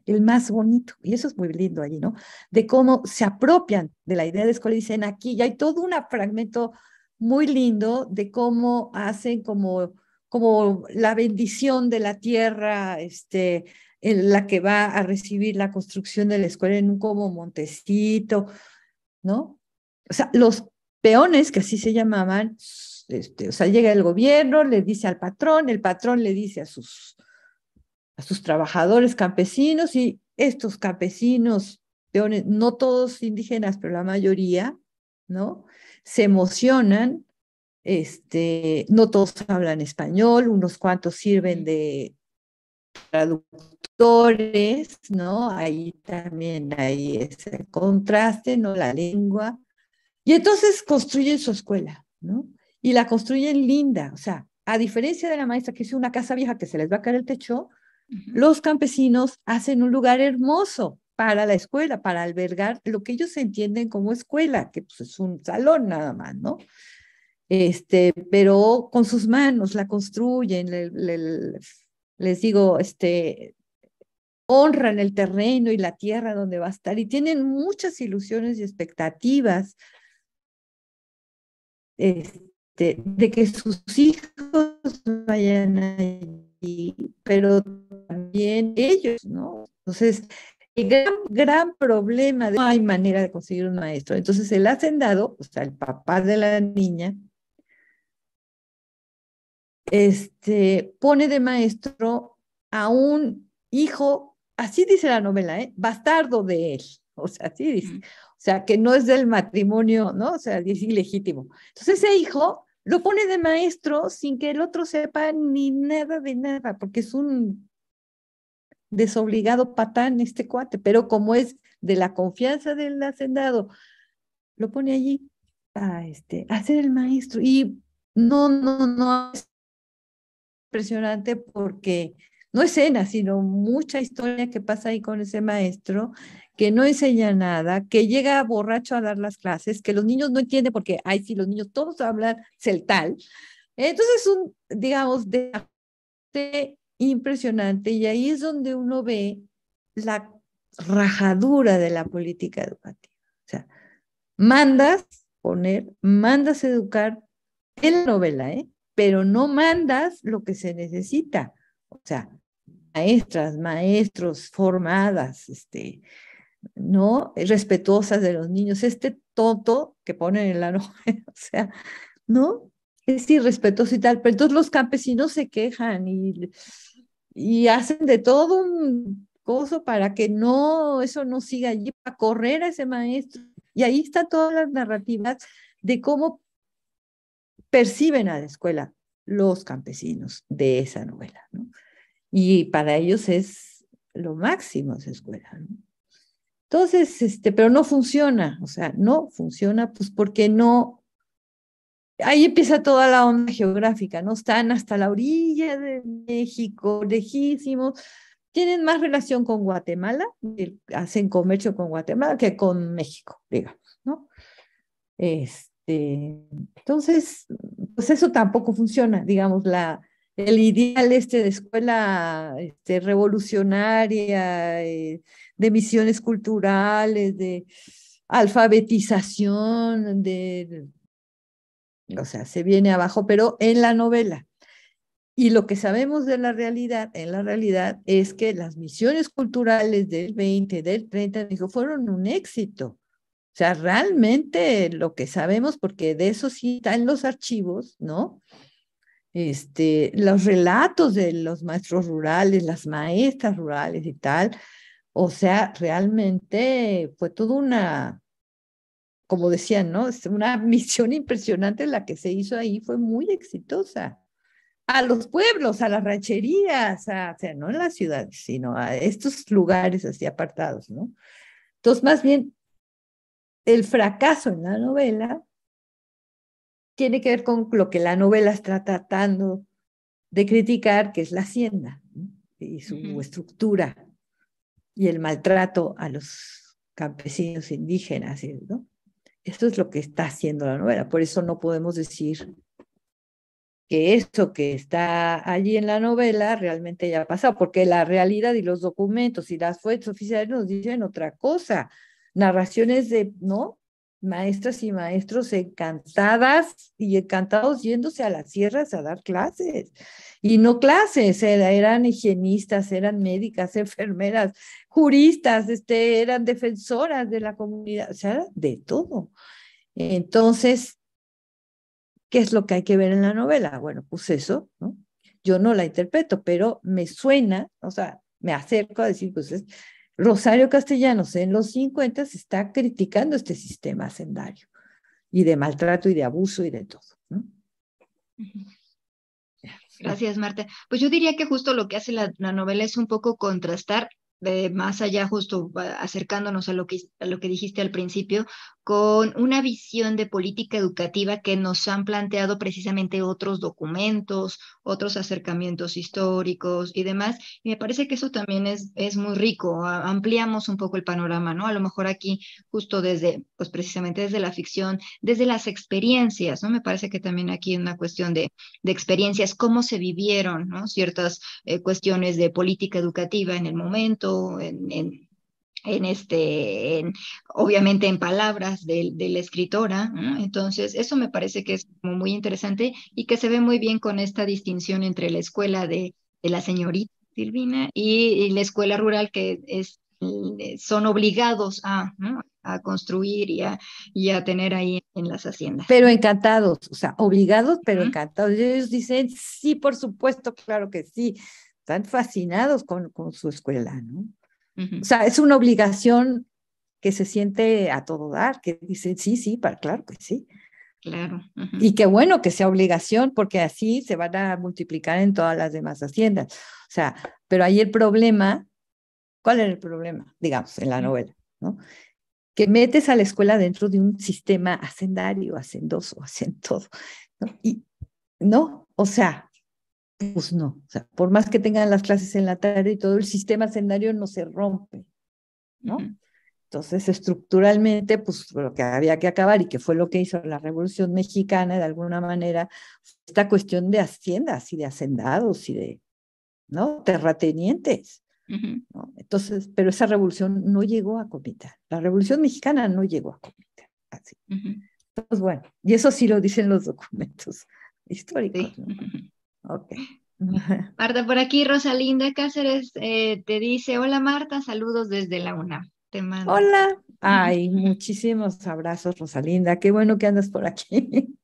el más bonito, y eso es muy lindo allí, ¿no? De cómo se apropian de la idea de escuela dicen aquí, y hay todo un fragmento muy lindo de cómo hacen como, como la bendición de la tierra, este, la que va a recibir la construcción de la escuela en un como montecito, ¿no? O sea, los peones, que así se llamaban, este, o sea, llega el gobierno, le dice al patrón, el patrón le dice a sus, a sus trabajadores campesinos y estos campesinos, peones, no todos indígenas, pero la mayoría, ¿no? Se emocionan, este, no todos hablan español, unos cuantos sirven de traducción ¿no? Ahí también hay ese contraste, ¿no? La lengua. Y entonces construyen su escuela, ¿no? Y la construyen linda, o sea, a diferencia de la maestra que hizo una casa vieja que se les va a caer el techo, los campesinos hacen un lugar hermoso para la escuela, para albergar lo que ellos entienden como escuela, que pues, es un salón nada más, ¿no? Este, pero con sus manos la construyen, les digo, este, honran el terreno y la tierra donde va a estar y tienen muchas ilusiones y expectativas este, de que sus hijos vayan allí, pero también ellos, ¿no? Entonces, el gran, gran problema de no hay manera de conseguir un maestro. Entonces, el hacendado, o sea, el papá de la niña, este, pone de maestro a un hijo así dice la novela, ¿eh? bastardo de él, o sea, así dice, o sea, que no es del matrimonio, ¿no? O sea, es ilegítimo. Entonces ese hijo lo pone de maestro sin que el otro sepa ni nada de nada, porque es un desobligado patán este cuate, pero como es de la confianza del hacendado, lo pone allí a, este, a ser el maestro. Y no, no, no, es impresionante porque no escena, sino mucha historia que pasa ahí con ese maestro, que no enseña nada, que llega borracho a dar las clases, que los niños no entienden porque, ay, sí, los niños todos hablan celtal. Entonces, un, digamos, de, impresionante y ahí es donde uno ve la rajadura de la política educativa. O sea, mandas poner, mandas educar en la novela, ¿eh? pero no mandas lo que se necesita. O sea, maestras, maestros formadas, este, ¿no? Respetuosas de los niños. Este tonto que ponen en la noche, o sea, ¿no? Es irrespetuoso y tal, pero entonces los campesinos se quejan y, y hacen de todo un coso para que no, eso no siga allí, para correr a ese maestro. Y ahí están todas las narrativas de cómo perciben a la escuela los campesinos de esa novela, ¿no? y para ellos es lo máximo esa escuela. ¿no? Entonces, este, pero no funciona, o sea, no funciona, pues porque no, ahí empieza toda la onda geográfica, ¿no? Están hasta la orilla de México, lejísimos, tienen más relación con Guatemala, eh, hacen comercio con Guatemala que con México, digamos, ¿no? Este, entonces, pues eso tampoco funciona, digamos, la, el ideal este de escuela este, revolucionaria, eh, de misiones culturales, de alfabetización, de, o sea, se viene abajo, pero en la novela. Y lo que sabemos de la realidad, en la realidad, es que las misiones culturales del 20, del 30, dijo, fueron un éxito. O sea, realmente lo que sabemos, porque de eso sí está en los archivos, ¿no? este, los relatos de los maestros rurales, las maestras rurales y tal. O sea, realmente fue toda una, como decían, ¿no? Una misión impresionante la que se hizo ahí, fue muy exitosa. A los pueblos, a las rancherías, a, o sea, no en las ciudades, sino a estos lugares así apartados, ¿no? Entonces, más bien, el fracaso en la novela tiene que ver con lo que la novela está tratando de criticar, que es la hacienda y su estructura y el maltrato a los campesinos indígenas. ¿no? Eso es lo que está haciendo la novela. Por eso no podemos decir que esto que está allí en la novela realmente ya ha pasado, porque la realidad y los documentos y las fuentes oficiales nos dicen otra cosa. Narraciones de, ¿no? maestras y maestros encantadas y encantados yéndose a las sierras a dar clases. Y no clases, eran higienistas, eran médicas, enfermeras, juristas, este, eran defensoras de la comunidad, o sea, de todo. Entonces, ¿qué es lo que hay que ver en la novela? Bueno, pues eso, ¿no? Yo no la interpreto, pero me suena, o sea, me acerco a decir, pues es, Rosario Castellanos en los 50 está criticando este sistema hacendario y de maltrato y de abuso y de todo. Gracias, Marta. Pues yo diría que justo lo que hace la, novela es un poco contrastar de más allá, justo acercándonos a lo que, a lo que dijiste al principio, con una visión de política educativa que nos han planteado precisamente otros documentos, otros acercamientos históricos y demás. Y me parece que eso también es, es muy rico. Ampliamos un poco el panorama, ¿no? A lo mejor aquí justo desde, pues precisamente desde la ficción, desde las experiencias, ¿no? Me parece que también aquí es una cuestión de, experiencias, cómo se vivieron, ¿no? Ciertas eh, cuestiones de política educativa en el momento, en en este, obviamente en palabras de, de la escritora. Entonces, eso me parece que es como muy interesante y que se ve muy bien con esta distinción entre la escuela de, la señorita Silvina y, la escuela rural que es, eh, son obligados a, a construir y a, y a, tener ahí en las haciendas. Pero encantados, o sea, obligados, pero encantados. Ellos dicen, sí, por supuesto, claro que sí. Están fascinados con, con su escuela, ¿no? O sea, es una obligación que se siente a todo dar, que dicen, sí, sí, para, claro que sí. Claro. Y qué bueno que sea obligación, porque así se van a multiplicar en todas las demás haciendas. O sea, pero ahí el problema, ¿cuál era el problema? Digamos, en la novela, ¿no? Que metes a la escuela dentro de un sistema hacendario, hacendoso, hacen todo. Y no, o sea, pues no, o sea, por más que tengan las clases en la tarde y todo, el sistema sendario no se rompe, ¿no? Entonces, estructuralmente, pues lo que había que acabar y que fue lo que hizo la Revolución Mexicana, de alguna manera, esta cuestión de haciendas y de hacendados y de, ¿no? Terratenientes. ¿no? Entonces, pero esa revolución no llegó a comitar. La Revolución Mexicana no llegó a comitar. Así. Entonces, pues bueno, y eso sí lo dicen los documentos históricos. Ok. Marta, por aquí Rosalinda Cáceres eh, te dice, hola Marta, saludos desde la una Te mando. Hola. Ay, muchísimos abrazos, Rosalinda. Qué bueno que andas por aquí.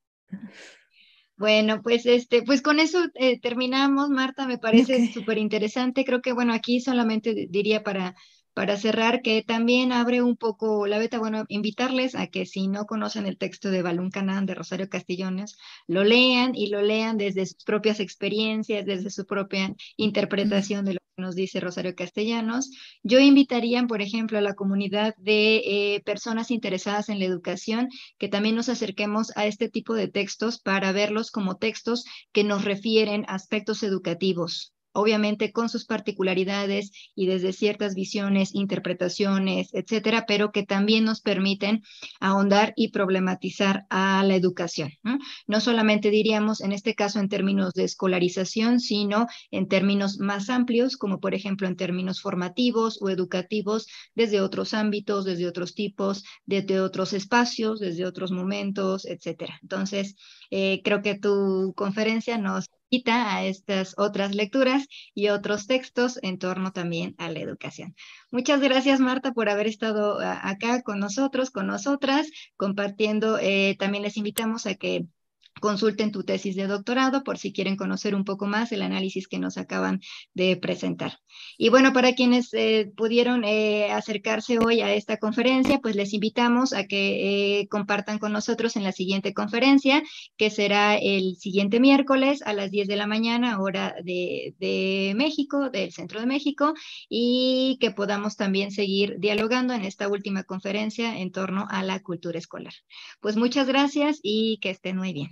Bueno, pues este, pues con eso eh, terminamos, Marta. Me parece súper interesante. Creo que bueno, aquí solamente diría para para cerrar, que también abre un poco la beta, bueno, invitarles a que si no conocen el texto de Balún Canán de Rosario Castellanos, lo lean y lo lean desde sus propias experiencias, desde su propia interpretación de lo que nos dice Rosario Castellanos. Yo invitaría, por ejemplo, a la comunidad de eh, personas interesadas en la educación que también nos acerquemos a este tipo de textos para verlos como textos que nos refieren a aspectos educativos, obviamente con sus particularidades y desde ciertas visiones, interpretaciones, etcétera, pero que también nos permiten ahondar y problematizar a la educación. No, solamente diríamos en este caso en términos de escolarización, sino en términos más amplios, como por ejemplo en términos formativos o educativos, desde otros ámbitos, desde otros tipos, desde otros espacios, desde otros momentos, etcétera. Entonces, eh, creo que tu conferencia nos a estas otras lecturas y otros textos en torno también a la educación. Muchas gracias, Marta, por haber estado ah, acá con nosotros, con nosotras, compartiendo. Eh, también les invitamos a que Consulten tu tesis de doctorado por si quieren conocer un poco más el análisis que nos acaban de presentar. Y bueno, para quienes eh, pudieron eh, acercarse hoy a esta conferencia, pues les invitamos a que eh, compartan con nosotros en la siguiente conferencia, que será el siguiente miércoles a las 10 de la mañana, hora de México, del centro de México, y que podamos también seguir dialogando en esta última conferencia en torno a la cultura escolar. Pues muchas gracias y que estén muy bien.